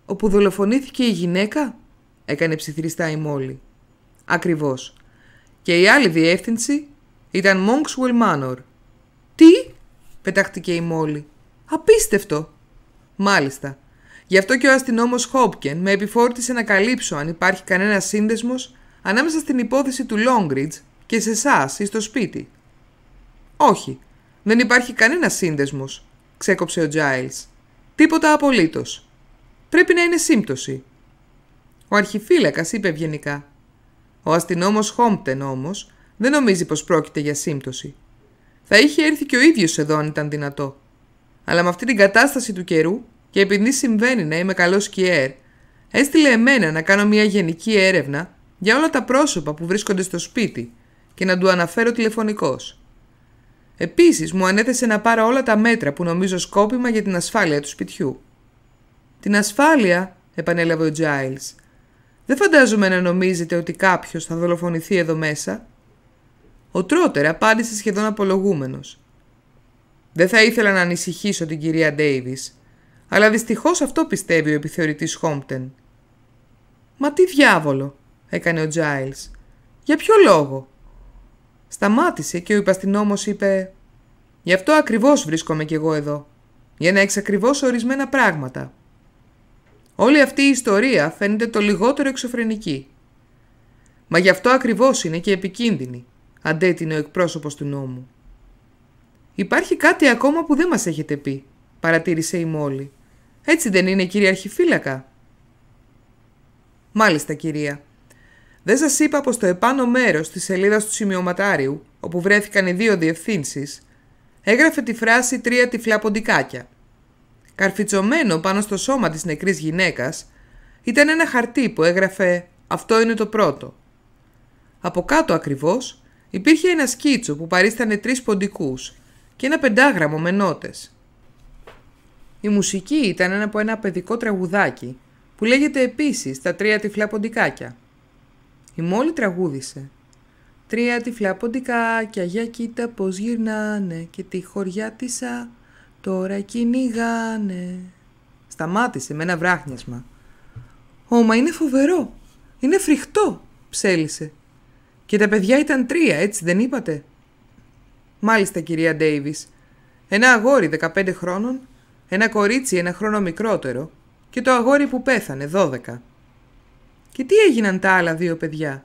Όπου δολοφονήθηκε η γυναίκα, έκανε ψιθυριστά η Μόλι. Ακριβώς. Και η άλλη διεύθυνση ήταν Monkswell Manor, τι! πετάχτηκε η Μόλι. Απίστευτο! Μάλιστα. Γι' αυτό και ο αστυνόμος Χόπκεν με επιφόρτησε να καλύψω αν υπάρχει κανένας σύνδεσμος ανάμεσα στην υπόθεση του Λόγκριτζ και σε εσάς ή στο σπίτι. Όχι, δεν υπάρχει κανένας σύνδεσμος, ξέκοψε ο Τζάιλ. Τίποτα απολύτως. Πρέπει να είναι σύμπτωση. Ο αρχιφύλακας είπε ευγενικά. Ο αστυνόμος Χόμπτεν όμως δεν νομίζει πως πρόκειται για σύμπτωση. Θα είχε έρθει και ο ίδιος εδώ αν ήταν δυνατό. Αλλά με αυτή την κατάσταση του καιρού, και επειδή συμβαίνει να είμαι καλός σκιέρ, έστειλε εμένα να κάνω μια γενική έρευνα για όλα τα πρόσωπα που βρίσκονται στο σπίτι και να του αναφέρω τηλεφωνικώς. Επίσης, μου ανέθεσε να πάρω όλα τα μέτρα που νομίζω σκόπιμα για την ασφάλεια του σπιτιού. Την ασφάλεια, επανέλαβε ο Τζάιλ. Δεν φαντάζομαι να νομίζετε ότι κάποιος θα δολοφονηθεί εδώ μέσα. Ο Τρότερ απάντησε σχεδόν απολογούμενος. Δεν θα ήθελα να ανησυχήσω την κυρία Ντέιβις, αλλά δυστυχώς αυτό πιστεύει ο επιθεωρητής Χόμπτεν. «Μα τι διάβολο», έκανε ο Τζάιλ. «Για ποιο λόγο». Σταμάτησε και ο υπαστηνόμος είπε «Γι' αυτό ακριβώς βρίσκομαι κι εγώ εδώ, για να εξακριβώσω ορισμένα πράγματα». Όλη αυτή η ιστορία φαίνεται το λιγότερο εξωφρενική. Μα γι' αυτό ακριβώς είναι και επικίνδυνη αντέτεινε ο εκπρόσωπος του νόμου. «Υπάρχει κάτι ακόμα που δεν μας έχετε πει», παρατήρησε η Μόλη. «Έτσι δεν είναι, κύριε Αρχιφύλακα». «Μάλιστα, κυρία. Δεν σας είπα πως το επάνω μέρος της σελίδας του σημειωματάριου, όπου βρέθηκαν οι δύο διευθύνσεις, έγραφε τη φράση «τρία τυφλά ποντικάκια». Καρφιτσωμένο πάνω στο σώμα της νεκρής γυναίκας ήταν ένα χαρτί που έγραφε «Αυτό είναι το πρώτο». Από κάτω ακριβώς Υπήρχε ένα σκίτσο που παρίστανε τρεις ποντικούς και ένα πεντάγραμμο με νότες. Η μουσική ήταν ένα από ένα παιδικό τραγουδάκι που λέγεται επίσης «Τα τρία τυφλά ποντικάκια». Η μόλι τραγούδησε «Τρία τυφλά ποντικάκια για κοίτα πως γυρνάνε και τη χωριά της α, τώρα κυνηγάνε». Σταμάτησε με ένα βράχνιασμα. «Ω, μα είναι φοβερό! Είναι φρικτό!» ψέλισε. Και τα παιδιά ήταν τρία, έτσι δεν είπατε. Μάλιστα, κυρία Ντέιβις. Ένα αγόρι 15 χρόνων, ένα κορίτσι ένα χρόνο μικρότερο και το αγόρι που πέθανε 12. Και τι έγιναν τα άλλα δύο παιδιά.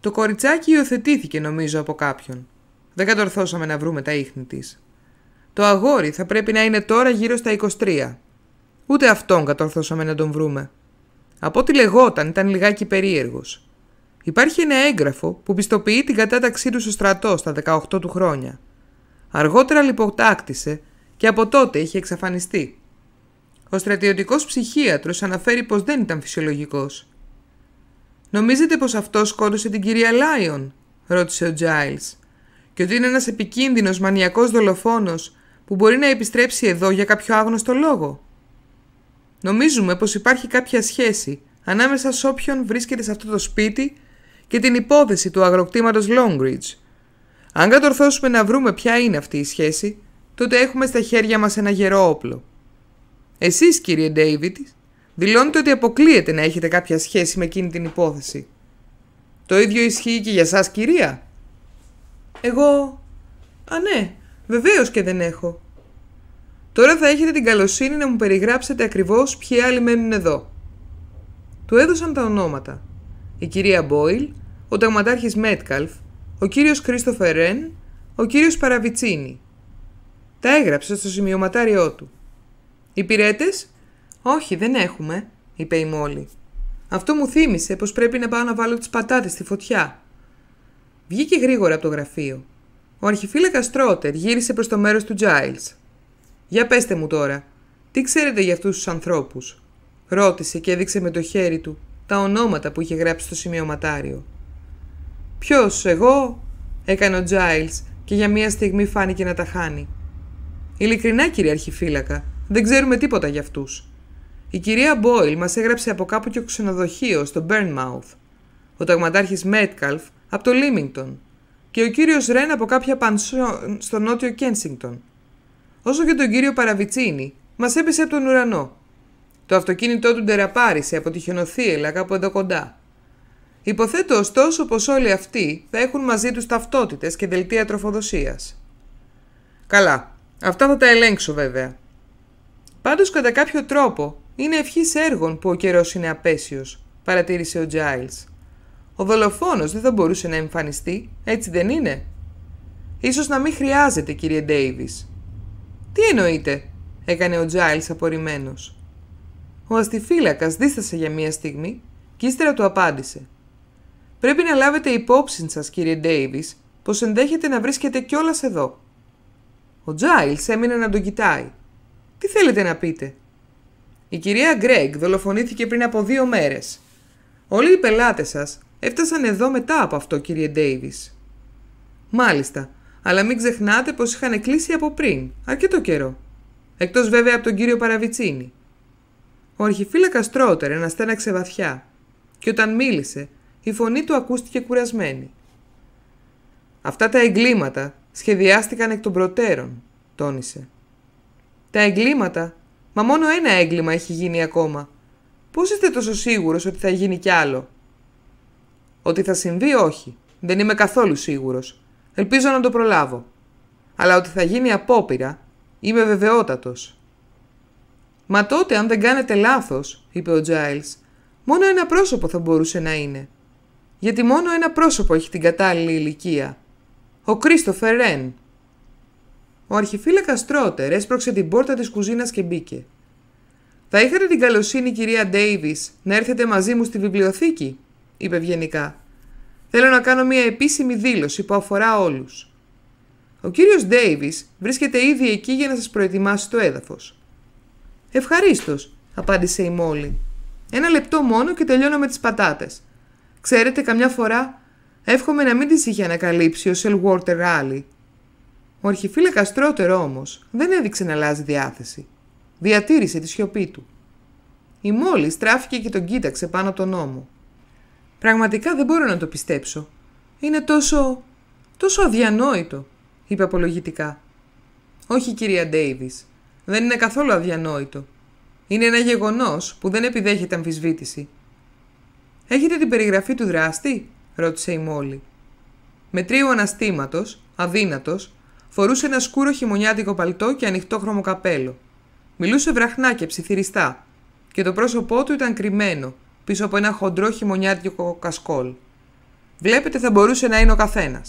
Το κοριτσάκι υιοθετήθηκε νομίζω από κάποιον. Δεν κατορθώσαμε να βρούμε τα ίχνη της. Το αγόρι θα πρέπει να είναι τώρα γύρω στα 23. Ούτε αυτόν κατορθώσαμε να τον βρούμε. Από ό,τι λεγόταν ήταν λιγάκι περίεργος. Υπάρχει ένα έγγραφο που πιστοποιεί την κατάταξή του στο στρατό στα 18 του χρόνια. Αργότερα λιποτάκτησε και από τότε είχε εξαφανιστεί. Ο στρατιωτικός ψυχίατρος αναφέρει πως δεν ήταν φυσιολογικός. «Νομίζετε πως αυτός σκότωσε την κυρία Λάιον» ρώτησε ο Τζάιλ, «και ότι είναι ένας επικίνδυνος μανιακός δολοφόνος που μπορεί να επιστρέψει εδώ για κάποιο άγνωστο λόγο». Νομίζουμε πως υπάρχει κάποια σχέση ανάμεσα σε όποιον βρίσκεται σε αυτό το σπίτι και την υπόθεση του αγροκτήματος Longridge. Αν κατορθώσουμε να βρούμε ποια είναι αυτή η σχέση, τότε έχουμε στα χέρια μας ένα γερό όπλο. Εσείς, κύριε Ντέιβιτ, δηλώνετε ότι αποκλείεται να έχετε κάποια σχέση με εκείνη την υπόθεση. Το ίδιο ισχύει και για σας, κυρία. Εγώ... Α, ναι, βεβαίως και δεν έχω. Τώρα θα έχετε την καλοσύνη να μου περιγράψετε ακριβώς ποιοι άλλοι μένουν εδώ. Του έδωσαν τα ονόματα. Η κυρία Μπόιλ, ο ταγματάρχης Μέτκαλφ, ο κύριος Κρίστοφερ Ρεν, ο κύριος Παραβιτσίνη. Τα έγραψε στο σημειωματάριό του. «Υπηρέτε» «Όχι, δεν έχουμε», είπε η Μόλι. «Αυτό μου θύμισε πως πρέπει να πάω να βάλω τις πατάτες στη φωτιά». Βγήκε γρήγορα από το γραφείο. Ο αρχιφύλακας Τρότερ γύρισε προς το μέρος του Τζάιλ. για πεστε μου τωρα τι ξερετε για αυτούς τους ανθρώπους. ρώτησε και έδειξε με το χέρι του τα ονόματα που είχε γράψει στο σημειωματάριο. Ποιος, εγώ, έκανε ο Giles και για μία στιγμή φάνηκε να τα χάνει. Ειλικρινά, κύριε Αρχιφύλακα, δεν ξέρουμε τίποτα για αυτούς. Η κυρία Μπόιλ μας έγραψε από κάπου και ο ξενοδοχείο στο Burnmouth, ο ταγματάρχης Μέτκαλφ από το Λίμιγκτον και ο κύριος Ρεν από κάποια πανσόν στο νότιο Κένσιγκτον. Όσο και τον κύριο Παραβιτσίνη, μας έπεσε από τον ουρανό. Το αυτοκίνητό του ντεραπάρισε από τη χιονοθύελα από εδώ κοντά. Υποθέτω ωστόσο πως όλοι αυτοί θα έχουν μαζί τους ταυτότητες και δελτία τροφοδοσίας. Καλά, αυτά θα τα ελέγξω βέβαια. Πάντως κατά κάποιο τρόπο είναι ευχής έργων που ο καιρός είναι απέσιος, παρατήρησε ο Giles. Ο δολοφόνος δεν θα μπορούσε να εμφανιστεί, έτσι δεν είναι. Ίσως να μην χρειάζεται, κύριε Ντέιβις. Τι εννοείται, έκανε ο Giles απορριμμένος. Ο αστιφύλακας δίστασε για μία στιγμή και ύστερα του απάντησε. Πρέπει να λάβετε υπόψη σας, κύριε Ντέιβις, πως ενδέχεται να βρίσκεται κιόλας εδώ. Ο Τζάιλς έμεινε να τον κοιτάει. Τι θέλετε να πείτε. Η κυρία Γκρέγκ δολοφονήθηκε πριν από δύο μέρες. Όλοι οι πελάτες σας έφτασαν εδώ μετά από αυτό, κύριε Ντέιβις. Μάλιστα, αλλά μην ξεχνάτε πως είχαν κλείσει από πριν, αρκετό καιρό. Εκτός βέβαια από τον κύριο Παραβιτσίνη. Ο αρχιφύλακας Τρότερ αναστέναξε βαθιά και όταν μίλησε η φωνή του ακούστηκε κουρασμένη. Αυτά τα εγκλήματα σχεδιάστηκαν εκ των προτέρων, τόνισε. Τα εγκλήματα, μα μόνο ένα έγκλημα έχει γίνει ακόμα. Πώς είστε τόσο σίγουρος ότι θα γίνει κι άλλο. Ότι θα συμβεί όχι. Δεν είμαι καθόλου σίγουρος. Ελπίζω να το προλάβω. Αλλά ότι θα γίνει απόπειρα, είμαι βεβαιότατος. Μα τότε αν δεν κάνετε λάθος, είπε ο Τζάιλς, μόνο ένα πρόσωπο θα μπορούσε να είναι γιατί μόνο ένα πρόσωπο έχει την κατάλληλη ηλικία. Ο Κρίστοφερ Ρεν. Ο αρχιφύλακας Τρότερ έσπρωξε την πόρτα της κουζίνας και μπήκε. Θα είχατε την καλοσύνη, κυρία Ντέιβι, να έρθετε μαζί μου στη βιβλιοθήκη, είπε ευγενικά. Θέλω να κάνω μια επίσημη δήλωση που αφορά όλους. Ο κύριος Ντέιβι βρίσκεται ήδη εκεί για να σας προετοιμάσει το έδαφος. Ευχαρίστως, απάντησε η Μόλι. Ένα λεπτό μόνο και τελειώνω με τις πατάτες. Ξέρετε, καμιά φορά εύχομαι να μην τις είχε ανακαλύψει ο Βόρτερ Ράλι. Ο αρχιφύλακας Τρότερ όμως δεν έδειξε να αλλάζει διάθεση. Διατήρησε τη σιωπή του. Η μόλι στράφηκε και τον κοίταξε πάνω τον νόμο. Πραγματικά δεν μπορώ να το πιστέψω. Είναι τόσο. τόσο αδιανόητο, είπε απολογητικά. Όχι, κυρία Ντέιβις, δεν είναι καθόλου αδιανόητο. Είναι ένα γεγονός που δεν επιδέχεται αμφισβήτηση. Έχετε την περιγραφή του δράστη, ρώτησε η Μόλι. Με τρίο αναστήματος, αδύνατος, φορούσε ένα σκούρο χειμωνιάτικο παλτό και ανοιχτό καπέλο. Μιλούσε βραχνά και ψιθυριστά, και το πρόσωπό του ήταν κρυμμένο πίσω από ένα χοντρό χειμωνιάτικο κασκόλ. Βλέπετε, θα μπορούσε να είναι ο καθένας.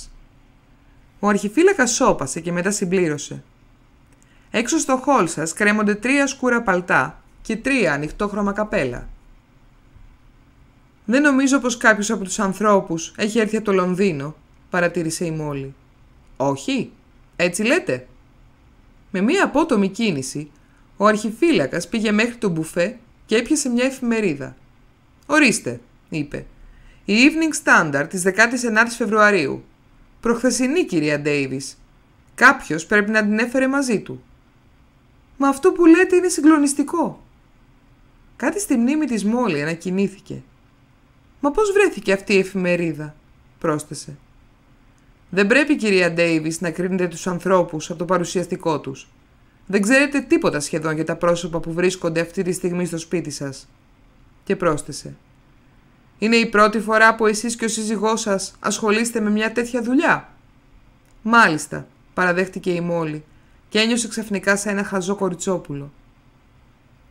Ο αρχιφύλακας σώπασε και μετά συμπλήρωσε. Έξω στο χόλ σας κρέμονται τρία σκούρα παλτά και τρία ανοιχτόχρωμα καπέλα. Δεν νομίζω πως κάποιος από τους ανθρώπους έχει έρθει από το Λονδίνο, παρατήρησε η Μόλι. Όχι, έτσι λέτε. Με μία απότομη κίνηση, ο αρχιφύλακας πήγε μέχρι το μπουφέ και έπιασε μια εφημερίδα. Ορίστε, είπε. Η Evening Standard της 19η Φεβρουαρίου. Προχθεσινή, κυρία Ντέιβις. Κάποιος πρέπει να την έφερε μαζί του. Μα αυτό που λέτε είναι συγκλονιστικό. Κάτι στη μνήμη της Μόλι ανακοινήθηκε «Μα πώς βρέθηκε αυτή η εφημερίδα» πρόσθεσε. «Δεν πρέπει κυρία Ντέιβις να κρίνετε τους ανθρώπους από το παρουσιαστικό τους. Δεν ξέρετε τίποτα σχεδόν για τα πρόσωπα που βρίσκονται αυτή τη στιγμή στο σπίτι σας». Και πρόσθεσε. «Είναι η πρώτη φορά που εσείς και ο σύζυγός σας ασχολείστε με μια τέτοια δουλειά». «Μάλιστα», παραδέχτηκε η Μόλι και ένιωσε ξαφνικά σαν ένα χαζό κοριτσόπουλο.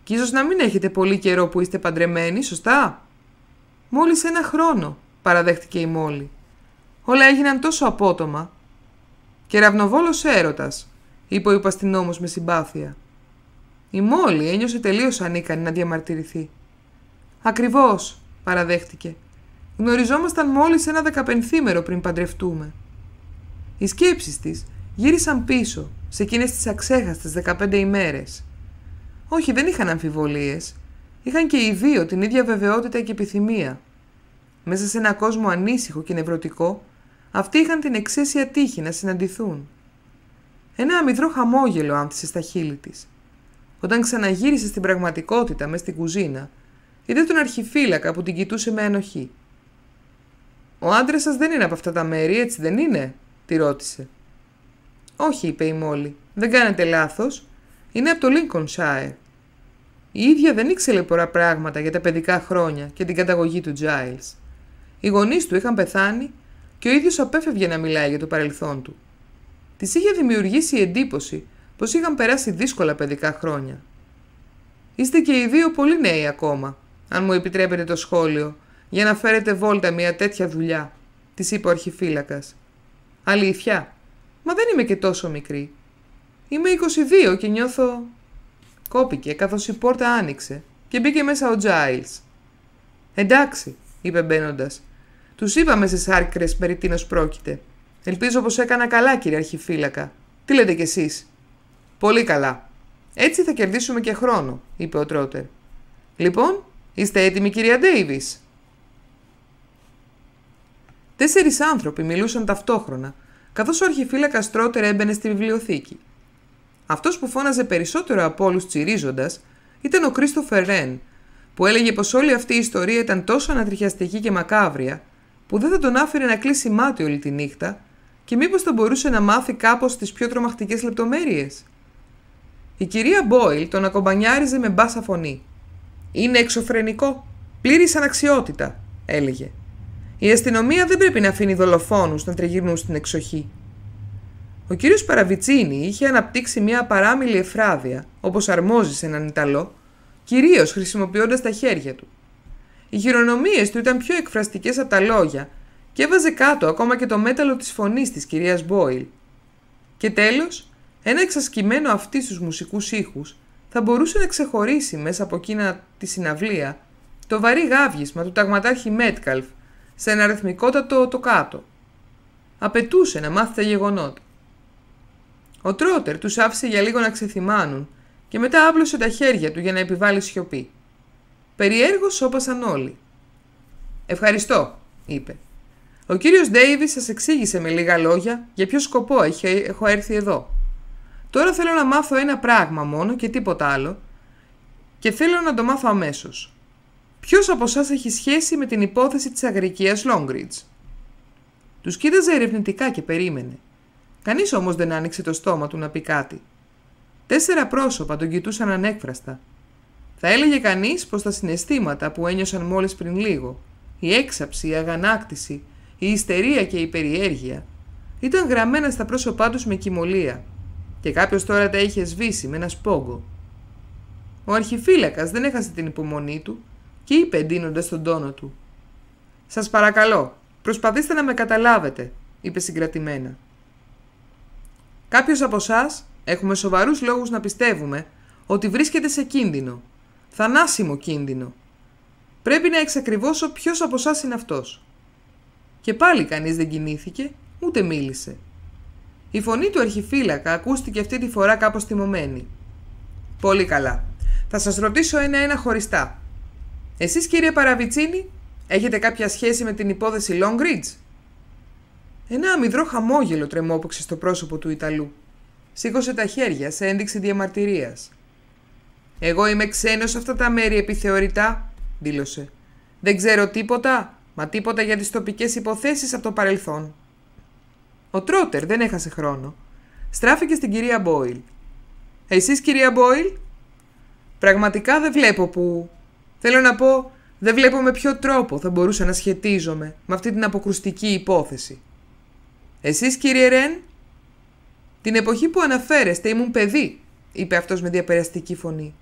«Κι ίσως να μην έχετε πολύ καιρό που είστε παντρεμένοι, σωστά» Μόλις ένα χρόνο, παραδέχτηκε η Μόλι. Όλα έγιναν τόσο απότομα. Κεραυνοβόλο έρωτας, είπε ο υπαστηνόμος με συμπάθεια. Η Μόλι ένιωσε τελείως ανίκανη να διαμαρτυρηθεί. Ακριβώς, παραδέχτηκε. Γνωριζόμασταν μόλις ένα δεκαπενθήμερο πριν παντρευτούμε. Οι σκέψεις της γύρισαν πίσω σε εκείνες τις αξέχαστες δεκαπέντε ημέρες. Όχι, δεν είχαν αμφιβολίες είχαν και οι δύο την ίδια βεβαιότητα και επιθυμία. Μέσα σε ένα κόσμο ανήσυχο και νευρωτικό, αυτοί είχαν την εξαίσια τύχη να συναντηθούν. Ένα αμυδρό χαμόγελο άνθησε στα χείλη της. Όταν ξαναγύρισε στην πραγματικότητα μες στην κουζίνα, είδε τον αρχιφύλακα που την κοιτούσε με ένοχη. Ο άντρας σας δεν είναι από αυτά τα μέρη, έτσι δεν είναι, τη ρώτησε. Όχι, είπε η Μόλι, δεν κάνετε λάθος. Είναι από το Σάε. Η ίδια δεν ήξερε πολλά πράγματα για τα παιδικά χρόνια και την καταγωγή του Giles. Οι γονείς του είχαν πεθάνει και ο ίδιος απέφευγε να μιλάει για το παρελθόν του. Της είχε δημιουργήσει η εντύπωση πως είχαν περάσει δύσκολα παιδικά χρόνια. Είστε και οι δύο πολύ νέοι ακόμα, αν μου επιτρέπετε το σχόλιο, για να φέρετε βόλτα μια τέτοια δουλειά, της είπε ο αρχιφύλακας. Αλήθεια, μα δεν είμαι και τόσο μικρή. Είμαι 22 και νιώθω Κόπηκε καθώς η πόρτα άνοιξε και μπήκε μέσα ο Giles. «Εντάξει», είπε μπαίνοντας. Τους είπαμε στις άρκες περί τίνος πρόκειται. Ελπίζω πως έκανα καλά, κύριε Αρχιφύλακα. Τι λέτε κι εσείς». «Πολύ καλά. Έτσι θα κερδίσουμε και χρόνο», είπε ο Τρότερ. «Λοιπόν, είστε έτοιμοι, κυρία Ντέιβις». Τέσσερις άνθρωποι μιλούσαν ταυτόχρονα, καθώς ο αρχιφύλακας Τρότερ έμπαινε στη βιβλιοθήκη. Αυτός που φώναζε περισσότερο από όλους τσιρίζοντας ήταν ο Κρίστοφερ Ρεν, που έλεγε πως όλη αυτή η ιστορία ήταν τόσο ανατριχιαστική και μακάβρια, που δεν θα τον άφηνε να κλείσει μάτι όλη τη νύχτα και μήπως θα μπορούσε να μάθει κάπως τις πιο τρομακτικές λεπτομέρειες. Η κυρία Μπόιλ τον ακομπανιάριζε με μπάσα φωνή. «Είναι εξωφρενικό, πλήρης αναξιότητα», έλεγε. «Η αστυνομία δεν πρέπει να αφήνει δολοφόνους να τριγυρνούν στην εξοχή. Ο κύριος Παραβιτσίνη είχε αναπτύξει μια παράμιλη εφράδια, όπως αρμόζει σε έναν Ιταλό, κυρίως χρησιμοποιώντας τα χέρια του. Οι χειρονομίες του ήταν πιο εκφραστικές από τα λόγια και έβαζε κάτω ακόμα και το μέταλλο της φωνής της κυρίας Μπόιλ. Και τέλος, ένα εξασκημένο αυτή στους μουσικούς ήχους θα μπορούσε να ξεχωρίσει μέσα από εκείνα τη συναυλία το βαρύ γάβγισμα του ταγματάρχη Μέτκαλφ σε ένα ρυθμικότατο το κάτω. Απαιτούσε να μάθει τα γεγονότα. Ο Τρότερ τους άφησε για λίγο να ξεθυμάνουν και μετά άπλωσε τα χέρια του για να επιβάλλει σιωπή. Περιέργως σώπασαν όλοι. «Ευχαριστώ», είπε. «Ο κύριος Ντέιβις σας εξήγησε με λίγα λόγια για ποιο σκοπό έχω έρθει εδώ. Τώρα θέλω να μάθω ένα πράγμα μόνο και τίποτα άλλο και θέλω να το μάθω αμέσως. Ποιος από εσάς έχει σχέση με την υπόθεση της αγρικίας Λόγκριτζ» Τους κοίταζε ερευνητικά και περίμενε. Κανείς όμως δεν άνοιξε το στόμα του να πει κάτι. Τέσσερα πρόσωπα τον κοιτούσαν ανέκφραστα. Θα έλεγε κανείς πως τα συναισθήματα που ένιωσαν μόλις πριν λίγο, η έξαψη, η αγανάκτηση, η ιστερία και η περιέργεια, ήταν γραμμένα στα πρόσωπά τους με κοιμωλία και κάποιος τώρα τα είχε σβήσει με ένα σπόγκο. Ο αρχιφύλακας δεν έχασε την υπομονή του και είπε εντείνοντας τον τόνο του Σας παρακαλώ, προσπαθήστε να με καταλάβετε», είπε συγκρατημένα. Κάποιος από εσάς έχουμε σοβαρούς λόγους να πιστεύουμε ότι βρίσκεται σε κίνδυνο. Θανάσιμο κίνδυνο. Πρέπει να εξακριβώσω ποιος από εσάς είναι αυτός. Και πάλι κανείς δεν κινήθηκε, ούτε μίλησε. Η φωνή του αρχιφύλακα ακούστηκε αυτή τη φορά κάπως θυμωμένη. Πολύ καλά. Θα σας ρωτήσω ένα-ένα χωριστά. Εσείς κύριε Παραβιτσίνη, έχετε κάποια σχέση με την υπόθεση Long ένα αμυδρό χαμόγελο τρεμόπηξε στο πρόσωπο του Ιταλού. Σήκωσε τα χέρια σε ένδειξη διαμαρτυρίας. Εγώ είμαι ξένος σε αυτά τα μέρη επιθεωρητά, δήλωσε. Δεν ξέρω τίποτα, μα τίποτα για τις τοπικές υποθέσεις από το παρελθόν. Ο Τρότερ δεν έχασε χρόνο. Στράφηκε στην κυρία Μπόιλ. Εσείς, κυρία Μπόιλ, πραγματικά δεν βλέπω που. Θέλω να πω, δεν βλέπω με ποιο τρόπο θα μπορούσα να σχετίζομαι με αυτή την αποκρουστική υπόθεση. Εσείς κύριε Ρεν, την εποχή που αναφέρεστε ήμουν παιδί, είπε αυτός με διαπεραστική φωνή.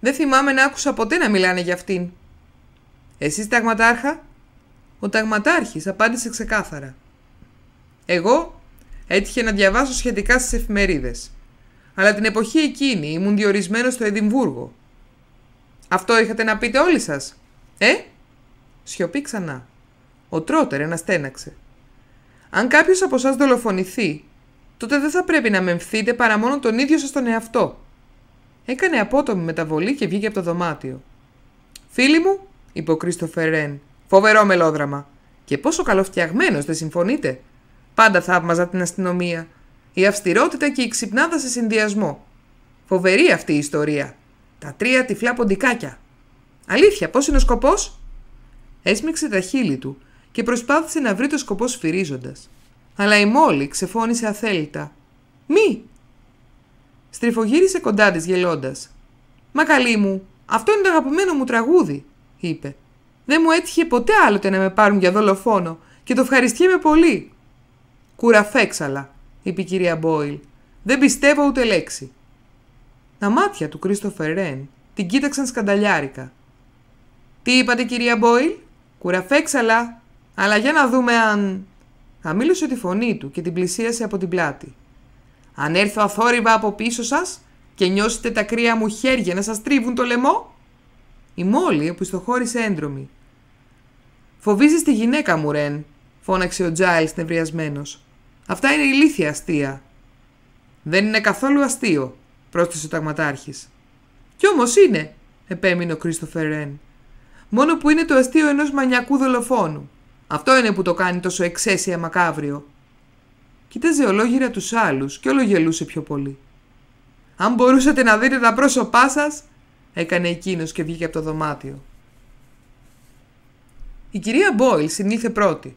Δεν θυμάμαι να άκουσα ποτέ να μιλάνε για αυτήν. Εσείς ταγματάρχα. Ο ταγματάρχης απάντησε ξεκάθαρα. Εγώ έτυχε να διαβάσω σχετικά στις εφημερίδες. Αλλά την εποχή εκείνη ήμουν διορισμένος στο Εδιμβούργο. Αυτό είχατε να πείτε όλοι σας. Ε? Σιωπή ξανά. Ο Τρότερ αν κάποιος από εσάς δολοφονηθεί, τότε δεν θα πρέπει να μεμφθείτε παρά μόνο τον ίδιο σας τον εαυτό. Έκανε απότομη μεταβολή και βγήκε από το δωμάτιο. Φίλοι μου, είπε ο Κρίστοφερ Ρεν, φοβερό μελόδραμα. Και πόσο καλοφτιαγμένος, δεν συμφωνείτε. Πάντα θαύμαζα την αστυνομία. Η αυστηρότητα και η ξυπνάδα σε συνδυασμό. Φοβερή αυτή η ιστορία. Τα τρία τυφλά ποντικάκια. Αλήθεια, πώς είναι ο σκοπός. Έσμιξε τα χείλη του και προσπάθησε να βρει το σκοπό σφυρίζοντας. Αλλά η Μόλι ξεφώνησε αθέλητα. «Μη!» Στριφογύρισε κοντά της γελώντας. «Μα καλή μου, αυτό είναι το αγαπημένο μου τραγούδι», είπε. «Δεν μου έτυχε ποτέ άλλοτε να με πάρουν για δολοφόνο και το ευχαριστιέμαι πολύ». «Κουραφέξαλα», είπε η κυρία Μπόιλ. «Δεν πιστεύω ούτε λέξη». Τα μάτια του Κρίστοφερ Ρεν την κοίταξαν σκανταλιάρικα. «Τι είπατε κυρία Μπόιλ» «Κουραφέξαλα», αλλά για να δούμε αν... Αμήλωσε τη φωνή του και την πλησίασε από την πλάτη. «Αν έρθω αθόρυβα από πίσω σας και νιώσετε τα κρύα μου χέρια να σας τρίβουν το λαιμό» Η Μόλι που στοχώρησε έντρομη. «Φοβίζεις τη γυναίκα μου, Ρεν», φώναξε ο Τζάιλ νευριασμένος. «Αυτά είναι ηλίθια αστεία». «Δεν είναι καθόλου αστείο», πρόσθεσε ο ταγματάρχης. «Κι όμως είναι», επέμεινε ο Κρίστοφερ Ρεν. «Μόνο που είναι το αστείο ενός μανιακού δολοφόνου. Αυτό είναι που το κάνει τόσο εξαίσια μακάβριο. Κοίταζε ολόγυρα τους άλλους και όλο γελούσε πιο πολύ. «Αν μπορούσατε να δείτε τα πρόσωπά σας», έκανε εκείνος και βγήκε από το δωμάτιο. Η κυρία Μπόιλ συνήθε πρώτη.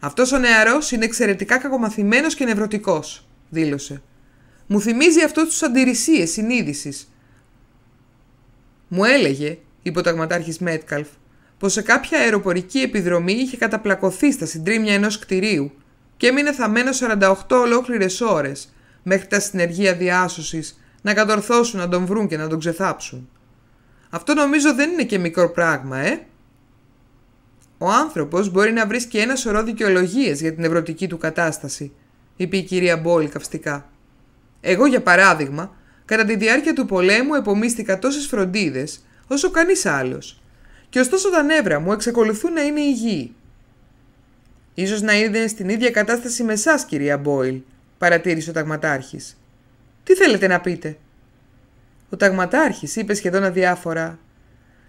Αυτό ο νεαρός είναι εξαιρετικά κακομαθημένος και νευρωτικός», δήλωσε. «Μου θυμίζει αυτό τους αντιρρησίες συνείδησης». Μου θυμιζει αυτο του αντιρρησίε συνείδηση. μου ελεγε ειπε ο Μέτκαλφ, πως σε κάποια αεροπορική επιδρομή είχε καταπλακωθεί στα συντρίμια ενός κτηρίου και έμεινε θαμένο 48 ολόκληρες ώρες μέχρι τα συνεργεία διάσωσης να κατορθώσουν να τον βρουν και να τον ξεθάψουν. Αυτό νομίζω δεν είναι και μικρό πράγμα, ε. Ο άνθρωπος μπορεί να και ένα σωρό δικαιολογίες για την ευρωτική του κατάσταση, είπε η κυρία Μπόλη καυστικά. Εγώ, για παράδειγμα, κατά τη διάρκεια του πολέμου επομίστηκα τόσες φροντίδες όσο κανείς άλλος και ωστόσο τα νεύρα μου εξακολουθούν να είναι υγιή. Ίσως να είδε στην ίδια κατάσταση με εσάς, κυρία Μπόιλ, παρατήρησε ο ταγματάρχης. Τι θέλετε να πείτε. Ο ταγματάρχης είπε σχεδόν αδιάφορα.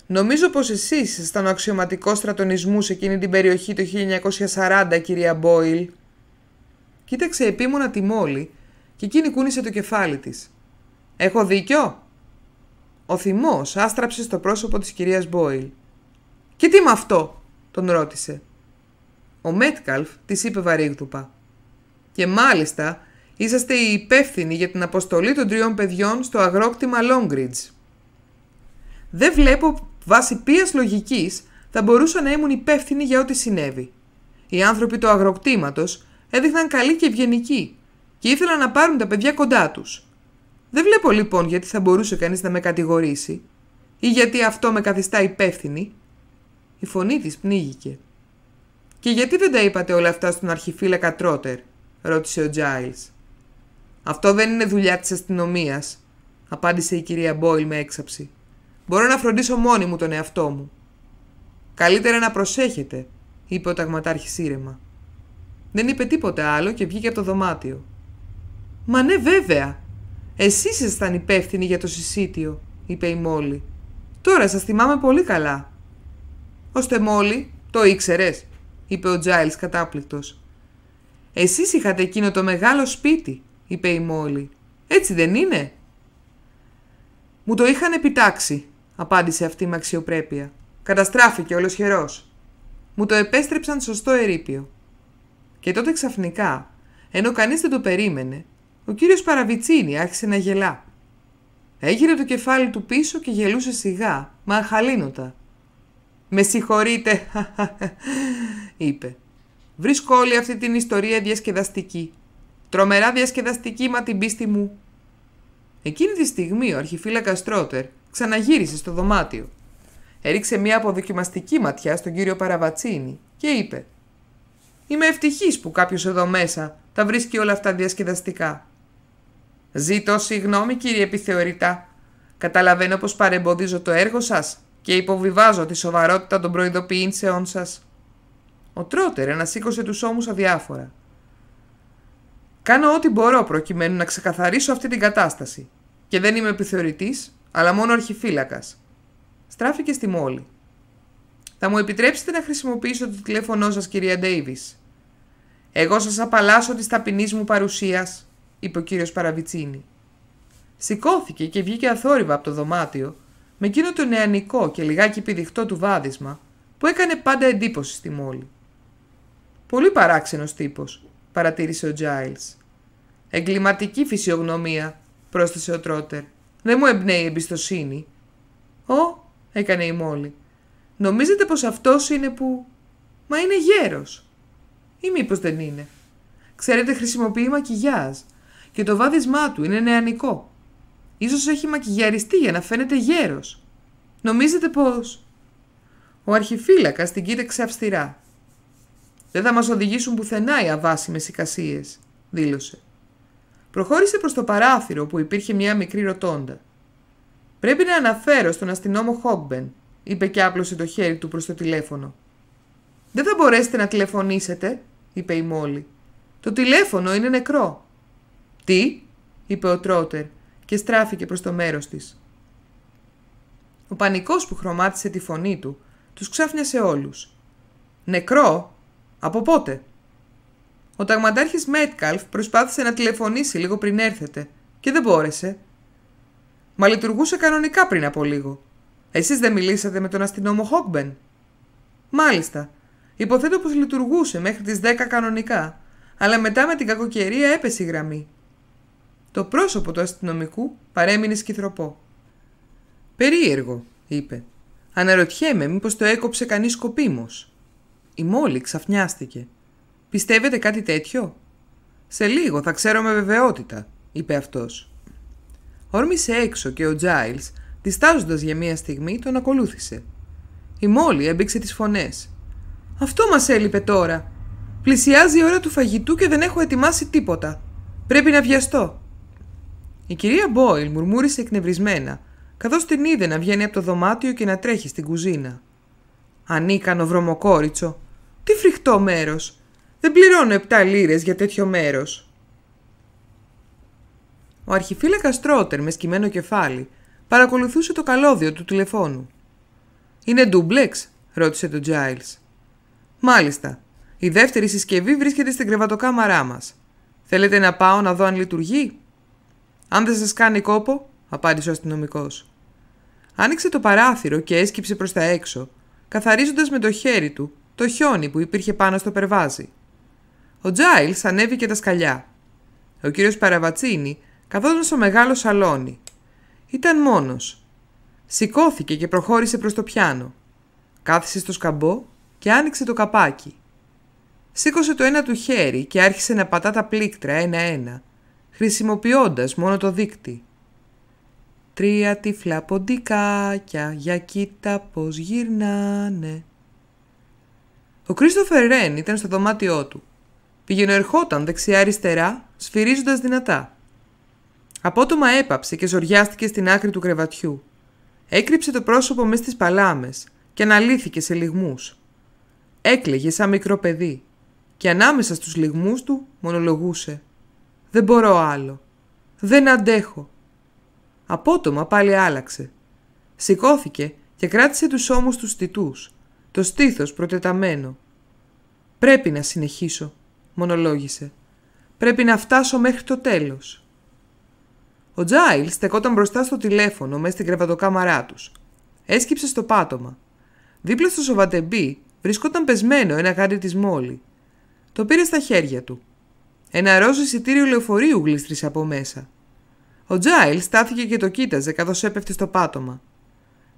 Νομίζω πως εσείς ήσασταν ο αξιωματικός στρατονισμού σε εκείνη την περιοχή το 1940, κυρία Μπόιλ. Κοίταξε επίμονα τη μόλη και εκείνη κούνησε το κεφάλι της. Έχω δίκιο. Ο θυμός άστραψε στο πρόσωπο της κυρίας Μπόιλ. «Και τι με αυτό» τον ρώτησε. Ο Μέτκαλφ της είπε βαρύγδουπα. «Και μάλιστα είσαστε οι υπεύθυνοι για την αποστολή των τριών παιδιών στο αγρόκτημα Λόγκριτζ». «Δεν βλέπω βάσει ποιας λογικής θα μπορούσα να ήμουν υπεύθυνοι για ό,τι συνέβη. Οι άνθρωποι του αγροκτήματος έδειχναν καλοί και ευγενικοί και ήθελαν να πάρουν τα παιδιά κοντά τους. Δεν βλέπω λοιπόν γιατί θα μπορούσε κανείς να με κατηγορήσει ή γιατί αυτό με καθιστά υπεύθυνη. Η φωνή της πνίγηκε. «Και γιατί δεν τα είπατε όλα αυτά στον αρχιφύλακα Τρότερ» ρώτησε ο Τζάιλς. «Αυτό δεν είναι δουλειά της αστυνομίας, απάντησε η κυρία Μπόιλ με έξαψη. «Μπορώ να φροντίσω μόνη μου τον εαυτό μου». «Καλύτερα να προσέχετε», είπε ο ταγματάρχης ήρεμα. Δεν είπε τίποτα άλλο και βγήκε από το δωμάτιο. «Μα ναι βέβαια! Εσείς ήσασταν υπεύθυνοι για το συσίτιο», είπε η Μόλι. «Τώρα σας θυμάμαι πολύ καλά» ώστε μόλι το ήξερες, είπε ο Τζάιλ κατάπληκτος. Εσείς είχατε εκείνο το μεγάλο σπίτι, είπε η Μόλι. Έτσι δεν είναι. Μου το είχαν επιτάξει, απάντησε αυτή με αξιοπρέπεια. Καταστράφηκε ολοσχερό. Μου το επέστρεψαν σωστό ερείπιο. Και τότε ξαφνικά, ενώ κανείς δεν το περίμενε, ο κύριος Παραβιτσίνη άρχισε να γελά. Έγινε το κεφάλι του πίσω και γελούσε σιγά, μα αχαλήνοτα, «Με συγχωρείτε», είπε. «Βρίσκω όλη αυτή την ιστορία διασκεδαστική. Τρομερά διασκεδαστική, μα την πίστη μου». Εκείνη τη στιγμή ο αρχιφύλακας Στρότερ ξαναγύρισε στο δωμάτιο. Έριξε μια αποδοκιμαστική ματιά στον κύριο Παραβατσίνη και είπε «Είμαι ευτυχής που κάποιος εδώ μέσα τα βρίσκει όλα αυτά διασκεδαστικά». «Ζήτω συγγνώμη κύριε επιθεωρητά. Καταλαβαίνω πως παρεμποδίζω το έργο σας και υποβιβάζω τη σοβαρότητα των προειδοποιήσεών σας. Ο να ανασήκωσε τους ώμους αδιάφορα. Κάνω ό,τι μπορώ προκειμένου να ξεκαθαρίσω αυτή την κατάσταση. Και δεν είμαι επιθεωρητής, αλλά μόνο αρχιφύλακας. Στράφηκε στη μόλη. Θα μου επιτρέψετε να χρησιμοποιήσω το τηλέφωνό σας, κυρία Ντέιβις. Εγώ σας απαλλάσσω της ταπεινής μου παρουσίας, είπε ο κύριος Παραβιτσίνη. Σηκώθηκε και βγήκε αθόρυβα από το δωμάτιο, με εκείνο το νεανικό και λιγάκι πηδηχτό του βάδισμα που έκανε πάντα εντύπωση στη μόλη. Πολύ παράξενος τύπος, παρατήρησε ο Τζάιλς. Εγκληματική φυσιογνωμία, πρόσθεσε ο Τρότερ. Δεν μου εμπνέει εμπιστοσύνη. Ω, έκανε η μόλη, Νομίζετε πως αυτός είναι που... Μα είναι γέρος. Ή μήπως δεν είναι. Ξέρετε χρησιμοποιεί μακιγιάζ και το βάδισμά του είναι νεανικό. Ίσως έχει μακιγιαριστεί για να φαίνεται γέρος. Νομίζετε πως... Ο αρχιφύλακας την κοίταξε αυστηρά. «Δεν θα μας οδηγήσουν πουθενά οι αβάσιμες εικασίες, δήλωσε. Προχώρησε προς το παράθυρο που υπήρχε μια μικρή ροτόντα. «Πρέπει να αναφέρω στον αστυνόμο Χόμπεν», είπε και άπλωσε το χέρι του προς το τηλέφωνο. «Δεν θα μπορέσετε να τηλεφωνήσετε», είπε η Μόλι. «Το τηλέφωνο είναι νεκρό». «Τι», είπε ο Τρότερ, και στράφηκε προς το μέρος της. Ο πανικός που χρωμάτισε τη φωνή του τους ξάφνιασε όλους. «Νεκρό? Από πότε?» Ο ταγματάρχης Μέτκαλφ προσπάθησε να τηλεφωνήσει λίγο πριν έρθετε και δεν μπόρεσε. Μα λειτουργούσε κανονικά πριν από λίγο. Εσείς δεν μιλήσατε με τον αστυνόμο Χόκμπεν. Μάλιστα. Υποθέτω πως λειτουργούσε μέχρι τις 10 κανονικά, αλλά μετά με την κακοκαιρία έπεσε η γραμμή το πρόσωπο του αστυνομικού παρέμεινε σκυθροπό. «Περίεργο», είπε. «Αναρωτιέμαι μήπως το έκοψε κανείς σκοπίμως». Η Μόλι ξαφνιάστηκε. «Πιστεύετε κάτι τέτοιο» «Σε λίγο θα ξέρω με βεβαιότητα», είπε αυτός. Όρμησε έξω και ο Τζάιλς, διστάζοντας για μία στιγμή, τον ακολούθησε. Η Μόλι έμπηξε τις φωνές. «Αυτό μας έλειπε τώρα. Πλησιάζει η ώρα του φαγητού και δεν έχω ετοιμάσει τίποτα. Πρέπει να βιαστώ». Η κυρία Μπόιλ μουρμούρισε εκνευρισμένα, καθώς την είδε να βγαίνει από το δωμάτιο και να τρέχει στην κουζίνα. Ανίκανο βρωμοκόριτσο. Τι φρικτό μέρος. Δεν πληρώνω επτά λίρες για τέτοιο μέρος. Ο αρχιφύλακας Τρότερ με σκυμμένο κεφάλι παρακολουθούσε το καλώδιο του τηλεφώνου. Είναι ντούμπλεξ, ρώτησε το Τζάιλ. Μάλιστα. Η δεύτερη συσκευή βρίσκεται στην κρεβατοκάμαρά μας. Θέλετε να πάω να δω αν λειτουργεί. Αν δεν σας κάνει κόπο, απάντησε ο αστυνομικός. Άνοιξε το παράθυρο και έσκυψε προς τα έξω, καθαρίζοντας με το χέρι του το χιόνι που υπήρχε πάνω στο περβάζι. Ο Τζάιλ ανέβηκε τα σκαλιά. Ο κύριος Παραβατσίνη καθόταν στο μεγάλο σαλόνι. Ήταν μόνος. Σηκώθηκε και προχώρησε προς το πιάνο. Κάθισε στο σκαμπό και άνοιξε το καπάκι. Σήκωσε το ένα του χέρι και άρχισε να πατά τα πλήκτρα ένα-ένα, χρησιμοποιώντας μόνο το δίκτυ. Τρία τυφλά ποντικάκια, για κοίτα πως γυρνάνε. Ο Κρίστοφερ Ρέν ήταν στο δωμάτιό του. Πήγαινε ερχόταν δεξιά-αριστερά, σφυρίζοντας δυνατά. Απότομα έπαψε και ζοριάστηκε στην άκρη του κρεβατιού. Έκρυψε το πρόσωπο μες στις παλάμες και αναλύθηκε σε λιγμούς. Έκλαιγε σαν μικρό παιδί και ανάμεσα στους λιγμούς του μονολογούσε. Δεν μπορώ άλλο. Δεν αντέχω. Απότομα πάλι άλλαξε. Σηκώθηκε και κράτησε τους ώμους τους στιτούς. το στήθος προτεταμένο. «Πρέπει να συνεχίσω», μονολόγησε. «Πρέπει να φτάσω μέχρι το τέλος». Ο Τζάιλ στεκόταν μπροστά στο τηλέφωνο μέσα στην κρεβατοκάμαρά τους. Έσκυψε στο πάτωμα. Δίπλα στο σοβατεμπί βρισκόταν πεσμένο ένα γάντι της μόλι. Το πήρε στα χέρια του. Ένα ροζ εισιτήριο λεωφορείου γλίστρισε από μέσα. Ο Τζάιλ στάθηκε και το κοίταζε καθώς έπεφτε στο πάτωμα.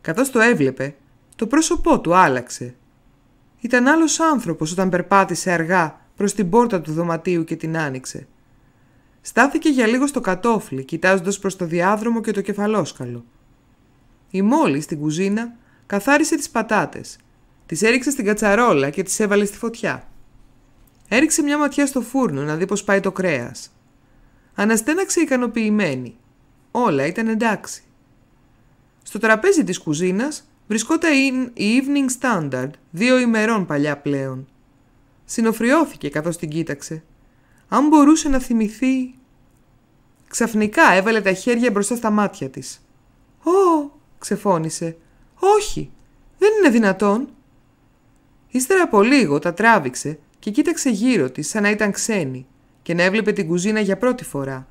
Καθώ το έβλεπε, το πρόσωπό του άλλαξε. Ήταν άλλος άνθρωπος όταν περπάτησε αργά προς την πόρτα του δωματίου και την άνοιξε. Στάθηκε για λίγο στο κατόφλι, κοιτάζοντας προς το διάδρομο και το κεφαλόσκαλο. Η μόλι στην κουζίνα καθάρισε τις πατάτες, τις έριξε στην κατσαρόλα και τις έβαλε στη φωτιά. Έριξε μια ματιά στο φούρνο να δει πως πάει το κρέας. Αναστέναξε ικανοποιημένη. Όλα ήταν εντάξει. Στο τραπέζι της κουζίνας βρισκόταν η Evening Standard, δύο ημερών παλιά πλέον. Συνοφριώθηκε καθώς την κοίταξε. Αν μπορούσε να θυμηθεί... Ξαφνικά έβαλε τα χέρια μπροστά στα μάτια της. «Ω!» ξεφώνησε. «Όχι! Δεν είναι δυνατόν!» Ύστερα από λίγο τα τράβηξε και κοίταξε γύρω της σαν να ήταν ξένη και να έβλεπε την κουζίνα για πρώτη φορά.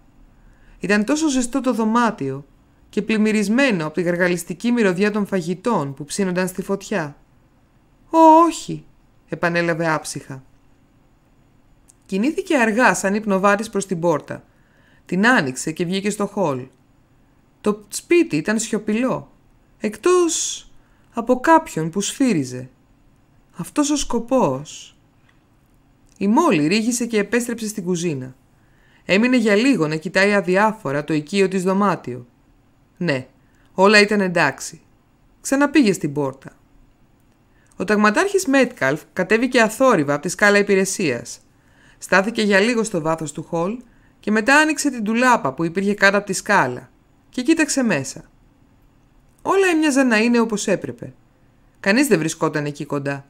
Ήταν τόσο ζεστό το δωμάτιο και πλημμυρισμένο από τη γαργαλιστική μυρωδιά των φαγητών που ψήνονταν στη φωτιά. «Ω, όχι», επανέλαβε άψυχα. Κινήθηκε αργά σαν υπνοβάτης προς την πόρτα. Την άνοιξε και βγήκε στο χόλ. Το σπίτι ήταν σιωπηλό, εκτός από κάποιον που σφύριζε. Αυτός ο σκοπός η Μόλι ρίγησε και επέστρεψε στην κουζίνα. Έμεινε για λίγο να κοιτάει αδιάφορα το οικείο της δωμάτιο. Ναι, όλα ήταν εντάξει. Ξαναπήγε στην πόρτα. Ο ταγματάρχης Μέτκαλφ κατέβηκε αθόρυβα από τη σκάλα υπηρεσίας. Στάθηκε για λίγο στο βάθος του χολ και μετά άνοιξε την τουλάπα που υπήρχε κάτω από τη σκάλα και κοίταξε μέσα. Όλα έμοιαζαν να είναι όπως έπρεπε. Κανείς δεν βρισκόταν εκεί κοντά.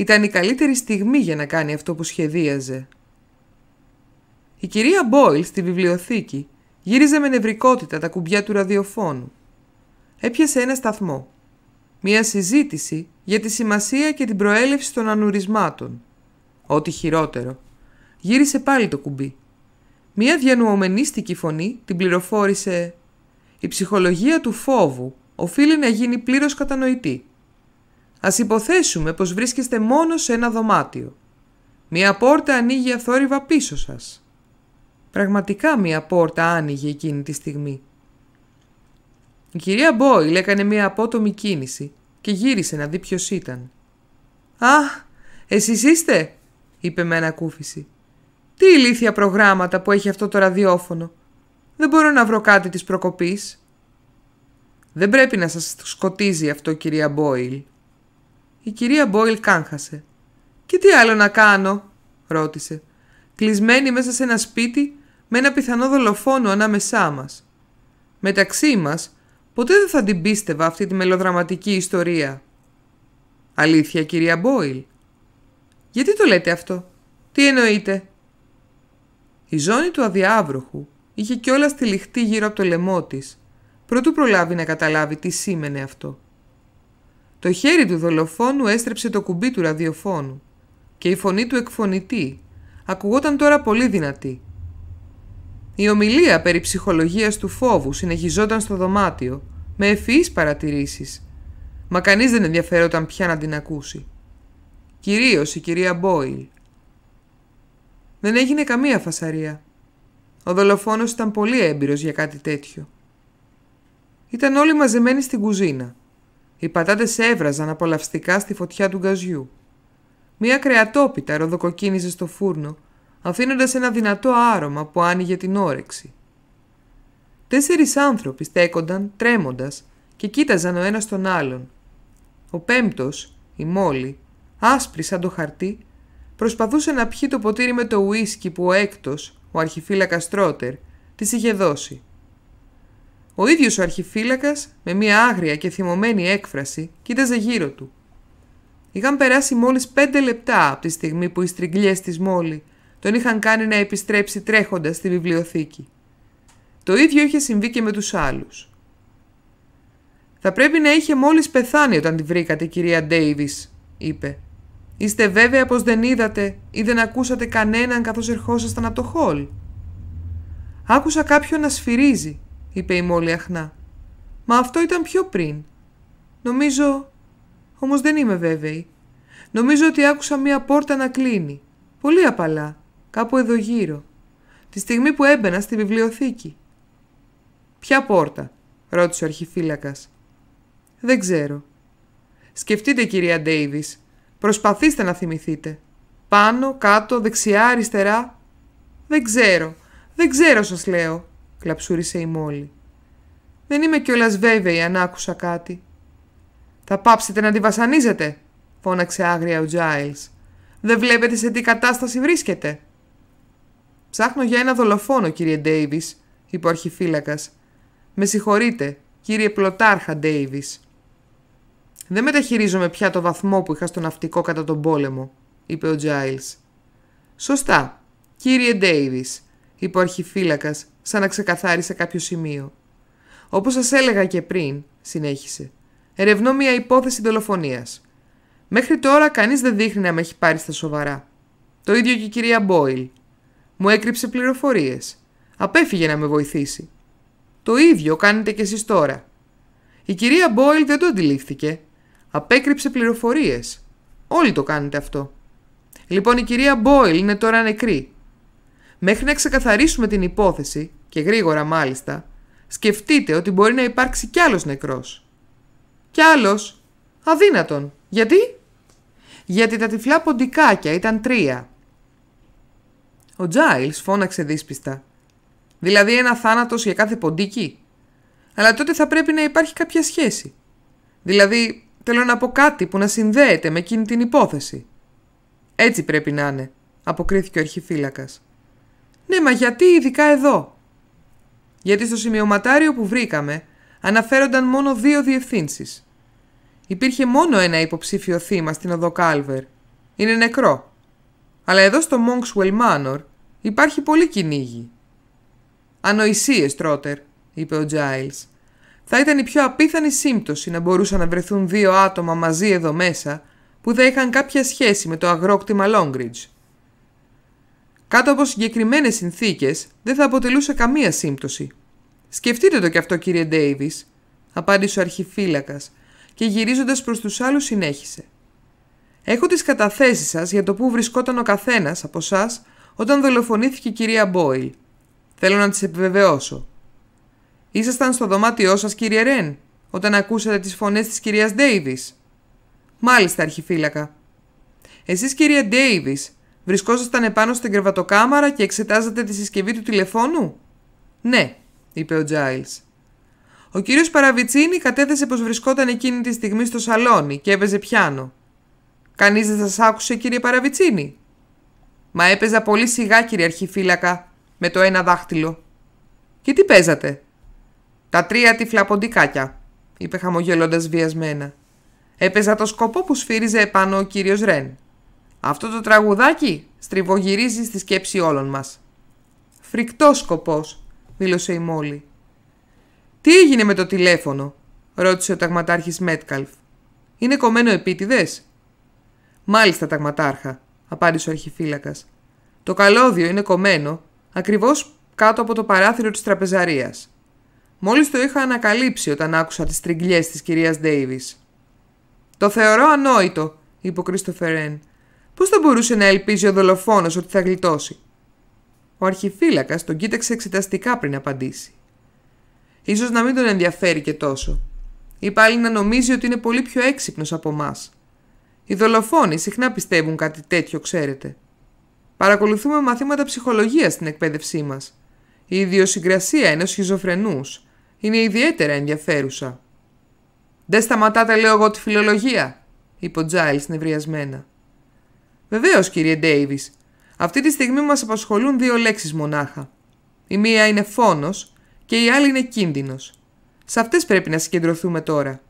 Ήταν η καλύτερη στιγμή για να κάνει αυτό που σχεδίαζε. Η κυρία Μπόιλ στη βιβλιοθήκη γύριζε με νευρικότητα τα κουμπιά του ραδιοφώνου. Έπιασε ένα σταθμό. Μία συζήτηση για τη σημασία και την προέλευση των ανουρισμάτων. Ό,τι χειρότερο. Γύρισε πάλι το κουμπί. Μία διανοωμενίστικη φωνή την πληροφόρησε «Η ψυχολογία του φόβου οφείλει να γίνει πλήρως κατανοητή. Ας υποθέσουμε πως βρίσκεστε μόνο σε ένα δωμάτιο. Μία πόρτα ανοίγει αθόρυβα πίσω σας. Πραγματικά μία πόρτα άνοιγε εκείνη τη στιγμή. Η κυρία Μπόιλ έκανε μία απότομη κίνηση και γύρισε να δει ποιος ήταν. «Α, εσείς είστε», είπε με ανακούφιση. «Τι ηλίθια προγράμματα που έχει αυτό το ραδιόφωνο. Δεν μπορώ να βρω κάτι της προκοπής». «Δεν πρέπει να σας σκοτίζει αυτό, κυρία Μπόιλ», η κυρία Μπόιλ κάγχασε. «Και τι άλλο να κάνω» ρώτησε. «Κλεισμένη μέσα σε ένα σπίτι με ένα πιθανό δολοφόνο ανάμεσά μας. Μεταξύ μας ποτέ δεν θα την πίστευα αυτή τη μελοδραματική ιστορία». «Αλήθεια κυρία Μπόιλ» «Γιατί το λέτε αυτό» «Τι εννοείτε» Η ζώνη του αδιάβροχου είχε κιόλας τυλιχτεί γύρω από το λαιμό της, προτού προλάβει να καταλάβει τι σήμαινε αυτό. Το χέρι του δολοφόνου έστρεψε το κουμπί του ραδιοφώνου και η φωνή του εκφωνητή ακουγόταν τώρα πολύ δυνατή. Η ομιλία περί ψυχολογίας του φόβου συνεχιζόταν στο δωμάτιο με ευφυείς παρατηρήσεις, μα κανείς δεν ενδιαφερόταν πια να την ακούσει. Κυρίως η κυρία Μπόιλ. Δεν έγινε καμία φασαρία. Ο δολοφόνος ήταν πολύ έμπειρος για κάτι τέτοιο. Ήταν όλοι μαζεμένοι στην κουζίνα. Οι πατάτες έβραζαν απολαυστικά στη φωτιά του γκαζιού. Μία κρεατόπιτα ροδοκοκίνιζε στο φούρνο, αφήνοντας ένα δυνατό άρωμα που άνοιγε την όρεξη. Τέσσερις άνθρωποι στέκονταν τρέμοντας και κοίταζαν ο ένας τον άλλον. Ο πέμπτος, η Μόλι, άσπρη σαν το χαρτί, προσπαθούσε να πιει το ποτήρι με το ουίσκι που ο έκτος, ο αρχιφύλακας Τρότερ, της είχε δώσει. Ο ίδιος ο αρχιφύλακας, με μια άγρια και θυμωμένη έκφραση, κοίταζε γύρω του. Είχαν περάσει μόλις πέντε λεπτά από τη στιγμή που οι στριγκλιές της Μόλι τον είχαν κάνει να επιστρέψει τρέχοντας στη βιβλιοθήκη. Το ίδιο είχε συμβεί και με τους άλλους. «Θα πρέπει να είχε μόλις πεθάνει όταν τη βρήκατε, κυρία Ντέιβις», είπε. «Είστε βέβαια πως δεν είδατε ή δεν ακούσατε κανέναν καθώς ερχόσασταν από το χόλ». «Άκουσα κάποιον να σφυρίζει», είπε η Μόλι αχνά. Μα αυτό ήταν πιο πριν. Νομίζω... Όμως δεν είμαι βέβαιη. Νομίζω ότι άκουσα μία πόρτα να κλείνει. Πολύ απαλά. Κάπου εδώ γύρω. Τη στιγμή που έμπαινα στη βιβλιοθήκη. «Ποια πόρτα» ρώτησε ο αρχιφύλακας. «Δεν ξέρω». «Σκεφτείτε κυρία Ντέιβις. Προσπαθήστε να θυμηθείτε. Πάνω, κάτω, δεξιά, αριστερά. Δεν ξέρω. Δεν ξέρω σας λέω κλαψούρισε η μόλι. Δεν είμαι κιόλας βέβαιη αν άκουσα κάτι. Θα πάψετε να τη βασανίζετε, φώναξε άγρια ο Τζάιλ. Δεν βλέπετε σε τι κατάσταση βρίσκεται. Ψάχνω για ένα δολοφόνο, κύριε Ντέιβις, είπε ο αρχιφύλακας. Με συγχωρείτε, κύριε Πλωτάρχα Ντέιβις. Δεν μεταχειρίζομαι πια το βαθμό που είχα στο ναυτικό κατά τον πόλεμο, είπε ο Τζάιλ. Σωστά, κύριε Ντέιβις, είπε ο αρχιφύλακας, σαν να ξεκαθάρισε κάποιο σημείο. Όπως σας έλεγα και πριν, συνέχισε, ερευνώ μια υπόθεση δολοφονίας. Μέχρι τώρα κανείς δεν δείχνει να με έχει πάρει στα σοβαρά. Το ίδιο και η κυρία Μπόιλ. Μου έκρυψε πληροφορίες. Απέφυγε να με βοηθήσει. Το ίδιο κάνετε κι εσείς τώρα. Η κυρία Μπόιλ δεν το αντιλήφθηκε. Απέκρυψε πληροφορίες. Όλοι το κάνετε αυτό. Λοιπόν, η κυρία Μπόιλ είναι τώρα νεκρή. Μέχρι να ξεκαθαρίσουμε την υπόθεση, και γρήγορα μάλιστα, σκεφτείτε ότι μπορεί να υπάρξει κι άλλος νεκρός. Κι άλλος, αδύνατον. Γιατί? Γιατί τα τυφλά ποντικάκια ήταν τρία. Ο Τζάιλς φώναξε δύσπιστα. Δηλαδή ένα θάνατος για κάθε ποντίκι. Αλλά τότε θα πρέπει να υπάρχει κάποια σχέση. Δηλαδή θέλω να πω κάτι που να συνδέεται με εκείνη την υπόθεση. Έτσι πρέπει να είναι, αποκρίθηκε ο αρχιφύλακας. Ναι, μα γιατί ειδικά εδώ. Γιατί στο σημειωματάριο που βρήκαμε αναφέρονταν μόνο δύο διευθύνσεις. Υπήρχε μόνο ένα υποψήφιο θύμα στην οδό Κάλβερ. Είναι νεκρό. Αλλά εδώ στο Monkswell Manor υπάρχει πολύ κυνήγι. Ανοησίες, Τρότερ, είπε ο Τζάιλ. Θα ήταν η πιο απίθανη σύμπτωση να μπορούσαν να βρεθούν δύο άτομα μαζί εδώ μέσα που θα είχαν κάποια σχέση με το αγρόκτημα Longridge. Κάτω από συγκεκριμένες συνθήκες δεν θα αποτελούσε καμία σύμπτωση. Σκεφτείτε το κι αυτό, κύριε Ντέιβις, απάντησε ο αρχιφύλακας και γυρίζοντας προς τους άλλους συνέχισε. Έχω τις καταθέσεις σας για το πού βρισκόταν ο καθένας από εσά όταν δολοφονήθηκε η κυρία Μπόιλ. Θέλω να τις επιβεβαιώσω. Ήσασταν στο δωμάτιό σας, κύριε Ρεν, όταν ακούσατε τις φωνές της κυρίας Ντέιβις. Μάλιστα, αρχιφύλακα. Εσείς, κυρία Ντέιβις, Βρισκόσασταν επάνω στην κρεβατοκάμαρα και εξετάζατε τη συσκευή του τηλεφώνου. Ναι, είπε ο Τζάιλ. Ο κύριος Παραβιτσίνη κατέθεσε πως βρισκόταν εκείνη τη στιγμή στο σαλόνι και έπαιζε πιάνο. Κανείς δεν σας άκουσε, κύριε Παραβιτσίνη. Μα έπαιζα πολύ σιγά, κύριε Αρχιφύλακα, με το ένα δάχτυλο. Και τι παίζατε. Τα τρία τυφλα ποντικάκια, είπε χαμογελώντας βιασμένα. Έπαιζα το σκοπό που σφύριζε επάνω ο κύριος Ρεν. Αυτό το τραγουδάκι στριβογυρίζει στη σκέψη όλων μας. Φρικτός σκοπός, δήλωσε η Μόλι. Τι έγινε με το τηλέφωνο, ρώτησε ο ταγματάρχης Μέτκαλφ. Είναι κομμένο επίτηδες. Μάλιστα, ταγματάρχα, απάντησε ο αρχιφύλακας. Το καλώδιο είναι κομμένο ακριβώς κάτω από το παράθυρο της τραπεζαρίας. Μόλις το είχα ανακαλύψει όταν άκουσα τις τριγκλιές της κυρίας ντειβι Το θεωρώ ανόητο, είπε ο Πώς θα μπορούσε να ελπίζει ο δολοφόνος ότι θα γλιτώσει. Ο αρχιφύλακας τον κοίταξε εξεταστικά πριν απαντήσει. σω να μην τον ενδιαφέρει και τόσο. Ή πάλι να νομίζει ότι είναι πολύ πιο έξυπνος από εμά. Οι δολοφόνοι συχνά πιστεύουν κάτι τέτοιο, ξέρετε. Παρακολουθούμε μαθήματα ψυχολογίας στην εκπαίδευσή μας. Η ιδιοσυγκρασία ενός χιζοφρενού είναι ιδιαίτερα ενδιαφέρουσα. Δεν σταματάτε, λέω εγώ, τη φιλολογία, είπε ο Τζάιλ νευριασμένα. Βεβαίως, κύριε Ντέιβις. Αυτή τη στιγμή μας απασχολούν δύο λέξεις μονάχα. Η μία είναι φόνος και η άλλη είναι κίνδυνος. Σε αυτές πρέπει να συγκεντρωθούμε τώρα.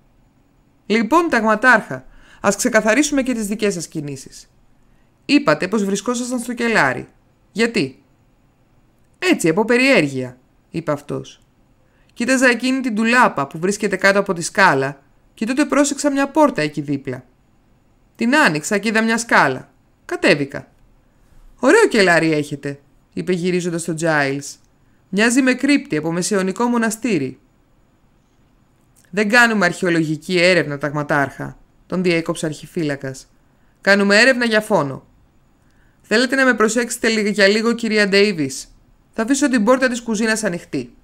Λοιπόν, ταγματάρχα, ας ξεκαθαρίσουμε και τις δικές σας κινήσεις. Είπατε πως βρισκόσασταν στο κελάρι. Γιατί. Έτσι, από περιέργεια, είπε αυτός. Κοίταζα εκείνη την τουλάπα που βρίσκεται κάτω από τη σκάλα και τότε πρόσεξα μια πόρτα εκεί δίπλα. Την άνοιξα και είδα μια σκάλα. Κατέβηκα. Ωραίο κελάρι έχετε, είπε γυρίζοντας τον Τζάιλ. Μοιάζει με κρύπτη από μεσαιωνικό μοναστήρι. Δεν κάνουμε αρχαιολογική έρευνα, ταγματάρχα, τον διέκοψε αρχιφύλακας. Κάνουμε έρευνα για φόνο. Θέλετε να με προσέξετε για λίγο, κυρία Ντέιβις. Θα αφήσω την πόρτα της κουζίνας ανοιχτή.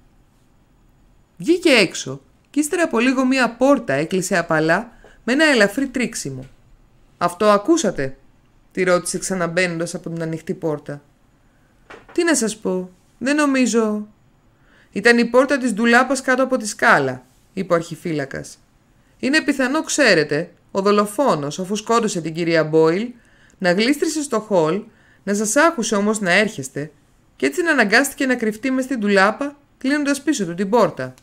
Βγήκε έξω και ύστερα από λίγο μία πόρτα έκλεισε απαλά με ένα ελαφρύ τρίξιμο. Αυτό ακούσατε, τη ρώτησε ξαναμπαίνοντας από την ανοιχτή πόρτα. «Τι να σας πω, δεν νομίζω...» «Ήταν η πόρτα της ντουλάπας κάτω από τη σκάλα», είπε ο αρχιφύλακας. «Είναι πιθανό, ξέρετε, ο δολοφόνος, αφού σκότωσε την κυρία Μπόιλ, να γλίστρησε στο χολ, να σας άκουσε όμως να έρχεστε και έτσι να αναγκάστηκε να κρυφτεί μες στην ντουλάπα, κλείνοντας πίσω του την πόρτα».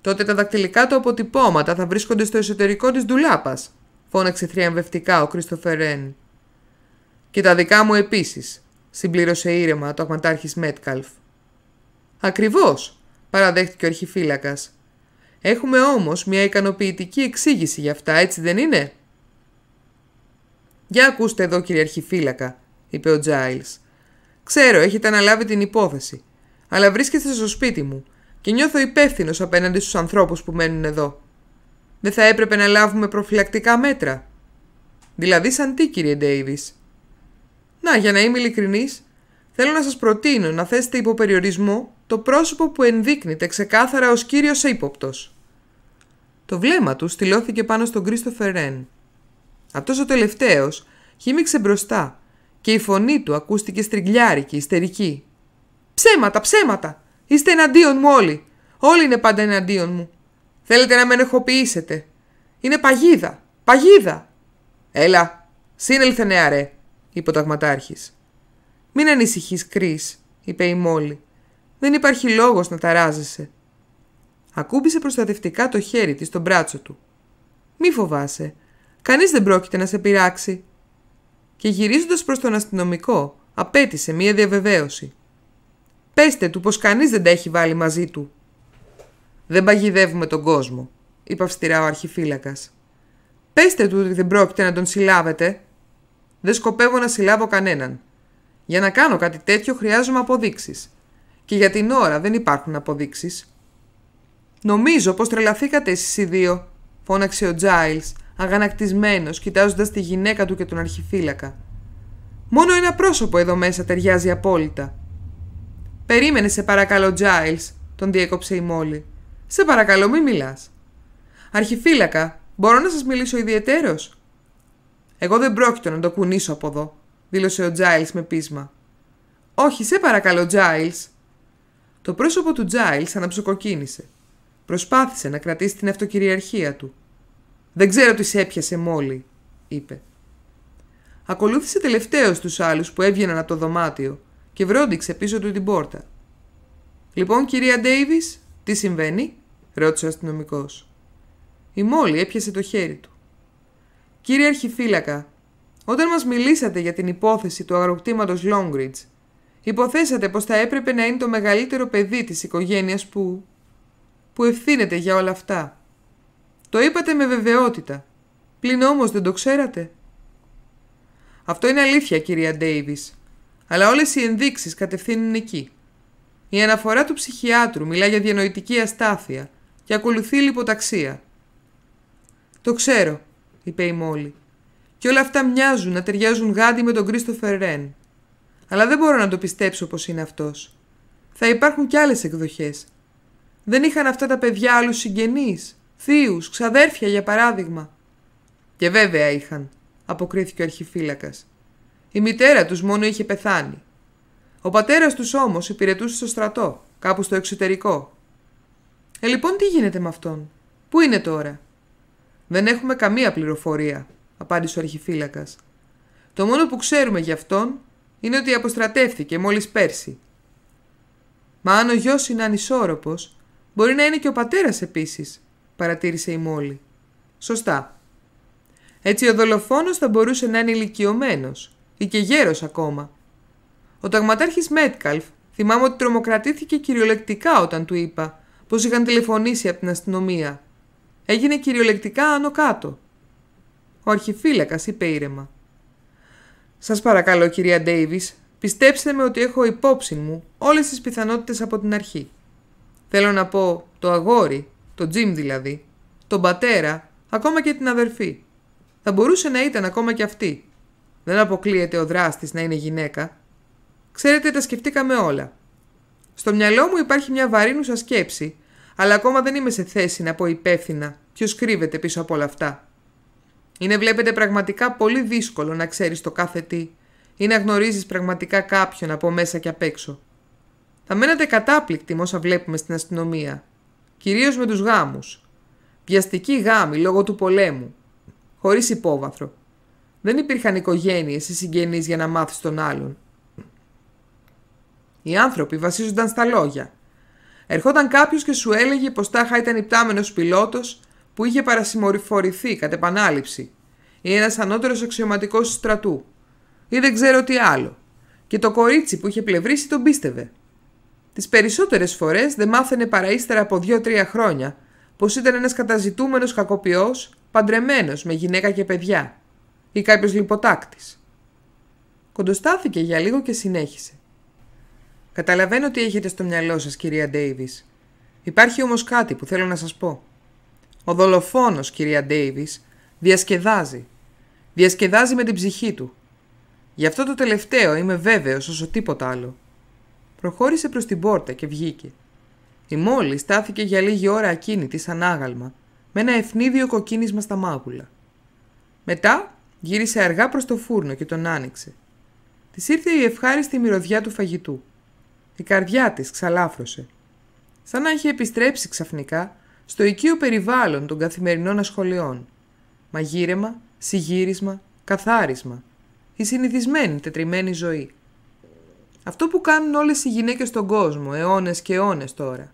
«Τότε τα δακτυλικά του αποτυπώματα θα βρίσκονται στο εσωτερικό της ντουλάπας φώναξε θριαμβευτικά ο Κρίστοφερ Ρέν. Και τα δικά μου επίσης, συμπλήρωσε ήρεμα το αγματάρχης Μέτκαλφ. Ακριβώς, παραδέχτηκε ο αρχιφύλακας. Έχουμε όμως μια ικανοποιητική εξήγηση για αυτά, έτσι δεν είναι. Για ακούστε εδώ, κύριε αρχιφύλακα, είπε ο Τζάιλ. Ξέρω, έχετε αναλάβει την υπόθεση, αλλά βρίσκεστε στο σπίτι μου και νιώθω υπεύθυνος απέναντι στους ανθρώπους που μένουν εδώ. Δεν θα έπρεπε να λάβουμε προφυλακτικά μέτρα. Δηλαδή σαν τι κύριε Ντέιβις. Να, για να είμαι ειλικρινής, θέλω να σας προτείνω να θέσετε υποπεριορισμό το πρόσωπο που ενδείκνεται ξεκάθαρα ως κύριος ύποπτο. Το βλέμμα του στυλώθηκε πάνω στον Κρίστοφερ Ρεν. Αυτός ο τελευταίος χύμιξε μπροστά και η φωνή του ακούστηκε στριγκλιάρικη, ιστερική. «Ψέματα, ψέματα! Είστε εναντίον μου όλοι! Όλοι είναι πάντα εναντίον μου! Θέλετε να με ενεχοποιήσετε. Είναι παγίδα. Παγίδα. Έλα. Σύνελθε νεαρέ, είπε ο ταγματάρχης. Μην ανησυχείς, κρύ, είπε η Μόλι. Δεν υπάρχει λόγος να ταράζεσαι. Ακούμπησε προστατευτικά το χέρι της στο μπράτσο του. Μη φοβάσαι. Κανείς δεν πρόκειται να σε πειράξει. Και γυρίζοντας προς τον αστυνομικό, απέτησε μία διαβεβαίωση. Πέστε του πως κανείς δεν τα έχει βάλει μαζί του. Δεν παγιδεύουμε τον κόσμο, είπε αυστηρά ο αρχιφύλακας. Πέστε του ότι δεν πρόκειται να τον συλλάβετε. Δεν σκοπεύω να συλλάβω κανέναν. Για να κάνω κάτι τέτοιο χρειάζομαι αποδείξεις. Και για την ώρα δεν υπάρχουν αποδείξεις. Νομίζω πως τρελαθήκατε εσείς οι δύο, φώναξε ο Τζάιλ, αγανακτισμένος, κοιτάζοντας τη γυναίκα του και τον αρχιφύλακα. Μόνο ένα πρόσωπο εδώ μέσα ταιριάζει απόλυτα. Περίμενε σε παρακαλώ, Τζάιλ, τον διέκοψε η Μόλι. Σε παρακαλώ, μη μιλάς. Αρχιφύλακα, μπορώ να σας μιλήσω ιδιαιτέρως. Εγώ δεν πρόκειται να το κουνήσω από εδώ, δήλωσε ο Τζάιλ με πείσμα. Όχι, σε παρακαλώ, Τζάιλ. Το πρόσωπο του Τζάιλ αναψοκοκίνησε. Προσπάθησε να κρατήσει την αυτοκυριαρχία του. Δεν ξέρω τι σε έπιασε μόλι, είπε. Ακολούθησε τελευταίο τους άλλους που έβγαιναν από το δωμάτιο και βρόντιξε πίσω του την πόρτα. Λοιπόν, κυρία Ντέιβις, τι συμβαίνει, ρώτησε ο αστυνομικός. Η Μόλι έπιασε το χέρι του. Κύριε Αρχιφύλακα, όταν μας μιλήσατε για την υπόθεση του αγροκτήματος Λόγκριτζ, υποθέσατε πως θα έπρεπε να είναι το μεγαλύτερο παιδί της οικογένειας που. που ευθύνεται για όλα αυτά. Το είπατε με βεβαιότητα. Πλην όμως δεν το ξέρατε. Αυτό είναι αλήθεια, κυρία Ντέιβις, αλλά όλες οι ενδείξεις κατευθύνουν εκεί. Η αναφορά του ψυχιάτρου μιλά για διανοητική αστάθεια και ακολουθεί λιποταξία. Το ξέρω, είπε η Μόλι. Και όλα αυτά μοιάζουν να ταιριάζουν γάντι με τον Κρίστοφερ Ρεν. Αλλά δεν μπορώ να το πιστέψω πως είναι αυτός. Θα υπάρχουν κι άλλες εκδοχές. Δεν είχαν αυτά τα παιδιά άλλους συγγενείς, θείους, ξαδέρφια για παράδειγμα. Και βέβαια είχαν, αποκρίθηκε ο αρχιφύλακας. Η μητέρα τους μόνο είχε πεθάνει. Ο πατέρας τους όμως υπηρετούσε στο στρατό, κάπου στο εξωτερικό, ε, λοιπόν, τι γίνεται με αυτόν. Πού είναι τώρα. Δεν έχουμε καμία πληροφορία, απάντησε ο αρχιφύλακας. Το μόνο που ξέρουμε γι' αυτόν είναι ότι αποστρατεύθηκε μόλις πέρσι. Μα αν ο γιος είναι ανισόρροπος, μπορεί να είναι και ο πατέρας επίσης, παρατήρησε η μόλι. Σωστά. Έτσι ο δολοφόνος θα μπορούσε να είναι ηλικιωμένος ή και γέρος ακόμα. Ο ταγματάρχης Μέτκαλφ θυμάμαι ότι τρομοκρατήθηκε κυριολεκτικά όταν του είπα Πώς είχαν τηλεφωνήσει από την αστυνομία. Έγινε κυριολεκτικά άνω κάτω. Ο αρχιφύλακας είπε ήρεμα. Σας παρακαλώ κυρία Ντέιβις, πιστέψτε με ότι έχω υπόψη μου όλες τις πιθανότητες από την αρχή. Θέλω να πω το αγόρι, το Τζιμ δηλαδή, τον πατέρα, ακόμα και την αδερφή. Θα μπορούσε να ήταν ακόμα και αυτή. Δεν αποκλείεται ο δράστης να είναι γυναίκα. Ξέρετε τα σκεφτήκαμε όλα. Στο μυαλό μου υπάρχει μια βαρύνουσα σκέψη αλλά ακόμα δεν είμαι σε θέση να πω υπεύθυνα ποιος κρύβεται πίσω από όλα αυτά. Είναι βλέπετε πραγματικά πολύ δύσκολο να ξέρεις το κάθε τι ή να γνωρίζεις πραγματικά κάποιον από μέσα και απ' έξω. Θα μένατε κατάπληκτοι με όσα βλέπουμε στην αστυνομία, κυρίως με τους γάμους. Βιαστικοί γάμη λόγω του πολέμου, χωρίς υπόβαθρο. Δεν υπήρχαν οικογένειες ή συγγενείς για να μάθεις τον άλλον. Οι άνθρωποι βασίζονταν στα λόγια, Ερχόταν κάποιος και σου έλεγε πως τάχα ήταν υπτάμενος πιλότος που είχε παρασημορυφορηθεί κατ' επανάληψη ή ένας ανώτερος αξιωματικός του στρατού ή δεν ξέρω τι άλλο. Και το κορίτσι που είχε πλευρίσει τον πίστευε. Τις περισσότερες φορές δεν μάθαινε παρά ύστερα από δύο-τρία χρόνια πως ήταν ένας καταζητούμενος κακοποιός παντρεμένος με γυναίκα και παιδιά ή κάποιος λιποτάκτης. Κοντοστάθηκε για λίγο και συνέχισε. Καταλαβαίνω τι έχετε στο μυαλό σας, κυρία Ντέιβις. Υπάρχει όμως κάτι που θέλω να σας πω. Ο δολοφόνος, κυρία Ντέιβις, διασκεδάζει. Διασκεδάζει με την ψυχή του. Γι' αυτό το τελευταίο είμαι βέβαιος όσο τίποτα άλλο. Προχώρησε προς την πόρτα και βγήκε. Η μόλη στάθηκε για λίγη ώρα ακίνητη σαν άγαλμα, με ένα ευνίδιο κοκκίνισμα στα μάγουλα. Μετά γύρισε αργά προς το φούρνο και τον άνοιξε. Της ήρθε η ευχάριστη μυρωδιά του φαγητού. Η καρδιά της ξαλάφρωσε. Σαν να είχε επιστρέψει ξαφνικά στο οικείο περιβάλλον των καθημερινών ασχολιών. Μαγείρεμα, συγύρισμα, καθάρισμα. Η συνηθισμένη τετριμένη ζωή. Αυτό που κάνουν όλες οι γυναίκες στον κόσμο, αιώνες και αιώνες τώρα.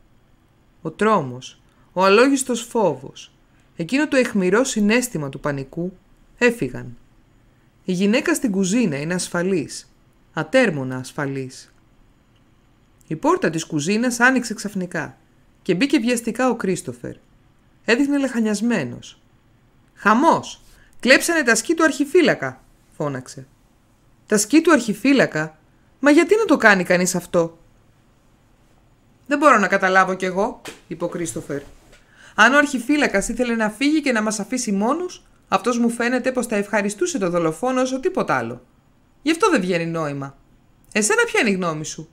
Ο τρόμος, ο αλόγιστος φόβος, εκείνο το εχμηρό συνέστημα του πανικού, έφυγαν. Η γυναίκα στην κουζίνα είναι ασφαλής, ατέρμονα ασφαλής. Η πόρτα της κουζίνας άνοιξε ξαφνικά και μπήκε βιαστικά ο Κρίστοφερ. Έδειχνε λαχανιασμένος. Χαμός! Κλέψανε τα σκι του αρχιφύλακα, φώναξε. Τα σκι του αρχιφύλακα? Μα γιατί να το κάνει κανείς αυτό. Δεν μπορώ να καταλάβω κι εγώ, είπε ο Κρίστοφερ. Αν ο αρχιφύλακας ήθελε να φύγει και να μας αφήσει μόνους, αυτός μου φαίνεται πως θα ευχαριστούσε το δολοφόνο όσο τίποτα άλλο. Γι' αυτό δεν βγαίνει νόημα. Εσένα ποια είναι η γνώμη σου.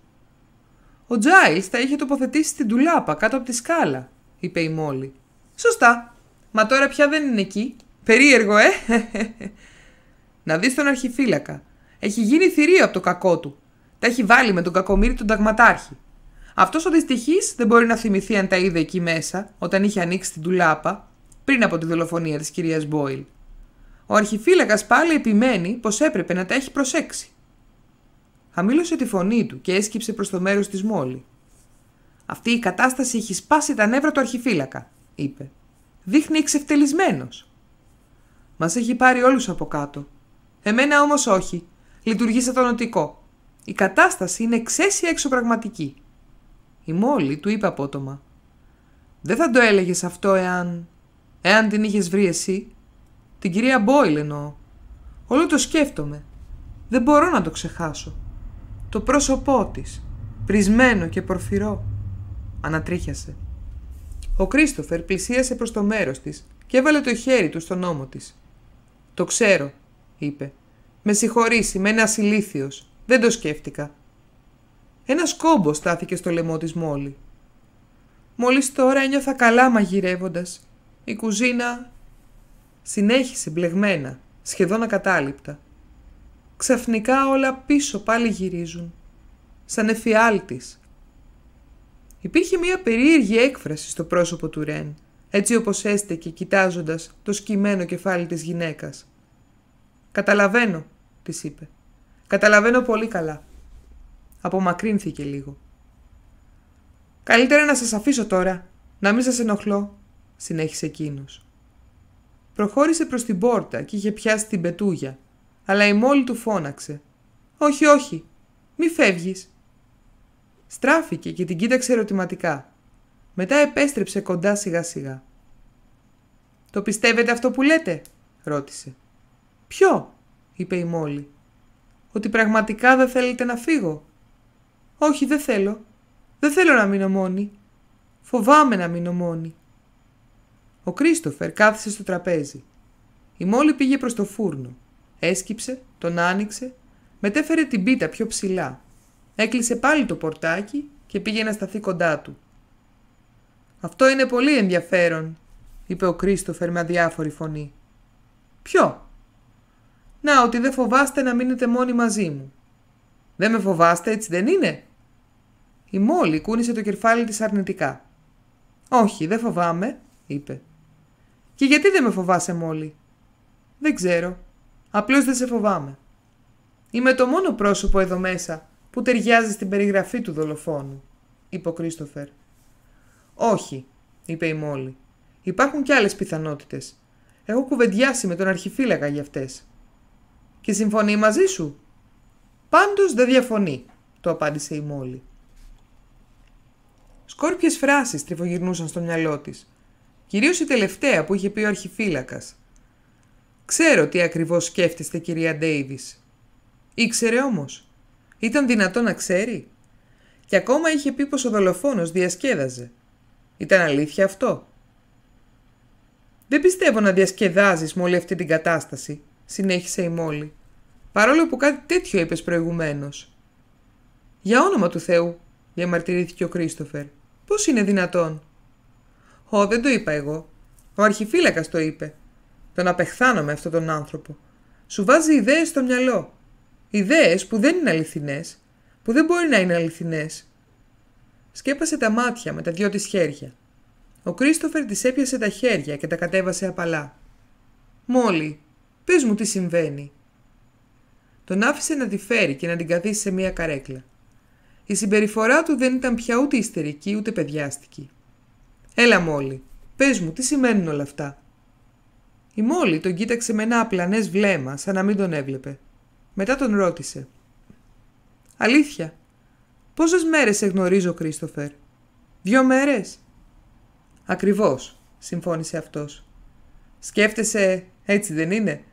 Ο Τζάιλ τα είχε τοποθετήσει στην τουλάπα κάτω από τη σκάλα, είπε η Μόλι. Σωστά. Μα τώρα πια δεν είναι εκεί. Περίεργο, ε! να δεις τον αρχιφύλακα. Έχει γίνει θηρίο από το κακό του. Τα έχει βάλει με τον κακομίρι τον ταγματάρχη. Αυτός ο δυστυχής δεν μπορεί να θυμηθεί αν τα είδε εκεί μέσα, όταν είχε ανοίξει την τουλάπα, πριν από τη δολοφονία της κυρίας Μπόιλ. Ο αρχιφύλακας πάλι επιμένει πως έπρεπε να τα έχει προσέξει χαμήλωσε τη φωνή του και έσκυψε προς το μέρος της μόλη. Αυτή η κατάσταση έχει σπάσει τα νεύρα του αρχιφύλακα, είπε. Δείχνει εξευτελισμένος. Μας έχει πάρει όλους από κάτω. Εμένα όμως όχι. Λειτουργήσα το νοτικό. Η κατάσταση είναι εξαίσια εξωπραγματική. Η μόλη του είπε απότομα. Δεν θα το έλεγες αυτό εάν. εάν την είχες βρει εσύ. Την κυρία Μπόιλ εννοώ. Όλο το σκέφτομαι. Δεν μπορώ να το ξεχάσω. Το πρόσωπό της, πρισμένο και πορφυρό. Ανατρίχιασε. Ο Κρίστοφερ πλησίασε προς το μέρος της και έβαλε το χέρι του στον ώμο της. «Το ξέρω», είπε. «Με συγχωρήσει, με ένα ηλίθιος. Δεν το σκέφτηκα». Ένας κόμπος στάθηκε στο λαιμό της Μόλι. Μόλις τώρα ένιωθα καλά μαγειρεύοντας, Η κουζίνα συνέχισε μπλεγμένα, σχεδόν ακατάληπτα ξαφνικά όλα πίσω πάλι γυρίζουν, σαν εφιάλτης. Υπήρχε μια περίεργη έκφραση στο πρόσωπο του Ρεν, έτσι όπως έστεκε κοιτάζοντας το σκυμμένο κεφάλι της γυναίκας. «Καταλαβαίνω», της είπε. «Καταλαβαίνω πολύ καλά». Απομακρύνθηκε λίγο. «Καλύτερα να σας αφήσω τώρα, να μην σας ενοχλώ», συνέχισε εκείνος. Προχώρησε προς την πόρτα και είχε πιάσει την πετούγια, αλλά η μόλι του φώναξε. «Όχι, όχι, μη φεύγεις». Στράφηκε και την κοίταξε ερωτηματικά. Μετά επέστρεψε κοντά σιγά σιγά. «Το πιστεύετε αυτό που λέτε» ρώτησε. «Ποιο» είπε η Μόλι. «Ότι πραγματικά δεν θέλετε να φύγω» «Όχι, δεν θέλω. Δεν θέλω να μείνω μόνη. Φοβάμαι να μείνω μόνη». Ο Κρίστοφερ κάθισε στο τραπέζι. Η Μόλι πήγε προς το φούρνο. Έσκυψε, τον άνοιξε, μετέφερε την πίτα πιο ψηλά. Έκλεισε πάλι το πορτάκι και πήγε να σταθεί κοντά του. «Αυτό είναι πολύ ενδιαφέρον», είπε ο Κρίστοφερ με αδιάφορη φωνή. «Ποιο» «Να, ότι δεν φοβάστε να μείνετε μόνοι μαζί μου». «Δεν με φοβάστε, έτσι δεν είναι» Η Μόλι κούνησε το κεφάλι της αρνητικά. «Όχι, δεν φοβάμαι», είπε. «Και γιατί δεν με φοβάσαι, Μόλι» «Δεν ξέρω. Απλώς δεν σε φοβάμαι. Είμαι το μόνο πρόσωπο εδώ μέσα που ταιριάζει στην περιγραφή του δολοφόνου, είπε ο Κρίστοφερ. Όχι, είπε η Μόλι. Υπάρχουν κι άλλες πιθανότητες. Έχω κουβεντιάσει με τον αρχιφύλακα για αυτές. Και συμφωνεί μαζί σου. Πάντως δεν διαφωνεί, το απάντησε η Μόλι. Σκόρπιες φράσεις τριφογυρνούσαν στο μυαλό της. Κυρίως η τελευταία που είχε πει ο αρχιφύλακας, Ξέρω τι ακριβώς σκέφτεστε κυρία Ντέιβις. Ήξερε όμως. Ήταν δυνατό να ξέρει. Και ακόμα είχε πει πως ο δολοφόνος διασκέδαζε. Ήταν αλήθεια αυτό. «Δεν πιστεύω να διασκεδάζεις με αυτή την κατάσταση», συνέχισε η Μόλι. «Παρόλο που κάτι τέτοιο είπες προηγουμένως». «Για όνομα του Θεού», διαμαρτυρήθηκε ο Κρίστοφερ. «Πώς είναι δυνατόν». «Ω, δεν το είπα εγώ. Ο αρχιφύλακας το είπε», τον απεχθάνομαι αυτόν τον άνθρωπο. Σου βάζει ιδέες στο μυαλό. Ιδέες που δεν είναι αληθινές, που δεν μπορεί να είναι αληθινές. Σκέπασε τα μάτια με τα δυο της χέρια. Ο Κρίστοφερ της έπιασε τα χέρια και τα κατέβασε απαλά. «Μόλι, πες μου τι συμβαίνει». Τον άφησε να τη φέρει και να την καθίσει σε μία καρέκλα. Η συμπεριφορά του δεν ήταν πια ούτε ιστερική ούτε παιδιάστικη. «Έλα Μόλι, πες μου τι σημαίνουν όλα αυτά». Η Μόλι τον κοίταξε με ένα απλανές βλέμμα, σαν να μην τον έβλεπε. Μετά τον ρώτησε. Αλήθεια, πόσες μέρες σε γνωρίζω, Κρίστοφερ. Δυο μέρες. Ακριβώς, συμφώνησε αυτός. Σκέφτεσαι, έτσι δεν είναι,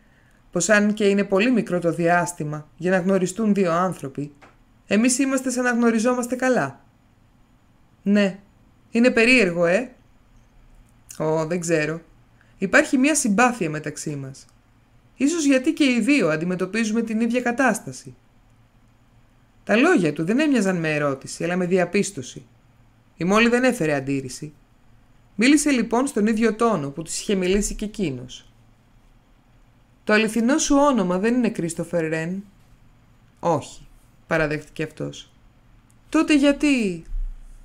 πως αν και είναι πολύ μικρό το διάστημα για να γνωριστούν δύο άνθρωποι, εμείς είμαστε σαν να γνωριζόμαστε καλά. Ναι, είναι περίεργο, ε. Ω, δεν ξέρω, Υπάρχει μια συμπάθεια μεταξύ μας. Ίσως γιατί και οι δύο αντιμετωπίζουμε την ίδια κατάσταση. Τα λόγια του δεν έμοιαζαν με ερώτηση, αλλά με διαπίστωση. Η Μόλι δεν έφερε αντίρρηση. Μίλησε λοιπόν στον ίδιο τόνο που της είχε μιλήσει και εκείνος. «Το αληθινό σου όνομα δεν είναι Κρίστοφερ Ρεν». «Όχι», παραδέχτηκε αυτός. «Τότε γιατί...»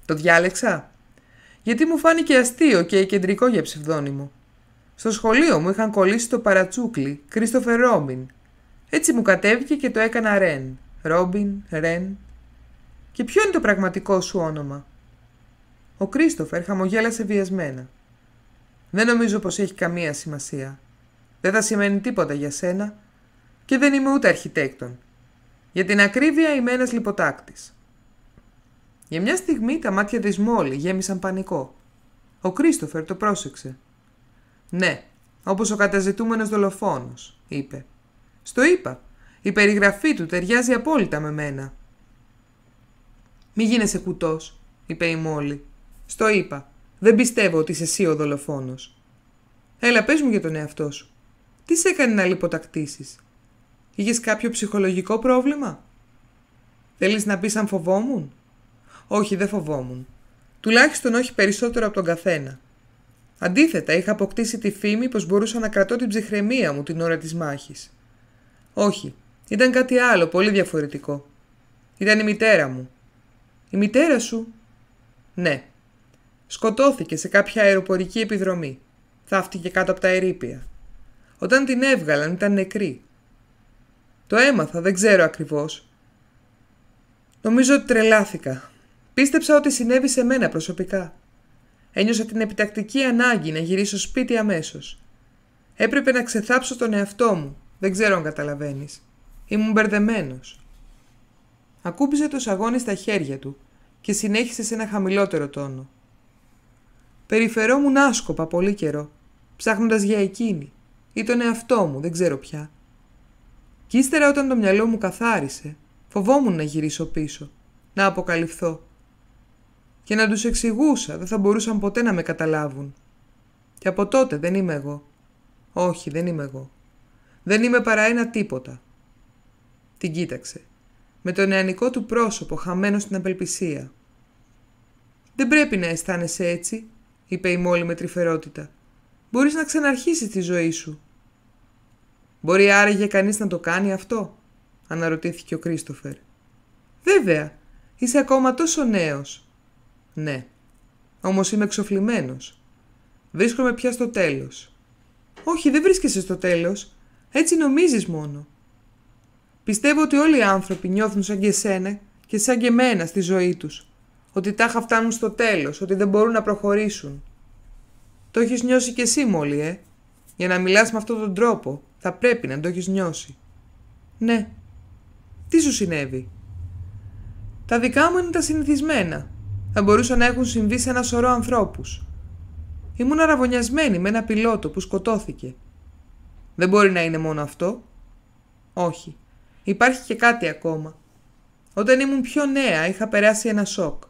«Το διάλεξα». «Γιατί μου φάνηκε αστείο και κεντρικό για ψευδόνυμο. Στο σχολείο μου είχαν κολλήσει το παρατσούκλι Κρίστοφερ Ρόμπιν. Έτσι μου κατέβηκε και το έκανα Ρεν. Ρόμπιν, Ρεν. Και ποιο είναι το πραγματικό σου όνομα. Ο Κρίστοφερ χαμογέλασε βιασμένα. Δεν νομίζω πως έχει καμία σημασία. Δεν θα σημαίνει τίποτα για σένα και δεν είμαι ούτε αρχιτέκτον. Για την ακρίβεια είμαι ένας λιποτάκτης. Για μια στιγμή τα μάτια της Μόλι γέμισαν πανικό. Ο Κρίστοφερ το πρόσεξε. Ναι, όπως ο καταζητούμενος δολοφόνος, είπε. Στο είπα. Η περιγραφή του ταιριάζει απόλυτα με μένα. Μη γίνεσαι κουτός, είπε η Μόλι. Στο είπα. Δεν πιστεύω ότι είσαι εσύ ο δολοφόνος. Έλα, πες μου για τον εαυτό σου. Τι σε έκανε να λιποτακτήσεις. Είχες κάποιο ψυχολογικό πρόβλημα. Θέλεις να πεις αν φοβόμουν. Όχι, δεν φοβόμουν. Τουλάχιστον όχι περισσότερο από τον καθένα. Αντίθετα, είχα αποκτήσει τη φήμη πως μπορούσα να κρατώ την ψυχραιμία μου την ώρα της μάχης». Όχι, ήταν κάτι άλλο, πολύ διαφορετικό. Ήταν η μητέρα μου. Η μητέρα σου? Ναι. Σκοτώθηκε σε κάποια αεροπορική επιδρομή. Θαύτηκε κάτω από τα ερήπια. Όταν την έβγαλαν ήταν νεκρή. Το έμαθα, δεν ξέρω ακριβώς. Νομίζω ότι τρελάθηκα. Πίστεψα ότι συνέβη σε μένα προσωπικά. Ένιωσα την επιτακτική ανάγκη να γυρίσω σπίτι αμέσως. Έπρεπε να ξεθάψω τον εαυτό μου. Δεν ξέρω αν καταλαβαίνεις. Ήμουν μπερδεμένος. Ακούμπησε το σαγόνι στα χέρια του και συνέχισε σε ένα χαμηλότερο τόνο. Περιφερόμουν άσκοπα πολύ καιρό, ψάχνοντας για εκείνη ή τον εαυτό μου, δεν ξέρω πια. Κι όταν το μυαλό μου καθάρισε, φοβόμουν να γυρίσω πίσω, να αποκαλυφθώ και να τους εξηγούσα, δεν θα μπορούσαν ποτέ να με καταλάβουν. Και από τότε δεν είμαι εγώ. Όχι, δεν είμαι εγώ. Δεν είμαι παρά ένα τίποτα. Την κοίταξε. Με το νεανικό του πρόσωπο χαμένο στην απελπισία. «Δεν πρέπει να αισθάνεσαι έτσι», είπε η Μόλη με τρυφερότητα. «Μπορείς να ξαναρχίσεις τη ζωή σου». «Μπορεί άραγε κανείς να το κάνει αυτό», αναρωτήθηκε ο Κρίστοφερ. «Βέβαια, είσαι ακόμα τόσο νέος», ναι. Όμως είμαι εξοφλημένος. Βρίσκομαι πια στο τέλος. Όχι, δεν βρίσκεσαι στο τέλος. Έτσι νομίζεις μόνο. Πιστεύω ότι όλοι οι άνθρωποι νιώθουν σαν και εσένα και σαν και εμένα στη ζωή τους. Ότι τάχα φτάνουν στο τέλος, ότι δεν μπορούν να προχωρήσουν. Το έχεις νιώσει κι εσύ μόλι, ε. Για να μιλάς με αυτόν τον τρόπο, θα πρέπει να το έχεις νιώσει. Ναι. Τι σου συνέβη. Τα δικά μου είναι τα συνηθισμένα θα μπορούσαν να έχουν συμβεί σε ένα σωρό ανθρώπους. Ήμουν αραβωνιασμένη με ένα πιλότο που σκοτώθηκε. Δεν μπορεί να είναι μόνο αυτό. Όχι. Υπάρχει και κάτι ακόμα. Όταν ήμουν πιο νέα είχα περάσει ένα σοκ.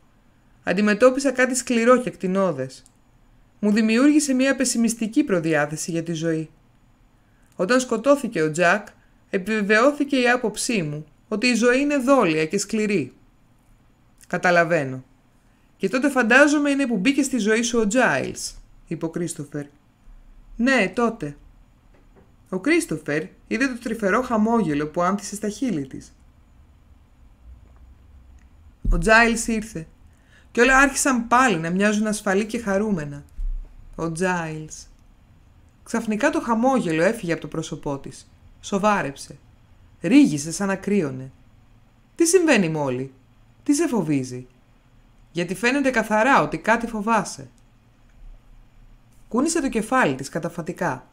Αντιμετώπισα κάτι σκληρό και ακτινώδες. Μου δημιούργησε μια πεσημιστική προδιάθεση για τη ζωή. Όταν σκοτώθηκε ο Τζακ, επιβεβαιώθηκε η άποψή μου ότι η ζωή είναι δόλια και σκληρή. Καταλαβαίνω. Και τότε φαντάζομαι είναι που μπήκε στη ζωή σου ο Τζάιλς», είπε ο Κρίστοφερ. Ναι, τότε. Ο Κρίστοφερ είδε το τρυφερό χαμόγελο που άμφισε στα χείλη της. Ο τζαιλς ήρθε και όλα άρχισαν πάλι να μοιάζουν ασφαλή και χαρούμενα. Ο τζαιλς Ξαφνικά το χαμόγελο έφυγε από το πρόσωπό της. Σοβάρεψε. Ρίγησε σαν να κρύωνε. Τι συμβαίνει μόλι. Τι σε φοβίζει γιατί φαίνεται καθαρά ότι κάτι φοβάσαι. Κούνησε το κεφάλι της καταφατικά.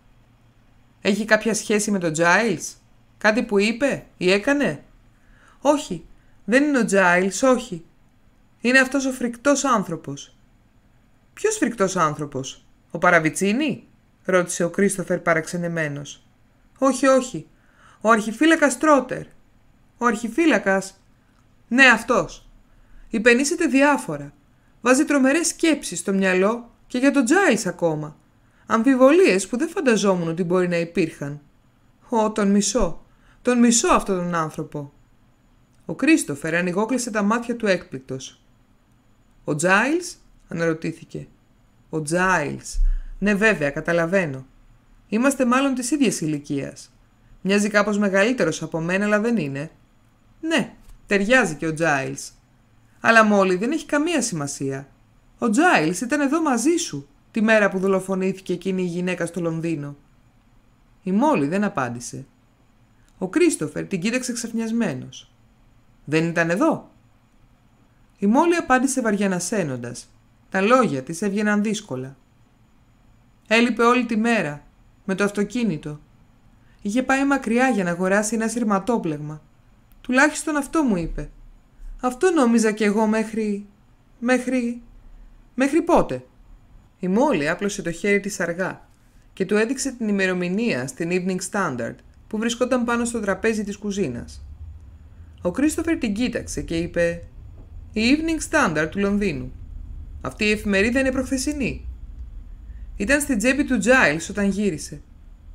Έχει κάποια σχέση με τον Giles? Κάτι που είπε ή έκανε? Όχι, δεν είναι ο Giles, όχι. Είναι αυτός ο φρικτός άνθρωπος. Ποιος φρικτός άνθρωπος? Ο Παραβιτσίνη? ρώτησε ο Κρίστοφερ παραξενεμένος. Όχι, όχι. Ο αρχιφύλακας Τρότερ. Ο αρχιφύλακας. Ναι, αυτός. Υπενήσεται διάφορα. Βάζει τρομερές σκέψεις στο μυαλό και για τον Τζάιλ ακόμα. Αμφιβολίες που δεν φανταζόμουν ότι μπορεί να υπήρχαν. Ω, τον μισό. Τον μισό αυτόν τον άνθρωπο. Ο Κρίστοφερ ανοιγόκλεισε τα μάτια του έκπληκτος. Ο Τζάιλ, αναρωτήθηκε. Ο Τζάιλ. Ναι, βέβαια, καταλαβαίνω. Είμαστε μάλλον της ίδιας ηλικίας. Μοιάζει κάπως μεγαλύτερος από μένα, αλλά δεν είναι. Ναι, ταιριάζει και ο Τζάιλ. Αλλά Μόλι δεν έχει καμία σημασία. Ο Τζάιλ ήταν εδώ μαζί σου τη μέρα που δολοφονήθηκε εκείνη η γυναίκα στο Λονδίνο. Η Μόλι δεν απάντησε. Ο Κρίστοφερ την κοίταξε ξαφνιασμένος. Δεν ήταν εδώ. Η Μόλι απάντησε βαριανασένοντας. Τα λόγια της έβγαιναν δύσκολα. Έλειπε όλη τη μέρα, με το αυτοκίνητο. Είχε πάει μακριά για να αγοράσει ένα σειρματόπλεγμα. Τουλάχιστον αυτό μου είπε, αυτό νόμιζα κι εγώ μέχρι... μέχρι... μέχρι πότε. Η Μόλι άπλωσε το χέρι της αργά και του έδειξε την ημερομηνία στην Evening Standard που βρισκόταν πάνω στο τραπέζι της κουζίνας. Ο Κρίστοφερ την κοίταξε και είπε «Η Evening Standard του Λονδίνου. Αυτή η εφημερίδα είναι προχθεσινή. Ήταν στην τσέπη του Giles όταν γύρισε.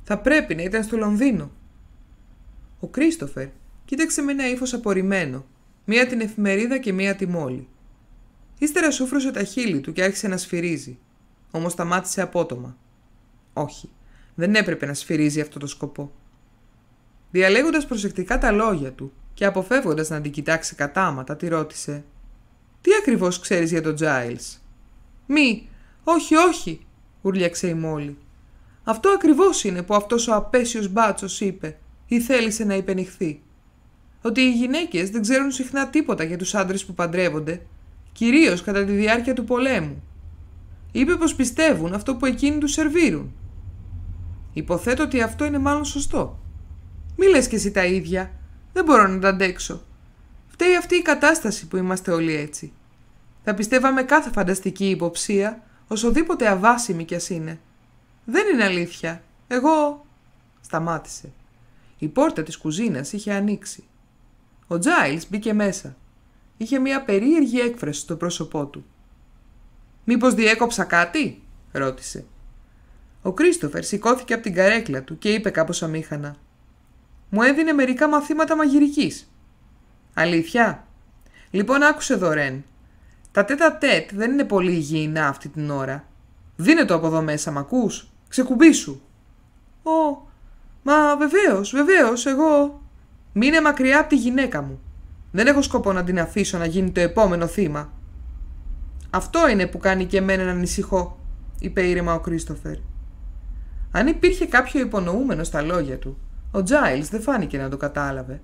Θα πρέπει να ήταν στο Λονδίνο». Ο Κρίστοφερ κοίταξε με ένα ύφος απορριμμένο μία την εφημερίδα και μία τη μόλι. Ύστερα σούφρωσε τα χείλη του και άρχισε να σφυρίζει. Όμως σταμάτησε απότομα. Όχι, δεν έπρεπε να σφυρίζει αυτό το σκοπό. Διαλέγοντας προσεκτικά τα λόγια του και αποφεύγοντας να την κοιτάξει κατάματα, τη ρώτησε: Τι ακριβώς ξέρεις για τον Τζάιλ. Μη, όχι, όχι, ούρλιαξε η Μόλι. Αυτό ακριβώς είναι που αυτός ο απέσιος μπάτσος είπε ή θέλησε να υπενηχθεί ότι οι γυναίκες δεν ξέρουν συχνά τίποτα για τους άντρες που παντρεύονται, κυρίως κατά τη διάρκεια του πολέμου. Είπε πως πιστεύουν αυτό που εκείνοι τους σερβίρουν. Υποθέτω ότι αυτό είναι μάλλον σωστό. Μη λες και εσύ τα ίδια. Δεν μπορώ να τα αντέξω. Φταίει αυτή η κατάσταση που είμαστε όλοι έτσι. Θα πιστεύαμε κάθε φανταστική υποψία, οσοδήποτε αβάσιμη κι ας είναι. Δεν είναι αλήθεια. Εγώ... Σταμάτησε. Η πόρτα της κουζίνας είχε ανοίξει. Ο Τζάιλ μπήκε μέσα. Είχε μια περίεργη έκφραση στο πρόσωπό του. «Μήπως διέκοψα κάτι» ρώτησε. Ο Κρίστοφερ σηκώθηκε από την καρέκλα του και είπε κάπως αμήχανα. «Μου έδινε μερικά μαθήματα μαγειρικής». «Αλήθεια» Λοιπόν, άκουσε εδώ, Ρεν. Τα τέτα τέτ δεν είναι πολύ υγιεινά αυτή την ώρα. Δίνε το από εδώ μέσα, μ' ακούς. σου. Ω, μα βεβαίως, βεβαίως, εγώ. Μείνε μακριά από τη γυναίκα μου. Δεν έχω σκοπό να την αφήσω να γίνει το επόμενο θύμα. Αυτό είναι που κάνει και εμένα να ανησυχώ, είπε ήρεμα ο Κρίστοφερ. Αν υπήρχε κάποιο υπονοούμενο στα λόγια του, ο Τζάιλ δεν φάνηκε να το κατάλαβε.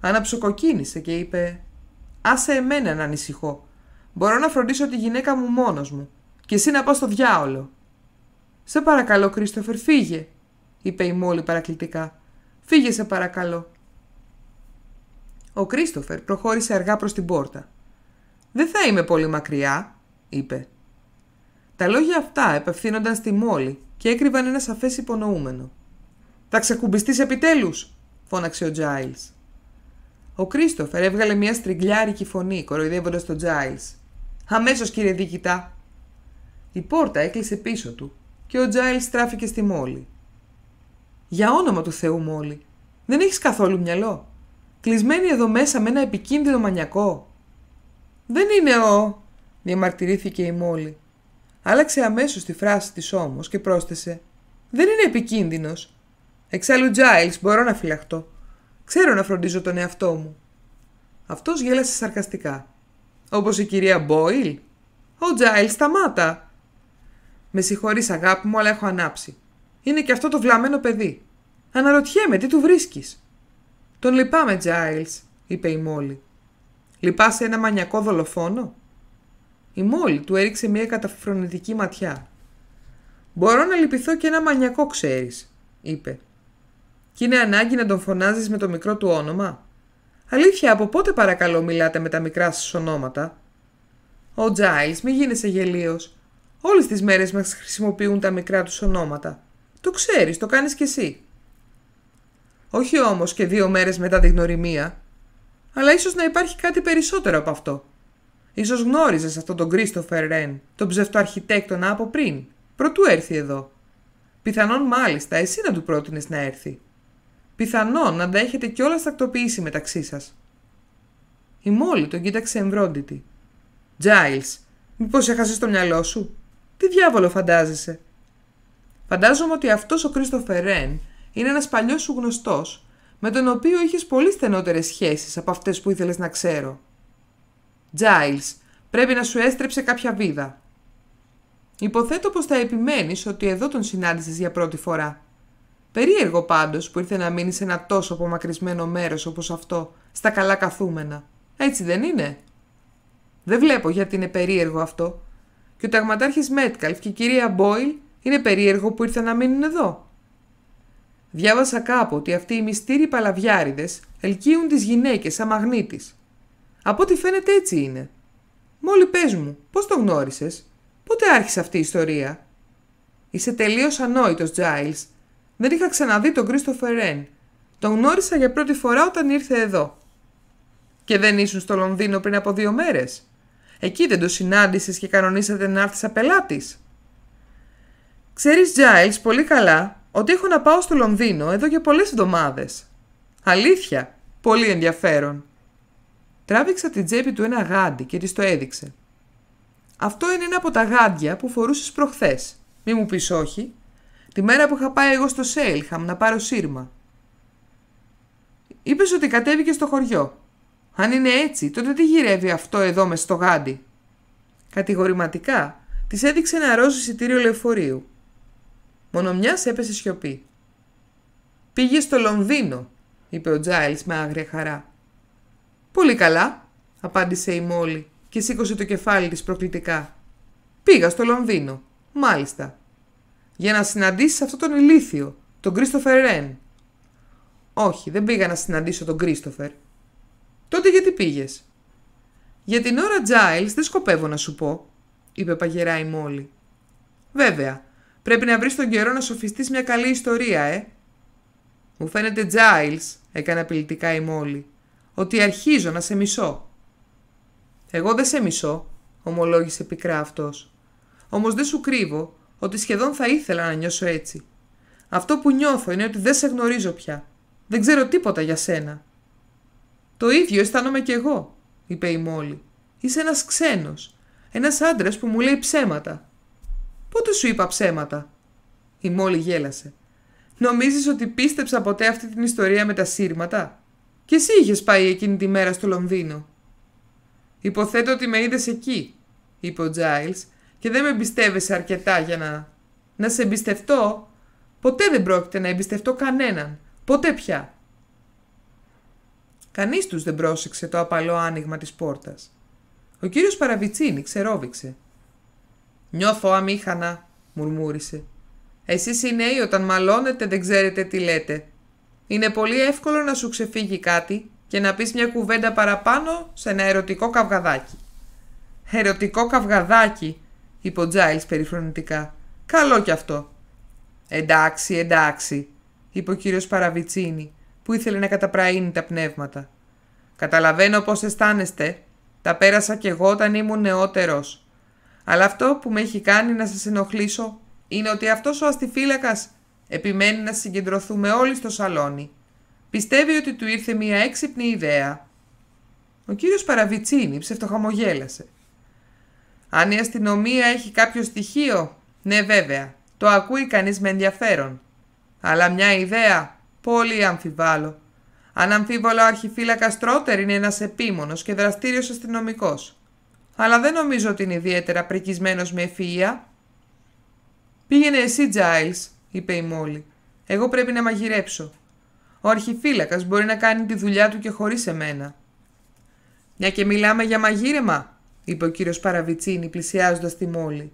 Αναψοκοκίνησε και είπε «Άσε εμένα να ανησυχώ. Μπορώ να φροντίσω τη γυναίκα μου μόνος μου. Και εσύ να πας στο διάολο». «Σε παρακαλώ, Κρίστοφερ, φύγε», είπε η Μόλι παρακλητικά. «Φύγε, σε παρακαλώ. Ο Κρίστοφερ προχώρησε αργά προς την πόρτα. «Δεν θα είμαι πολύ μακριά», είπε. Τα λόγια αυτά επευθύνονταν στη μόλη και έκρυβαν ένα σαφές υπονοούμενο. «Θα ξεκουμπιστείς επιτέλους», φώναξε ο Τζάιλς. Ο Κρίστοφερ έβγαλε μια στριγκλιάρικη φωνή, κοροϊδεύοντας τον Τζάιλ. Αμέσως, κύριε Δίκητα! Η πόρτα έκλεισε πίσω του και ο Τζάιλ στράφηκε στη μόλη. Για όνομα του Θεού, μόλι, δεν έχεις καθόλου μυαλό κλεισμένη εδώ μέσα με ένα επικίνδυνο μανιακό. Δεν είναι ο, διαμαρτυρήθηκε η Μόλι. Άλλαξε αμέσως τη φράση της όμως και πρόσθεσε: Δεν είναι επικίνδυνος. Εξάλλου, Τζάιλ, μπορώ να φυλαχτώ. Ξέρω να φροντίζω τον εαυτό μου. Αυτός γέλασε σαρκαστικά. Όπως η κυρία Μπόιλ. Ο Τζάιλ, σταμάτα. Με συγχωρείς, αγάπη μου, αλλά έχω ανάψει. Είναι και αυτό το βλαμμένο παιδί. Αναρωτιέμαι τι του βρίσκεις. «Τον λυπάμαι, Giles», είπε η Μόλι. «Λυπάσαι ένα μανιακό δολοφόνο» Η Μόλι του έριξε μια καταφρονητική ματιά. «Μπορώ να λυπηθώ και ένα μανιακό, ξέρεις», είπε. «Κι είναι ανάγκη να τον φωνάζεις με το μικρό του όνομα. Αλήθεια, από πότε παρακαλώ μιλάτε με τα μικρά σας ονόματα». «Ο Τζάιλς, μη γίνεσαι γελίος. Όλες τις μέρες μας χρησιμοποιούν τα μικρά τους ονόματα. Το ξέρεις, το κάνεις κι εσύ». Όχι όμως και δύο μέρες μετά την γνωριμία. Αλλά ίσως να υπάρχει κάτι περισσότερο από αυτό. Ίσως γνώριζες αυτόν τον Κρίστοφερ Ρεν, τον ψευτοαρχιτέκτονα από πριν, προτού έρθει εδώ. Πιθανόν μάλιστα εσύ να του πρότεινες να έρθει. Πιθανόν να τα έχετε κιόλα τακτοποιήσει μεταξύ σας. Η Μόλι τον κοίταξε εμβρόντιτη. Τζάιλ, μήπως έχασες το μυαλό σου. Τι διάβολο φαντάζεσαι. Φαντάζομαι ότι αυτός ο Κρίστοφερ Ρεν είναι ένας παλιός σου γνωστός, με τον οποίο είχες πολύ στενότερες σχέσεις από αυτές που ήθελες να ξέρω. Τζάιλ, πρέπει να σου έστρεψε κάποια βίδα. Υποθέτω πως θα επιμένεις ότι εδώ τον συνάντησες για πρώτη φορά. Περίεργο πάντως που ήρθε να μείνει σε ένα τόσο απομακρυσμένο μέρος όπως αυτό, στα καλά καθούμενα. Έτσι δεν είναι. Δεν βλέπω γιατί είναι περίεργο αυτό. Και ο ταγματάρχης Μέτκαλφ και η κυρία Μπόιλ είναι περίεργο που ήρθαν να μείνουν εδώ. Διάβασα κάπου ότι αυτοί οι μυστήριοι παλαβιάριδες ελκύουν τις γυναίκες σαν μαγνήτης. Από ό,τι φαίνεται έτσι είναι. Μόλι πες μου, πώς το γνώρισες, πότε άρχισε αυτή η ιστορία. Είσαι τελείως ανόητος, Τζάιλ. Δεν είχα ξαναδεί τον Κρίστοφερ Ρεν. Τον γνώρισα για πρώτη φορά όταν ήρθε εδώ. Και δεν ήσουν στο Λονδίνο πριν από δύο μέρες. Εκεί δεν το συνάντησες και κανονίσατε να έρθεις σαν πελάτη. Ξέρεις, Τζάιλ, πολύ καλά ότι έχω να πάω στο Λονδίνο εδώ και πολλές εβδομάδες. Αλήθεια, πολύ ενδιαφέρον. Τράβηξα την τσέπη του ένα γάντι και της το έδειξε. Αυτό είναι ένα από τα γάντια που φορούσες προχθές. Μη μου πεις όχι. Τη μέρα που είχα πάει εγώ στο Σέιλχαμ να πάρω σύρμα. Είπες ότι κατέβηκε στο χωριό. Αν είναι έτσι, τότε τι γυρεύει αυτό εδώ μες στο γάντι. Κατηγορηματικά, της έδειξε ένα ρόζο εισιτήριο λεωφορείου. Μόνο μιας έπεσε σιωπή. Πήγε στο Λονδίνο, είπε ο Τζάιλ με άγρια χαρά. Πολύ καλά, απάντησε η Μόλι και σήκωσε το κεφάλι της προκλητικά. Πήγα στο Λονδίνο, μάλιστα. Για να συναντήσεις αυτόν τον ηλίθιο, τον Κρίστοφερ Ρεν. Όχι, δεν πήγα να συναντήσω τον Κρίστοφερ. Τότε γιατί πήγες. Για την ώρα, Τζάιλ δεν σκοπεύω να σου πω, είπε παγερά η Μόλι. Βέβαια, Πρέπει να βρεις τον καιρό να σοφιστείς μια καλή ιστορία, ε. Μου φαίνεται Τζάιλ, έκανε απειλητικά η Μόλι, ότι αρχίζω να σε μισώ. Εγώ δεν σε μισώ, ομολόγησε πικρά αυτός. Όμως δεν σου κρύβω ότι σχεδόν θα ήθελα να νιώσω έτσι. Αυτό που νιώθω είναι ότι δεν σε γνωρίζω πια. Δεν ξέρω τίποτα για σένα. Το ίδιο αισθάνομαι κι εγώ, είπε η Μόλι. Είσαι ένας ξένος. Ένας άντρας που μου λέει ψέματα. Πότε σου είπα ψέματα. Η Μόλι γέλασε. Νομίζεις ότι πίστεψα ποτέ αυτή την ιστορία με τα σύρματα. Και εσύ είχες πάει εκείνη τη μέρα στο Λονδίνο. Υποθέτω ότι με είδες εκεί, είπε ο Τζάιλ και δεν με εμπιστεύεσαι αρκετά για να... Να σε εμπιστευτώ. Ποτέ δεν πρόκειται να εμπιστευτώ κανέναν. Ποτέ πια. Κανείς τους δεν πρόσεξε το απαλό άνοιγμα της πόρτας. Ο κύριος Παραβιτσίνη ξερόβηξε. Νιώθω αμήχανα, μουρμούρισε. Εσείς οι νέοι όταν μαλώνετε δεν ξέρετε τι λέτε. Είναι πολύ εύκολο να σου ξεφύγει κάτι και να πεις μια κουβέντα παραπάνω σε ένα ερωτικό καυγαδάκι. «Ερωτικό καυγαδάκι», είπε ο Τζάιλς περιφρονητικά. «Καλό κι αυτό». «Εντάξει, εντάξει», είπε ο κύριος Παραβιτσίνη, που ήθελε να καταπραίνει τα πνεύματα. «Καταλαβαίνω πω αισθάνεστε. Τα πέρασα κι εγώ όταν ήμουν νεότερος. Αλλά αυτό που με έχει κάνει να σας ενοχλήσω είναι ότι αυτός ο αστιφύλακας επιμένει να συγκεντρωθούμε όλοι στο σαλόνι. Πιστεύει ότι του ήρθε μια έξυπνη ιδέα. Ο κύριος Παραβιτσίνη ψευτοχαμογέλασε. Αν η αστυνομία έχει κάποιο στοιχείο, ναι βέβαια, το ακούει κανείς με ενδιαφέρον. Αλλά μια ιδέα, πολύ αμφιβάλλω. Αν αμφίβολα ο αρχιφύλακας Τρότερ είναι ένας επίμονος και δραστήριος αστυνομικός αλλά δεν νομίζω ότι είναι ιδιαίτερα πρικισμένος με ευφυΐα. «Πήγαινε εσύ, Τζάιλς», είπε η Μόλι. «Εγώ πρέπει να μαγειρέψω. Ο αρχιφύλακας μπορεί να κάνει τη δουλειά του και χωρίς εμένα». «Μια και μιλάμε για μαγείρεμα», είπε ο κύριος Παραβιτσίνη πλησιάζοντας τη Μόλι.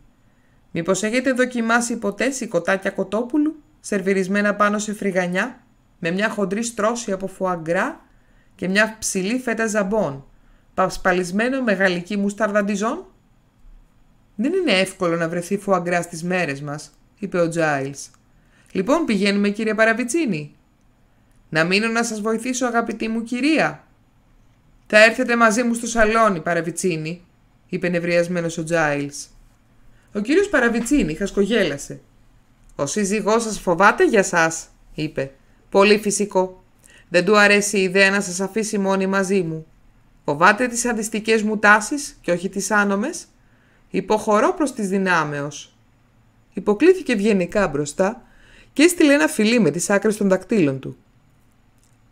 «Μήπως έχετε δοκιμάσει ποτέ σηκωτάκια κοτόπουλου, σερβιρισμένα πάνω σε φρυγανιά, με μια χοντρή στρώση από φουαγκρά και μια ψηλή φέτα ζαμπών» πασπαλισμένο με γαλλική μουστάρδα Δεν είναι εύκολο να βρεθεί φουαγκρά στις μέρες μας, είπε ο Τζάιλ. Λοιπόν πηγαίνουμε κύριε Παραβιτσίνη. Να μείνω να σας βοηθήσω αγαπητή μου κυρία. Θα έρθετε μαζί μου στο σαλόνι Παραβιτσίνη, είπε νευριασμένος ο Τζάιλ. Ο κύριος Παραβιτσίνη χασκογέλασε. «Ο σύζυγός σας φοβάται για σά, είπε. «Πολύ φυσικό. Δεν του αρέσει η ιδέα να σας αφήσει μόνη μαζί μου. Φοβάται τις αντιστικές μου τάσεις και όχι τις άνομες. Υποχωρώ προς τις δυνάμεως. Υποκλήθηκε βγενικά μπροστά και έστειλε ένα φιλί με τις άκρες των δακτύλων του.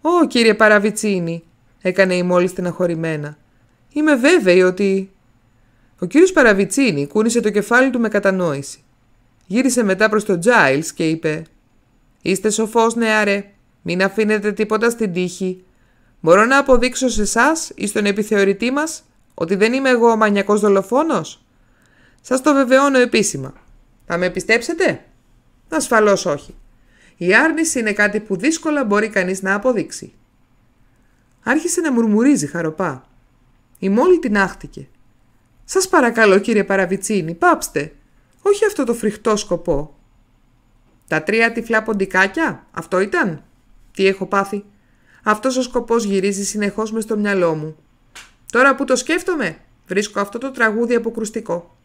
«Ω, κύριε Παραβιτσίνη», έκανε η μόλις στεναχωρημένα. «Είμαι βέβαιη ότι...» Ο κύριος Παραβιτσίνη κούνησε το κεφάλι του με κατανόηση. Γύρισε μετά προς τον Τζάιλς και είπε «Είστε σοφός, νεάρε. Ναι, Μην αφήνετε τίποτα στην τύχη. Μπορώ να αποδείξω σε εσάς ή στον επιθεωρητή μας ότι δεν είμαι εγώ ο μανιακός δολοφόνος. Σας το βεβαιώνω επίσημα. Θα με πιστέψετε, Ασφαλώς όχι. Η άρνηση είναι κάτι που δύσκολα μπορεί κανείς να αποδείξει. Άρχισε να μουρμουρίζει χαροπά. Η μόλι την άχτηκε. Σας παρακαλώ, κύριε Παραβιτσίνη, πάψτε. Όχι αυτό το φρικτό σκοπό. Τα τρία τυφλά ποντικάκια, αυτό ήταν. Τι έχω πάθει. Αυτός ο σκοπός γυρίζει συνεχώς μες στο μυαλό μου. Τώρα που το σκέφτομαι, βρίσκω αυτό το τραγούδι αποκρουστικό.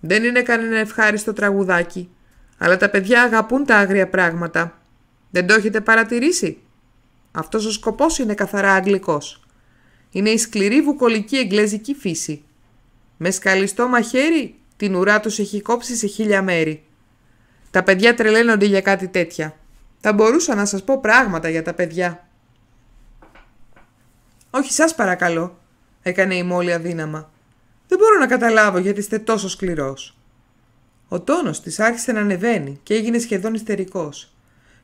Δεν είναι κανένα ευχάριστο τραγουδάκι, αλλά τα παιδιά αγαπούν τα άγρια πράγματα. Δεν το έχετε παρατηρήσει. Αυτός ο σκοπός είναι καθαρά αγγλικός. Είναι η σκληρή βουκολική εγγλέζικη φύση. Με σκαλιστό μαχαίρι την ουρά τους έχει κόψει σε χίλια μέρη. Τα παιδιά τρελαίνονται για κάτι τέτοια. Θα μπορούσα να σας πω πράγματα για τα παιδιά. Όχι σας παρακαλώ, έκανε η Μόλι αδύναμα. Δεν μπορώ να καταλάβω γιατί είστε τόσο σκληρός. Ο τόνος της άρχισε να ανεβαίνει και έγινε σχεδόν ιστερικός.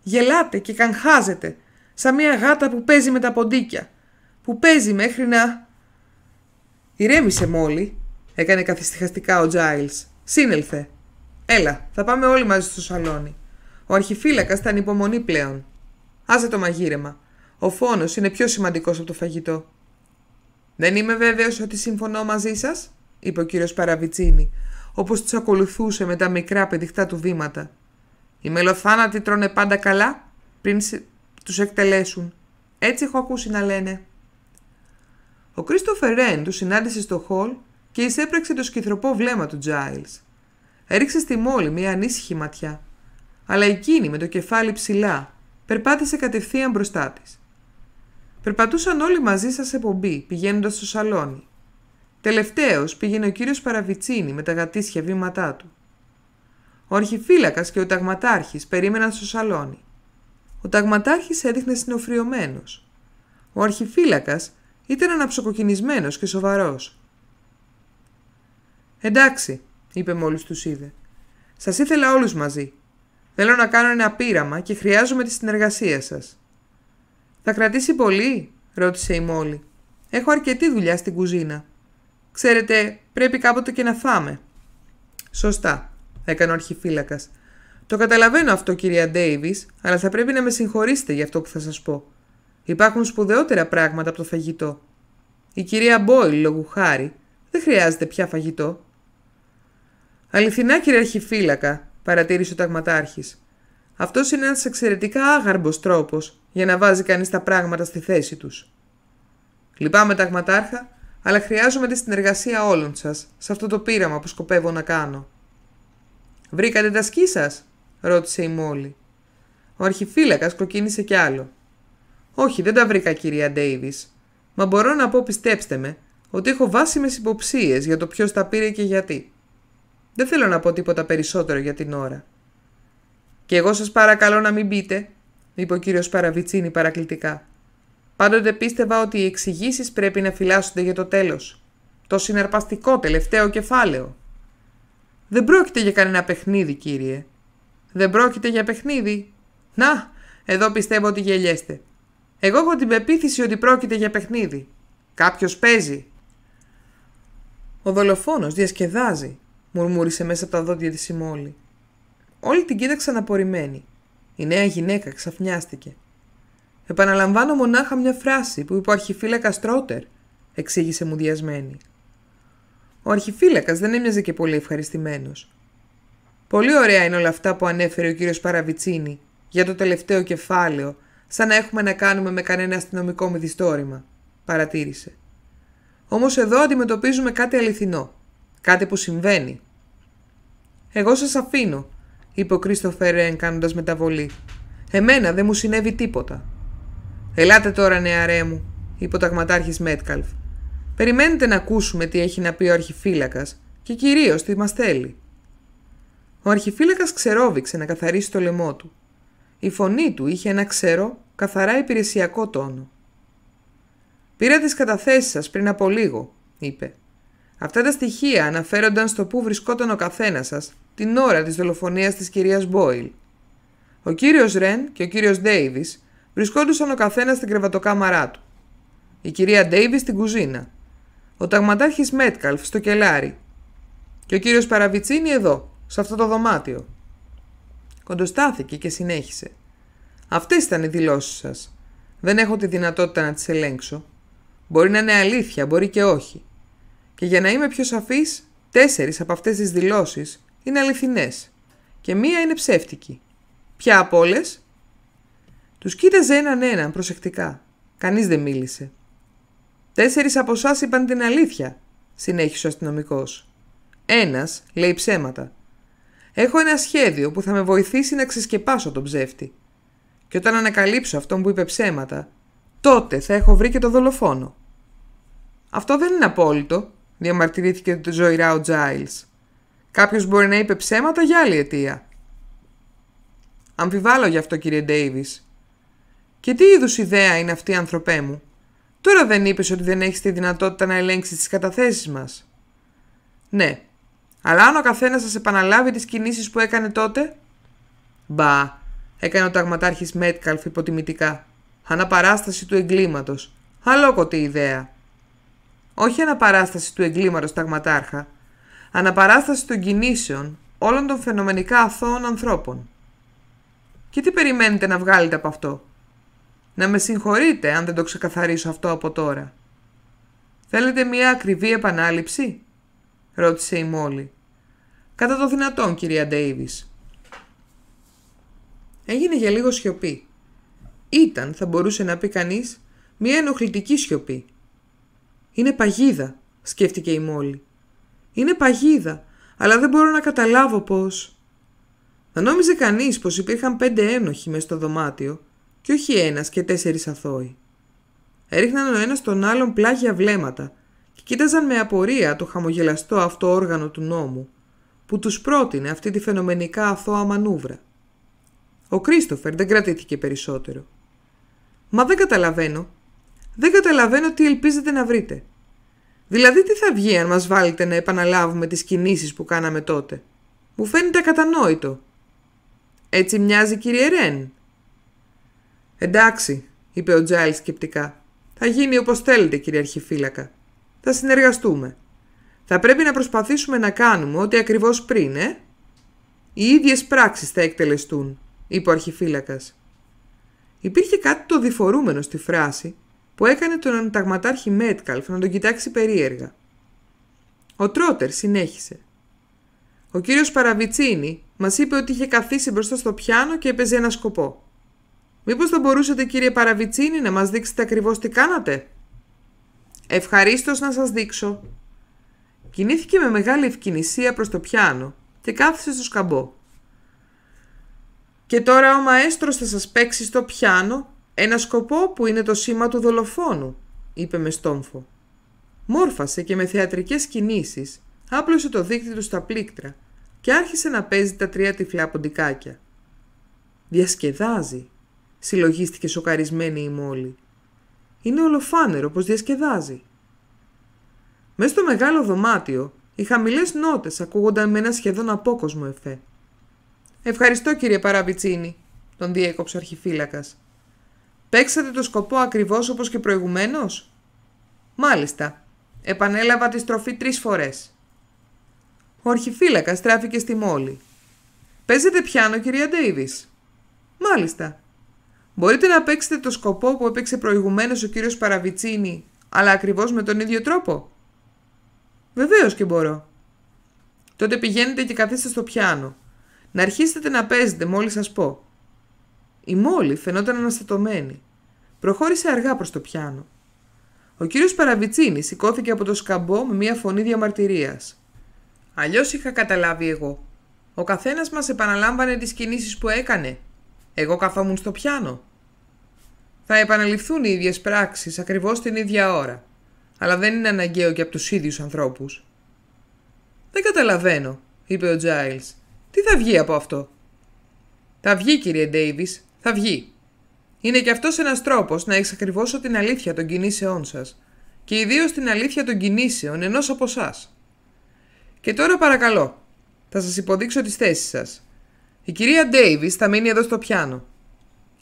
Γελάτε και καγχάζετε, σαν μια γάτα που παίζει με τα ποντίκια. Που παίζει μέχρι να... Ηρέμησε Μόλι, έκανε καθυστυχαστικά ο Τζάιλ. Σύνελθε. Έλα, θα πάμε όλοι μαζί στο σαλόνι. Ο αρχιφύλακας ήταν υπομονή πλέον. Άσε το μαγείρεμα. Ο φόνος είναι πιο σημαντικός από το φαγητό. «Δεν είμαι βέβαιος ότι συμφωνώ μαζί σας», είπε ο κύριος Παραβιτσίνη, όπως τους ακολουθούσε με τα μικρά παιδιχτά του βήματα. «Οι μελοθάνατοι τρώνε πάντα καλά πριν τους εκτελέσουν. Έτσι έχω ακούσει να λένε». Ο Κρίστοφερ Ρέν τους συνάντησε στο χολ και εισέπραξε το σκυθροπό βλέμμα του Τζάιλς. Έριξε στη μόλη μια ανήσυχη ματιά. Αλλά εκείνη με το κεφάλι ψηλά περπάτησε κατευθείαν μπροστά της. Περπατούσαν όλοι μαζί σας σε πομπή, πηγαίνοντας στο σαλόνι. Τελευταίος πήγαινε ο κύριος Παραβιτσίνη με τα γατήσια βήματά του. Ο αρχιφύλακας και ο ταγματάρχης περίμεναν στο σαλόνι. Ο ταγματάρχης έδειχνε συνοφριωμένος. Ο αρχιφύλακας ήταν αψοκοκινισμένος και σοβαρός. Εντάξει, είπε μόλις τους είδε. Σας ήθελα όλους μαζί. Θέλω να κάνω ένα πείραμα και χρειάζομαι τη συνεργασία σας. Θα κρατήσει πολύ, ρώτησε η Μόλι. Έχω αρκετή δουλειά στην κουζίνα. Ξέρετε, πρέπει κάποτε και να φάμε. Σωστά, έκανε ο αρχιφύλακας. Το καταλαβαίνω αυτό, κυρία Ντέιβις, αλλά θα πρέπει να με συγχωρήσετε για αυτό που θα σας πω. Υπάρχουν σπουδαιότερα πράγματα από το φαγητό. Η κυρία Μπόιλ, λόγου χάρη, δεν χρειάζεται πια φαγητό. Αληθινά, κύριε Αρχιφύλακα, παρατήρησε ο Ταγματάρχης. Αυτός είναι ένας εξαιρετικά άγαρμπος τρόπος για να βάζει κανείς τα πράγματα στη θέση τους. Λυπάμαι ταγματάρχα, αλλά χρειάζομαι τη συνεργασία όλων σας σε αυτό το πείραμα που σκοπεύω να κάνω. «Βρήκατε τα σκί ρώτησε η Μόλι. Ο αρχιφύλακας κοκκίνησε κι άλλο. «Όχι, δεν τα βρήκα κυρία Ντέιβις. Μα μπορώ να πω πιστέψτε με ότι έχω βάσιμες υποψίες για το ποιος τα πήρε και γιατί. Δεν θέλω να πω τίποτα περισσότερο για την ώρα. Και εγώ σας παρακαλώ να μην πείτε είπε ο κύριος Παραβιτσίνη παρακλητικά. Πάντοτε πίστευα ότι οι εξηγήσεις πρέπει να φυλάσσονται για το τέλος. Το συναρπαστικό τελευταίο κεφάλαιο. Δεν πρόκειται για κανένα παιχνίδι, κύριε. Δεν πρόκειται για παιχνίδι. Να, εδώ πιστεύω ότι γελιέστε. Εγώ έχω την πεποίθηση ότι πρόκειται για παιχνίδι. Κάποιος παίζει. Ο δολοφόνος διασκεδάζει, μουρμούρισε μέσα από τα δόντια της η Όλοι την κοίταξαν απορριμμένη. Η νέα γυναίκα ξαφνιάστηκε. Επαναλαμβάνω μονάχα μια φράση που είπε ο αρχιφύλακας Τρότερ, εξήγησε μου διασμένη. Ο αρχιφύλακας δεν έμοιαζε και πολύ ευχαριστημένος. Πολύ ωραία είναι όλα αυτά που ανέφερε ο κύριος Παραβιτσίνη για το τελευταίο κεφάλαιο, σαν να έχουμε να κάνουμε με κανένα αστυνομικό μυθιστόρημα, παρατήρησε. Όμως εδώ αντιμετωπίζουμε κάτι αληθινό, κάτι που συμβαίνει. Εγώ σας αφήνω, είπε ο Κρίστοφερ Ρέν κάνοντας μεταβολή. Εμένα δεν μου συνέβη τίποτα. Ελάτε τώρα, νεαρέ μου, είπε ο ταγματάρχης Μέτκαλφ. Περιμένετε να ακούσουμε τι έχει να πει ο αρχιφύλακας και κυρίως τι μας θέλει. Ο αρχιφύλακας ξερόβηξε να καθαρίσει το λαιμό του. Η φωνή του είχε ένα ξερό, καθαρά υπηρεσιακό τόνο. Πήρα τις καταθέσεις σας πριν από λίγο, είπε. Αυτά τα στοιχεία αναφέρονταν στο πού βρισκόταν ο καθένας σας την ώρα της δολοφονίας της κυρίας Μπόιλ. Ο κύριος Ρεν και ο κύριος Ντέιβις βρισκόντουσαν ο καθένας στην κρεβατοκάμαρά του. Η κυρία Ντέιβις στην κουζίνα. Ο ταγματάρχης Μέτκαλφ στο κελάρι. Και ο κύριος Παραβιτσίνη εδώ, σε αυτό το δωμάτιο. Κοντοστάθηκε και συνέχισε. Αυτές ήταν οι δηλώσεις σας. Δεν έχω τη δυνατότητα να τις ελέγξω. Μπορεί να είναι αλήθεια, μπορεί και όχι. Και για να είμαι πιο σαφής, τέσσερις από αυτές τις δηλώσεις είναι αληθινές και μία είναι ψεύτικη. Ποια από όλες. Τους κοίταζε έναν έναν προσεκτικά. Κανείς δεν μίλησε. Τέσσερις από εσάς είπαν την αλήθεια, συνέχισε ο αστυνομικός. Ένας λέει ψέματα. Έχω ένα σχέδιο που θα με βοηθήσει να ξεσκεπάσω τον ψεύτη. Και όταν ανακαλύψω αυτόν που είπε ψέματα, τότε θα έχω βρει και το δολοφόνο. Αυτό δεν είναι απόλυτο, διαμαρτυρήθηκε ζωηρά ο Τζάιλς. Κάποιος μπορεί να είπε ψέματα για άλλη αιτία. Αμφιβάλλω γι' αυτό, κύριε Ντέιβις. Και τι είδους ιδέα είναι αυτή, ανθρωπέ μου. Τώρα δεν είπες ότι δεν έχεις τη δυνατότητα να ελέγξεις τις καταθέσεις μας. Ναι, αλλά αν ο καθένας σας επαναλάβει τις κινήσεις που έκανε τότε. Μπα, έκανε ο ταγματάρχης Μέτκαλφ υποτιμητικά. Αναπαράσταση του εγκλήματος. Αλόκοτη ιδέα. Όχι αναπαράσταση του εγκλήματος, ταγματάρχα. Αναπαράσταση των κινήσεων όλων των φαινομενικά αθώων ανθρώπων. Και τι περιμένετε να βγάλετε από αυτό. Να με συγχωρείτε αν δεν το ξεκαθαρίσω αυτό από τώρα. Θέλετε μια ακριβή επανάληψη, ρώτησε η Μόλι. Κατά το δυνατόν, κυρία Ντέιβις. Έγινε για λίγο σιωπή. Ήταν, θα μπορούσε να πει κανείς, μια ενοχλητική σιωπή. Είναι παγίδα, σκέφτηκε η Μόλι. Είναι παγίδα, αλλά δεν μπορώ να καταλάβω πώς. Θα νόμιζε κανείς πως υπήρχαν πέντε ένοχοι μες στο δωμάτιο και όχι ένας και τέσσερις αθώοι. Έριχναν ο ένας τον άλλον πλάγια βλέμματα και κοίταζαν με απορία το χαμογελαστό αυτό όργανο του νόμου που τους πρότεινε αυτή τη φαινομενικά αθώα μανούβρα. Ο Κρίστοφερ δεν κρατήθηκε περισσότερο. «Μα δεν καταλαβαίνω. Δεν καταλαβαίνω τι ελπίζετε να βρείτε. Δηλαδή τι θα βγει αν μας βάλετε να επαναλάβουμε τις κινήσεις που κάναμε τότε. Μου φαίνεται κατανόητο. Έτσι μοιάζει κύριε Ρέν. Εντάξει, είπε ο Τζάιλ σκεπτικά. Θα γίνει όπως θέλετε κύριε Αρχιφύλακα. Θα συνεργαστούμε. Θα πρέπει να προσπαθήσουμε να κάνουμε ό,τι ακριβώς πριν, ε. Οι ίδιες πράξεις θα εκτελεστούν, είπε ο Αρχιφύλακας. Υπήρχε κάτι το διφορούμενο στη φράση που έκανε τον ανταγματάρχη Μέτκαλφ να τον κοιτάξει περίεργα. Ο Τρότερ συνέχισε. Ο κύριος Παραβιτσίνη μας είπε ότι είχε καθίσει μπροστά στο πιάνο και έπαιζε ένα σκοπό. Μήπως θα μπορούσατε κύριε Παραβιτσίνη να μας δείξετε ακριβώς τι κάνατε. Ευχαρίστως να σας δείξω. Κινήθηκε με μεγάλη ευκαινησία προς το πιάνο και κάθισε στο σκαμπό. Και τώρα ο μαέστρος θα σας παίξει στο πιάνο ένα σκοπό που είναι το σήμα του δολοφόνου, είπε με στόμφο. Μόρφασε και με θεατρικές κινήσεις άπλωσε το δίκτυ του στα πλήκτρα και άρχισε να παίζει τα τρία τυφλά ποντικάκια. «Διασκεδάζει», συλλογίστηκε σοκαρισμένη η Μόλη. «Είναι ολοφάνερο πως διασκεδάζει». Μες στο μεγάλο δωμάτιο, οι χαμηλές νότες ακούγονταν με ένα σχεδόν απόκοσμο εφέ. «Ευχαριστώ κύριε Παραβιτσίνη», τον διέκοψε ο αρχιφύλακας. Παίξατε το σκοπό ακριβώς όπως και προηγουμένως. Μάλιστα. Επανέλαβα τη στροφή τρεις φορές. Ο αρχιφύλακας στράφηκε στη μόλη. Παίζετε πιάνο, κυρία Ντέιβις. Μάλιστα. Μπορείτε να παίξετε το σκοπό που έπαιξε προηγουμένως ο κύριος Παραβιτσίνη, αλλά ακριβώς με τον ίδιο τρόπο. Βεβαίως και μπορώ. Τότε πηγαίνετε και καθίστε στο πιάνο. Να αρχίσετε να παίζετε μόλις σας πω. Η μόλη φαινόταν αναστατωμένη. Προχώρησε αργά προς το πιάνο. Ο κύριος Παραβιτσίνη σηκώθηκε από το σκαμπό με μια φωνή διαμαρτυρίας. «Αλλιώς είχα καταλάβει εγώ. Ο καθένας μας επαναλάμβανε τις κινήσεις που έκανε. Εγώ καθόμουν στο πιάνο. Θα επαναληφθούν οι ίδιες πράξεις ακριβώς την ίδια ώρα. Αλλά δεν είναι αναγκαίο και από τους ίδιους ανθρώπους». «Δεν καταλαβαίνω», είπε ο Τζάιλς. «Τι θα βγει από αυτό». «Θα βγει, κύριε Ντέιβις, θα βγει», είναι και αυτός ένας τρόπος να εξακριβώσω την αλήθεια των κινήσεών σας και ιδίως την αλήθεια των κινήσεων ενός από εσάς. Και τώρα παρακαλώ, θα σας υποδείξω τις θέσεις σας. Η κυρία Ντέιβις θα μείνει εδώ στο πιάνο.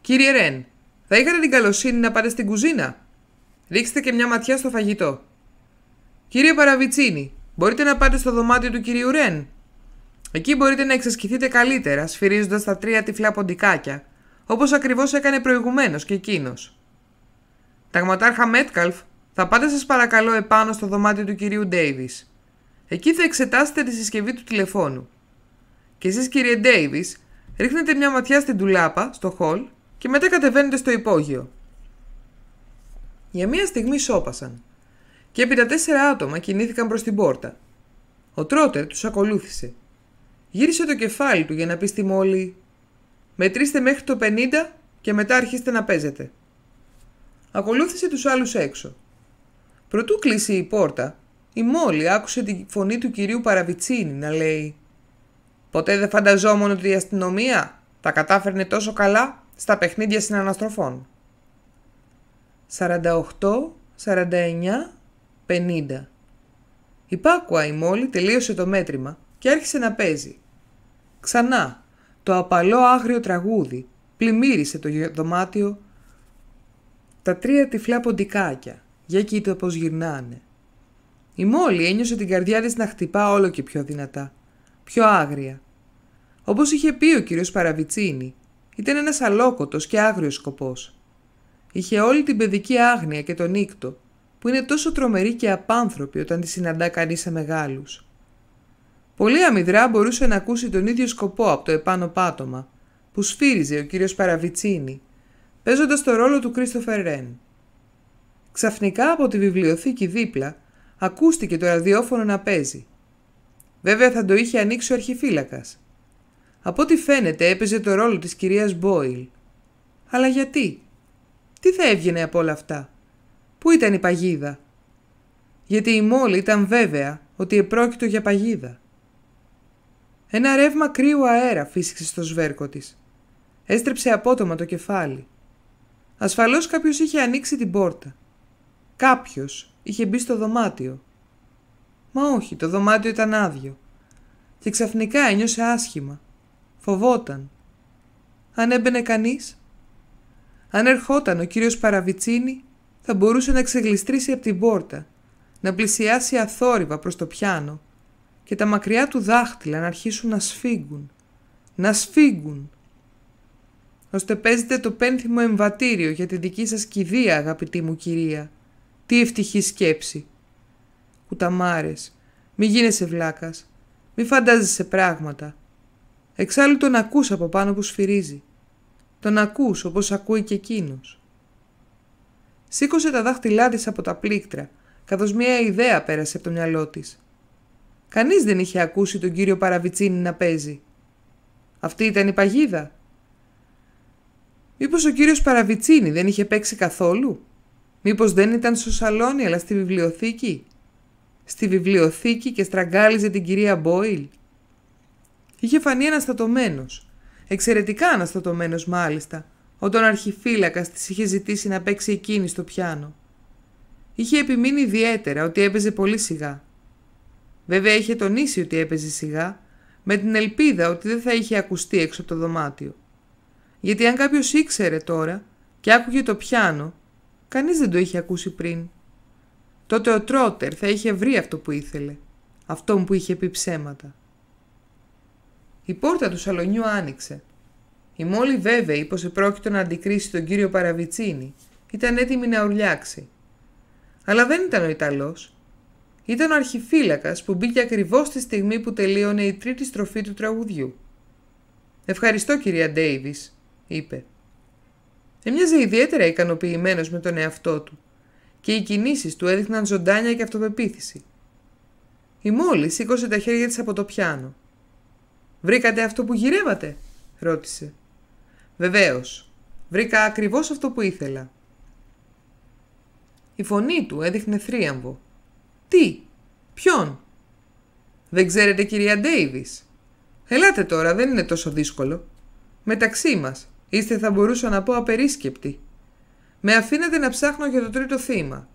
Κύριε Ρεν, θα είχατε την καλοσύνη να πάτε στην κουζίνα. Ρίξτε και μια ματιά στο φαγητό. Κύριε Παραβιτσίνη, μπορείτε να πάτε στο δωμάτιο του κυρίου Ρεν. Εκεί μπορείτε να εξασκηθείτε καλύτερα, σφυρίζοντας τα τρία τυφλά ποντικάκια όπως ακριβώς έκανε προηγουμένως και εκείνος. Ταγματάρχα Μέτκαλφ, θα πάτε σας παρακαλώ επάνω στο δωμάτιο του κυρίου Ντέιβις. Εκεί θα εξετάσετε τη συσκευή του τηλεφώνου. Και εσείς, κύριε Ντέιβις, ρίχνετε μια ματιά στην τουλάπα, στο χολ, και μετά κατεβαίνετε στο υπόγειο. Για μία στιγμή σώπασαν. Και έπειτα τέσσερα άτομα κινήθηκαν προς την πόρτα. Ο Τρότερ τους ακολούθησε. Γύρισε το κεφάλι του για να πει στη Μόλι: Μετρήστε μέχρι το 50 και μετά αρχίστε να παίζετε. Ακολούθησε τους άλλους έξω. Προτού κλείσει η πόρτα, η Μόλι άκουσε τη φωνή του κυρίου Παραβιτσίνη να λέει «Ποτέ δεν φανταζόμουν ότι η αστυνομία τα κατάφερνε τόσο καλά στα παιχνίδια συναναστροφών». 48, 49, 50 Η Πάκουα η Μόλι τελείωσε το μέτρημα και άρχισε να παίζει. Ξανά το απαλό άγριο τραγούδι πλημμύρισε το δωμάτιο. Τα τρία τυφλά ποντικάκια, για κοίτα πως γυρνάνε. Η Μόλη ένιωσε την καρδιά της να χτυπά όλο και πιο δυνατά, πιο άγρια. Όπως είχε πει ο κύριος Παραβιτσίνη, ήταν ένας αλόκοτος και άγριος σκοπός. Είχε όλη την παιδική άγνοια και τον ίκτο, που είναι τόσο τρομερή και απάνθρωπη όταν τη συναντά κανείς σε μεγάλους. Πολύ αμυδρά μπορούσε να ακούσει τον ίδιο σκοπό από το επάνω πάτωμα, που σφύριζε ο κύριος Παραβιτσίνη, παίζοντας το ρόλο του Κρίστοφερ Ρεν. Ξαφνικά από τη βιβλιοθήκη δίπλα ακούστηκε το ραδιόφωνο να παίζει. Βέβαια θα το είχε ανοίξει ο αρχιφύλακας. Από ό,τι φαίνεται έπαιζε το ρόλο της κυρίας Μπόιλ. Αλλά γιατί, τι θα έβγαινε από όλα αυτά, πού ήταν η παγίδα. Γιατί η Μόλη ήταν βέβαια ότι επρόκειτο για παγίδα. Ένα ρεύμα κρύου αέρα φύσηξε στο σβέρκο της. Έστρεψε απότομα το κεφάλι. Ασφαλώς κάποιος είχε ανοίξει την πόρτα. Κάποιος είχε μπει στο δωμάτιο. Μα όχι, το δωμάτιο ήταν άδειο. Και ξαφνικά ένιωσε άσχημα. Φοβόταν. Αν έμπαινε κανείς. Αν ερχόταν ο κύριος Παραβιτσίνη, θα μπορούσε να ξεγλιστρήσει από την πόρτα, να πλησιάσει αθόρυβα προς το πιάνο και τα μακριά του δάχτυλα να αρχίσουν να σφίγγουν. Να σφίγγουν. Ώστε παίζετε το πένθιμο εμβατήριο για τη δική σας κηδεία, αγαπητή μου κυρία. Τι ευτυχή σκέψη. Κουταμάρες, μη γίνεσαι βλάκας. Μη φαντάζεσαι πράγματα. Εξάλλου τον ακούς από πάνω που σφυρίζει. Τον ακούς όπως ακούει και εκείνος. Σήκωσε τα δάχτυλά της από τα πλήκτρα, καθώς μια ιδέα πέρασε από το μυαλό της. Κανείς δεν είχε ακούσει τον κύριο Παραβιτσίνη να παίζει. Αυτή ήταν η παγίδα. Μήπως ο κύριος Παραβιτσίνη δεν είχε παίξει καθόλου. Μήπως δεν ήταν στο σαλόνι αλλά στη βιβλιοθήκη. Στη βιβλιοθήκη και στραγγάλιζε την κυρία Μπόιλ. Είχε φανεί αναστατωμένος. Εξαιρετικά αναστατωμένος μάλιστα όταν ο αρχιφύλακας της είχε ζητήσει να παίξει εκείνη στο πιάνο. Είχε επιμείνει ιδιαίτερα ότι έπαιζε πολύ σιγά. Βέβαια είχε τονίσει ότι έπαιζε σιγά, με την ελπίδα ότι δεν θα είχε ακουστεί έξω από το δωμάτιο. Γιατί αν κάποιος ήξερε τώρα και άκουγε το πιάνο, κανείς δεν το είχε ακούσει πριν. Τότε ο Τρότερ θα είχε βρει αυτό που ήθελε, αυτόν που είχε πει ψέματα. Η πόρτα του σαλονιού άνοιξε. Η μόλι βέβαια πως επρόκειτο να αντικρίσει τον κύριο Παραβιτσίνη ήταν έτοιμη να ουρλιάξει. Αλλά δεν ήταν ο Ιταλός. Ήταν ο αρχιφύλακας που μπήκε ακριβώς τη στιγμή που τελείωνε η τρίτη στροφή του τραγουδιού. «Ευχαριστώ κυρία Ντέιβις», είπε. Έμοιαζε ιδιαίτερα ικανοποιημένος με τον εαυτό του και οι κινήσεις του έδειχναν ζωντάνια και αυτοπεποίθηση. Η Μόλι σήκωσε τα χέρια της από το πιάνο. «Βρήκατε αυτό που γυρεύατε» ρώτησε. βεβαιω Βρήκα ακριβω αυτό που ήθελα». Η φωνή του έδειχνε θρίαμβο τι, ποιον. Δεν ξέρετε κυρία Ντέιβις. Ελάτε τώρα, δεν είναι τόσο δύσκολο. Μεταξύ μας, είστε θα μπορούσα να πω απερίσκεπτη. Με αφήνετε να ψάχνω για το τρίτο θύμα.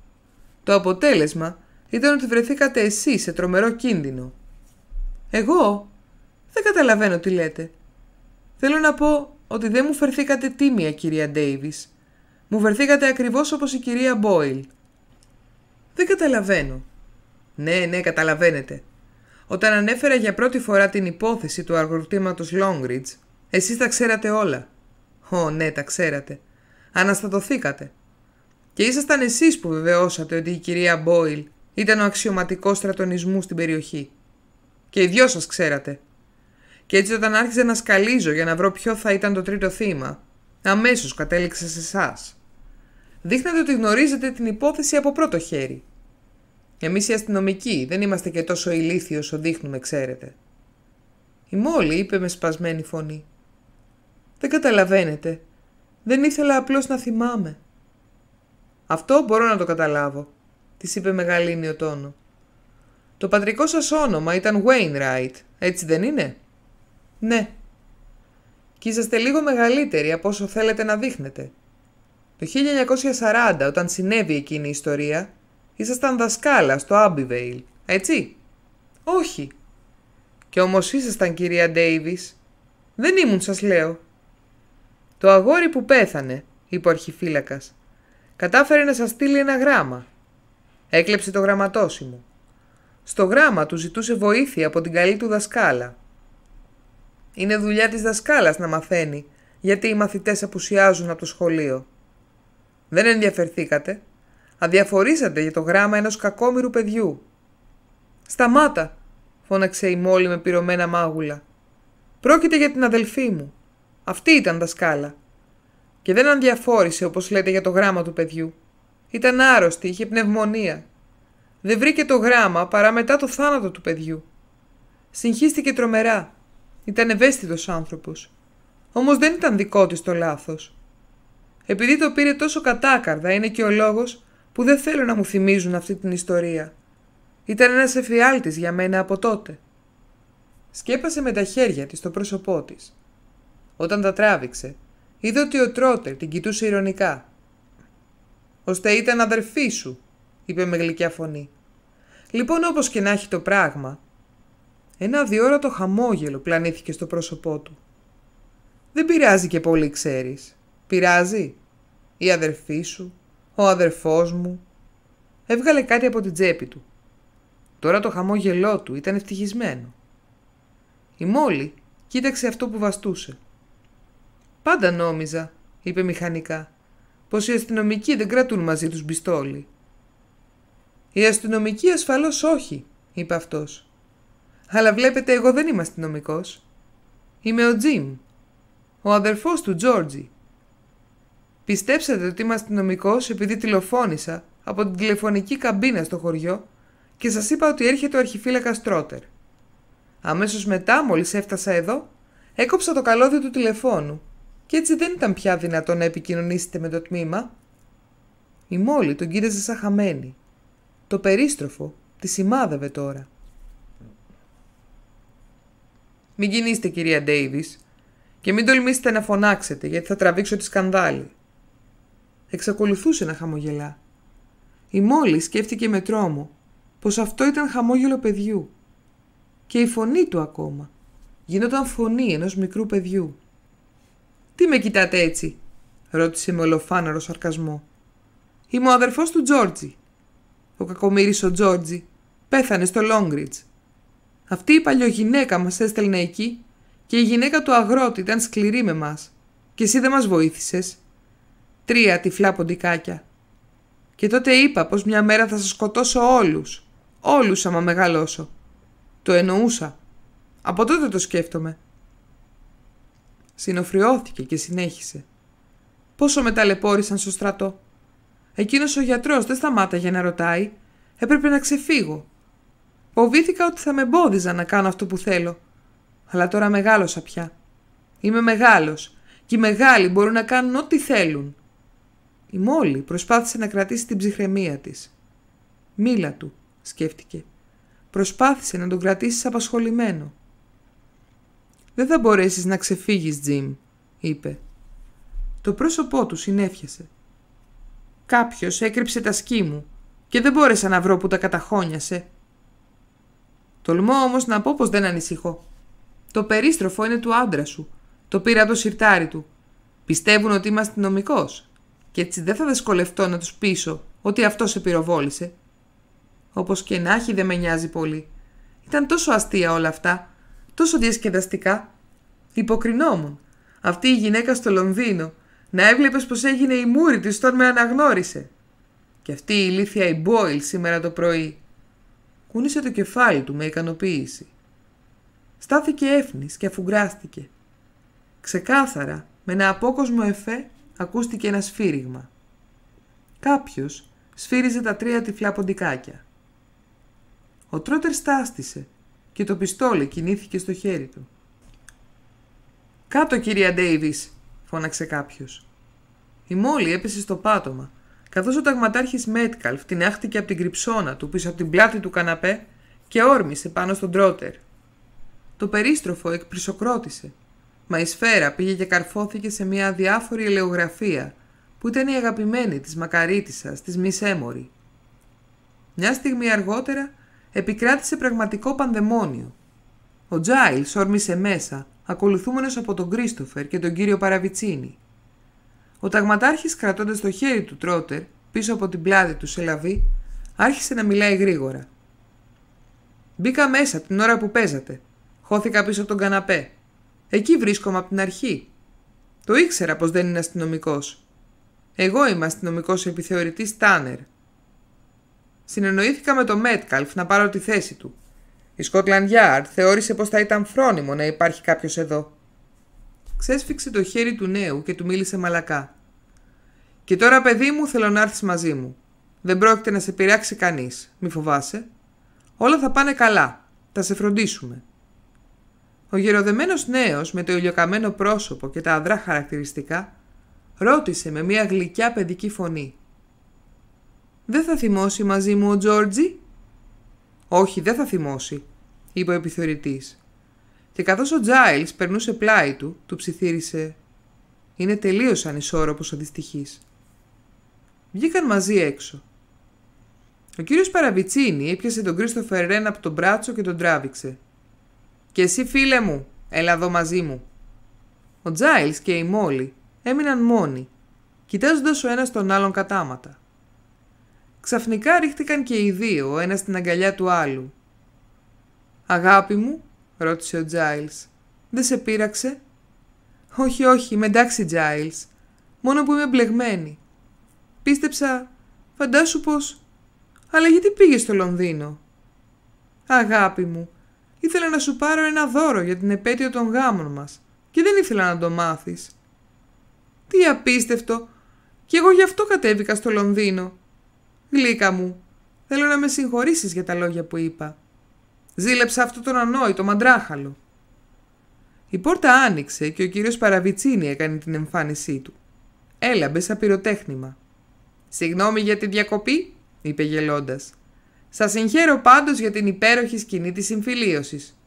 Το αποτέλεσμα ήταν ότι βρεθήκατε εσείς σε τρομερό κίνδυνο. Εγώ δεν καταλαβαίνω τι λέτε. Θέλω να πω ότι δεν μου φερθήκατε τίμια κυρία Ντέιβις. Μου φερθήκατε ακριβώς όπως η κυρία Μπόιλ. Δεν καταλαβαίνω. Ναι, ναι, καταλαβαίνετε. Όταν ανέφερα για πρώτη φορά την υπόθεση του αγροτήματος Longridge, εσείς τα ξέρατε όλα. Ω, ναι, τα ξέρατε. Αναστατωθήκατε. Και ήσασταν εσείς που βεβαιώσατε ότι η κυρία Μπόιλ ήταν ο αξιωματικός στρατονισμού στην περιοχή. Και οι δυο σας ξέρατε. Και έτσι όταν άρχισε να σκαλίζω για να βρω ποιο θα ήταν το τρίτο θύμα, αμέσως κατέληξα σε εσάς. Δείχνατε ότι γνωρίζετε την υπόθεση από πρώτο χέρι. Εμείς οι αστυνομικοί δεν είμαστε και τόσο ηλίθιοι όσο δείχνουμε, ξέρετε. Η Μόλι είπε με σπασμένη φωνή. Δεν καταλαβαίνετε. Δεν ήθελα απλώς να θυμάμαι. Αυτό μπορώ να το καταλάβω, της είπε με γαλήνιο τόνος. Το πατρικό σας όνομα ήταν Wainwright, έτσι δεν είναι? Ναι. Και είσαστε λίγο μεγαλύτεροι από όσο θέλετε να δείχνετε. Το 1940, όταν συνέβη εκείνη η ιστορία, Ήσασταν δασκάλα στο Άμπιβέιλ, έτσι. Όχι. «Και όμως ήσασταν κυρία Ντέιβις. Δεν ήμουν σας λέω. Το αγόρι που πέθανε, είπε ο αρχιφύλακας. Κατάφερε να σας στείλει ένα γράμμα. Έκλεψε το γραμματόσημο. Στο γράμμα του ζητούσε βοήθεια από την καλή του δασκάλα. Είναι δουλειά της δασκάλας να μαθαίνει γιατί οι μαθητές απουσιάζουν από το σχολείο. Δεν ενδιαφερθήκατε Αδιαφορήσατε για το γράμμα ενός κακόμοιρου παιδιού. «Σταμάτα», φώναξε η Μόλι με πυρωμένα μάγουλα. «Πρόκειται για την αδελφή μου. Αυτή ήταν τα σκάλα». Και δεν αδιαφόρησε, όπως λέτε, για το γράμμα του παιδιού. Ήταν άρρωστη, είχε πνευμονία. Δεν βρήκε το γράμμα παρά μετά το θάνατο του παιδιού. Συγχύστηκε τρομερά. Ήταν ευαίσθητος άνθρωπος. Όμως δεν ήταν δικό της το λάθος. Επειδή το πήρε τόσο κατάκαρδα είναι και ο λόγος που δεν θέλω να μου θυμίζουν αυτή την ιστορία. Ήταν ένας εφιάλτης για μένα από τότε. Σκέπασε με τα χέρια της το πρόσωπό της. Όταν τα τράβηξε, είδε ότι ο Τρότερ την κοιτούσε ηρωνικά. «Ωστε ήταν αδερφή σου», είπε με γλυκιά φωνή. «Λοιπόν όπως και να έχει το πράγμα». Ένα το χαμόγελο πλανήθηκε στο πρόσωπό του. «Δεν πειράζει και πολύ, ξέρεις. Πειράζει. Η αδερφή σου, ο αδερφός μου έβγαλε κάτι από την τσέπη του. Τώρα το χαμόγελό του ήταν ευτυχισμένο. Η Μόλι κοίταξε αυτό που βαστούσε. «Πάντα νόμιζα», είπε μηχανικά, «πως οι αστυνομικοί δεν κρατούν μαζί τους πιστόλι». «Οι αστυνομικοί ασφαλώς όχι», είπε αυτός. «Αλλά βλέπετε εγώ δεν είμαι αστυνομικός. Είμαι ο Τζιμ, ο αδερφός του Τζόρτζι, Πιστέψατε ότι είμαι αστυνομικός επειδή τηλεφώνησα από την τηλεφωνική καμπίνα στο χωριό και σας είπα ότι έρχεται ο αρχιφύλακα Τρότερ. Αμέσως μετά, μόλις έφτασα εδώ, έκοψα το καλώδιο του τηλεφώνου και έτσι δεν ήταν πια δυνατό να επικοινωνήσετε με το τμήμα. Η μόλη τον κοίταζε σαν χαμένη. Το περίστροφο τη σημάδευε τώρα. Μην κινήσετε κυρία Ντέιβις, και μην τολμήσετε να φωνάξετε, γιατί θα τραβήξω τη σκανδάλη. Εξακολουθούσε να χαμογελά. Η μόλις σκέφτηκε με τρόμο πως αυτό ήταν χαμόγελο παιδιού. Και η φωνή του ακόμα. Γινόταν φωνή ενός μικρού παιδιού. «Τι με κοιτάτε έτσι» ρώτησε με ολοφάναρο σαρκασμό. «Είμαι ο αδερφός του Τζόρτζι. Ο κακομύρης ο Τζόρτζι πέθανε στο Λόγκριτζ. Αυτή η παλιογυναίκα μας έστελνε εκεί και η γυναίκα του αγρότη ήταν σκληρή με μας. Και εσύ δεν μας βοήθησες τρία τυφλά ποντικάκια. Και τότε είπα πως μια μέρα θα σας σκοτώσω όλους. Όλους άμα μεγαλώσω. Το εννοούσα. Από τότε το σκέφτομαι. Συνοφριώθηκε και συνέχισε. Πόσο με ταλαιπώρησαν στο στρατό. Εκείνος ο γιατρός δεν σταμάταγε να ρωτάει. Έπρεπε να ξεφύγω. Φοβήθηκα ότι θα με εμπόδιζα να κάνω αυτό που θέλω. Αλλά τώρα μεγάλωσα πια. Είμαι μεγάλος. Και οι μεγάλοι μπορούν να κάνουν ό,τι θέλουν. Η Μόλι προσπάθησε να κρατήσει την ψυχραιμία της. «Μίλα του», σκέφτηκε. Προσπάθησε να τον κρατήσεις απασχολημένο. «Δεν θα μπορέσεις να ξεφύγεις, Τζιμ», είπε. Το πρόσωπό του συνέφιασε. «Κάποιος έκρυψε τα σκή μου και δεν μπόρεσα να βρω που τα καταχώνιασε». «Τολμώ όμως να πω πως δεν ανησυχώ. Το περίστροφο είναι του άντρα σου. Το πήρα το σιρτάρι του. Πιστεύουν ότι είμαστε νομικός και έτσι δεν θα δυσκολευτώ να τους πείσω ότι αυτό σε πυροβόλησε. Όπως και να έχει δεν με νοιάζει πολύ. Ήταν τόσο αστεία όλα αυτά, τόσο διασκεδαστικά. Υποκρινόμουν. Αυτή η γυναίκα στο Λονδίνο, να έβλεπες πως έγινε η μούρη της όταν με αναγνώρισε. Και αυτή η ηλίθια η Μπόιλ σήμερα το πρωί. Κούνησε το κεφάλι του με ικανοποίηση. Στάθηκε έφνης και αφουγκράστηκε. Ξεκάθαρα, με ένα απόκοσμο εφέ ακούστηκε ένα σφύριγμα. Κάποιος σφύριζε τα τρία τυφλά ποντικάκια. Ο Τρότερ στάστησε και το πιστόλι κινήθηκε στο χέρι του. «Κάτω, κυρία Ντέιβις», φώναξε κάποιος. Η μόλι έπεσε στο πάτωμα, καθώς ο ταγματάρχης Μέτκαλφ την άχτηκε από την κρυψώνα του πίσω από την πλάτη του καναπέ και όρμησε πάνω στον Τρότερ. Το περίστροφο εκπρισοκρότησε Μα η σφαίρα πήγε και καρφώθηκε σε μια αδιάφορη ελαιογραφία που ήταν η αγαπημένη της μακαρίτισσας, της μισέμορη. Μια στιγμή αργότερα επικράτησε πραγματικό πανδαιμόνιο. Ο Τζάιλ όρμησε μέσα, ακολουθούμενος από τον Κρίστοφερ και τον κύριο Παραβιτσίνη. Ο ταγματάρχης κρατώντας το χέρι του Τρότερ πίσω από την πλάτη του λαβή άρχισε να μιλάει γρήγορα. «Μπήκα μέσα την ώρα που παίζατε. Χώθηκα πίσω από τον καναπέ. Εκεί βρίσκομαι από την αρχή. Το ήξερα πως δεν είναι αστυνομικός. Εγώ είμαι αστυνομικός επιθεωρητής Τάνερ. Συνεννοήθηκα με τον Μέτκαλφ να πάρω τη θέση του. Η Σκότλαντ Yard θεώρησε πως θα ήταν φρόνιμο να υπάρχει κάποιος εδώ. Ξέσφιξε το χέρι του νέου και του μίλησε μαλακά. «Και τώρα, παιδί μου, θέλω να έρθεις μαζί μου. Δεν πρόκειται να σε πειράξει κανείς, Μη φοβάσαι. Όλα θα πάνε καλά. Θα σε φροντίσουμε. Ο γεροδεμένος νέος με το ηλιοκαμένο πρόσωπο και τα αδρά χαρακτηριστικά ρώτησε με μια γλυκιά παιδική φωνή. «Δεν θα θυμώσει μαζί μου ο Τζόρτζι» «Όχι, δεν θα θυμώσει», είπε ο επιθεωρητής. Και καθώς ο Τζάιλς περνούσε πλάι του, του ψιθύρισε «Είναι τελείως ανισόρροπος ο δυστυχής». Βγήκαν μαζί έξω. Ο κύριος Παραβιτσίνη έπιασε τον Κρίστοφερ Ρέν από τον μπράτσο και τον τράβηξε. «Και εσύ φίλε μου, έλα εδώ μαζί μου». Ο Τζάιλς και η Μόλι έμειναν μόνοι, κοιτάζοντας ο ένας τον άλλον κατάματα. Ξαφνικά ρίχτηκαν και οι δύο, ο ένας στην αγκαλιά του άλλου. «Αγάπη μου», ρώτησε ο Τζάιλς, «δεν σε πείραξε». «Όχι, όχι, είμαι εντάξει Τζάιλς, μόνο που είμαι μπλεγμένη». Πίστεψα, φαντάσου πως... Αλλά γιατί πήγες στο Λονδίνο. Αγάπη μου ρωτησε ο τζαιλς δεν σε πειραξε οχι οχι με ενταξει τζαιλς μονο που ειμαι μπλεγμενη πιστεψα φαντασου πως αλλα γιατι πηγες στο λονδινο αγαπη μου ήθελα να σου πάρω ένα δώρο για την επέτειο των γάμων μας και δεν ήθελα να το μάθεις. Τι απίστευτο! Κι εγώ γι' αυτό κατέβηκα στο Λονδίνο. Γλύκα μου, θέλω να με συγχωρήσεις για τα λόγια που είπα. Ζήλεψα αυτό τον ανόητο μαντράχαλο. Η πόρτα άνοιξε και ο κύριος Παραβιτσίνη έκανε την εμφάνισή του. Έλαμπε σαν πυροτέχνημα. «Συγγνώμη για τη διακοπή», είπε γελώντας. Σας συγχαίρω πάντως για την υπέροχη σκηνή της συμφιλίωσης.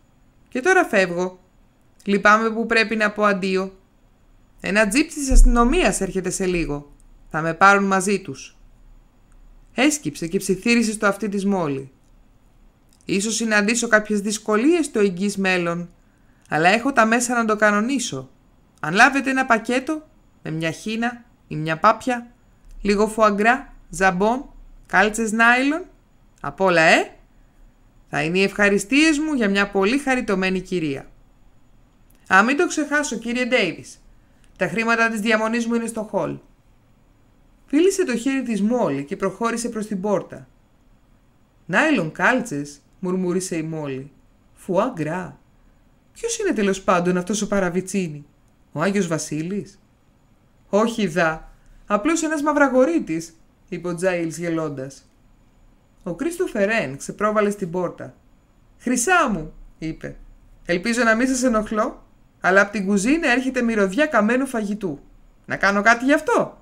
Και τώρα φεύγω. Λυπάμαι που πρέπει να πω αντίο. Ένα τζιπ της αστυνομίας έρχεται σε λίγο. Θα με πάρουν μαζί τους. Έσκυψε και ψιθύρισε στο αυτή της μόλι. Ίσως συναντήσω κάποιες δυσκολίες στο εγγύς μέλλον, αλλά έχω τα μέσα να το κανονίσω. Αν λάβετε ένα πακέτο, με μια χίνα ή μια πάπια, λίγο φουαγκρά, ζαμπόν, κάλτσες νάιλον, Απ' όλα, ε! Θα είναι οι ευχαριστίες μου για μια πολύ χαριτωμένη κυρία. Α, μην το ξεχάσω, κύριε Ντέιβις. Τα χρήματα της διαμονής μου είναι στο χολ. Φίλησε το χέρι της Μόλι και προχώρησε προς την πόρτα. «Νάιλον κάλτσες», μουρμούρισε η Μόλι. «Φουά γκρά». «Ποιος είναι τέλος πάντων αυτός ο παραβιτσίνη» «Ο Άγιος Βασίλης» «Όχι δα, απλώς ένας μαυραγορίτης», είπε ο Τζάιλς γελώντας. Ο Κρίστο Φερέν ξεπρόβαλε στην πόρτα. Χρυσά μου, είπε. Ελπίζω να μην σας ενοχλώ, αλλά από την κουζίνα έρχεται μυρωδιά καμένου φαγητού. Να κάνω κάτι γι' αυτό.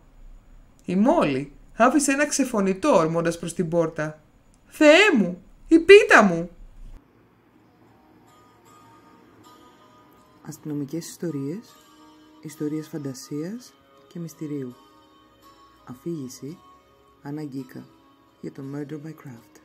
Η Μόλι άφησε ένα ξεφωνητό ορμώντας προς την πόρτα. «Θεέ μου! Η πίτα μου!» Αστυνομικές ιστορίες, ιστορίες φαντασίας και μυστηρίου. Αφήγηση, Αναγκίκα. get to murder by craft.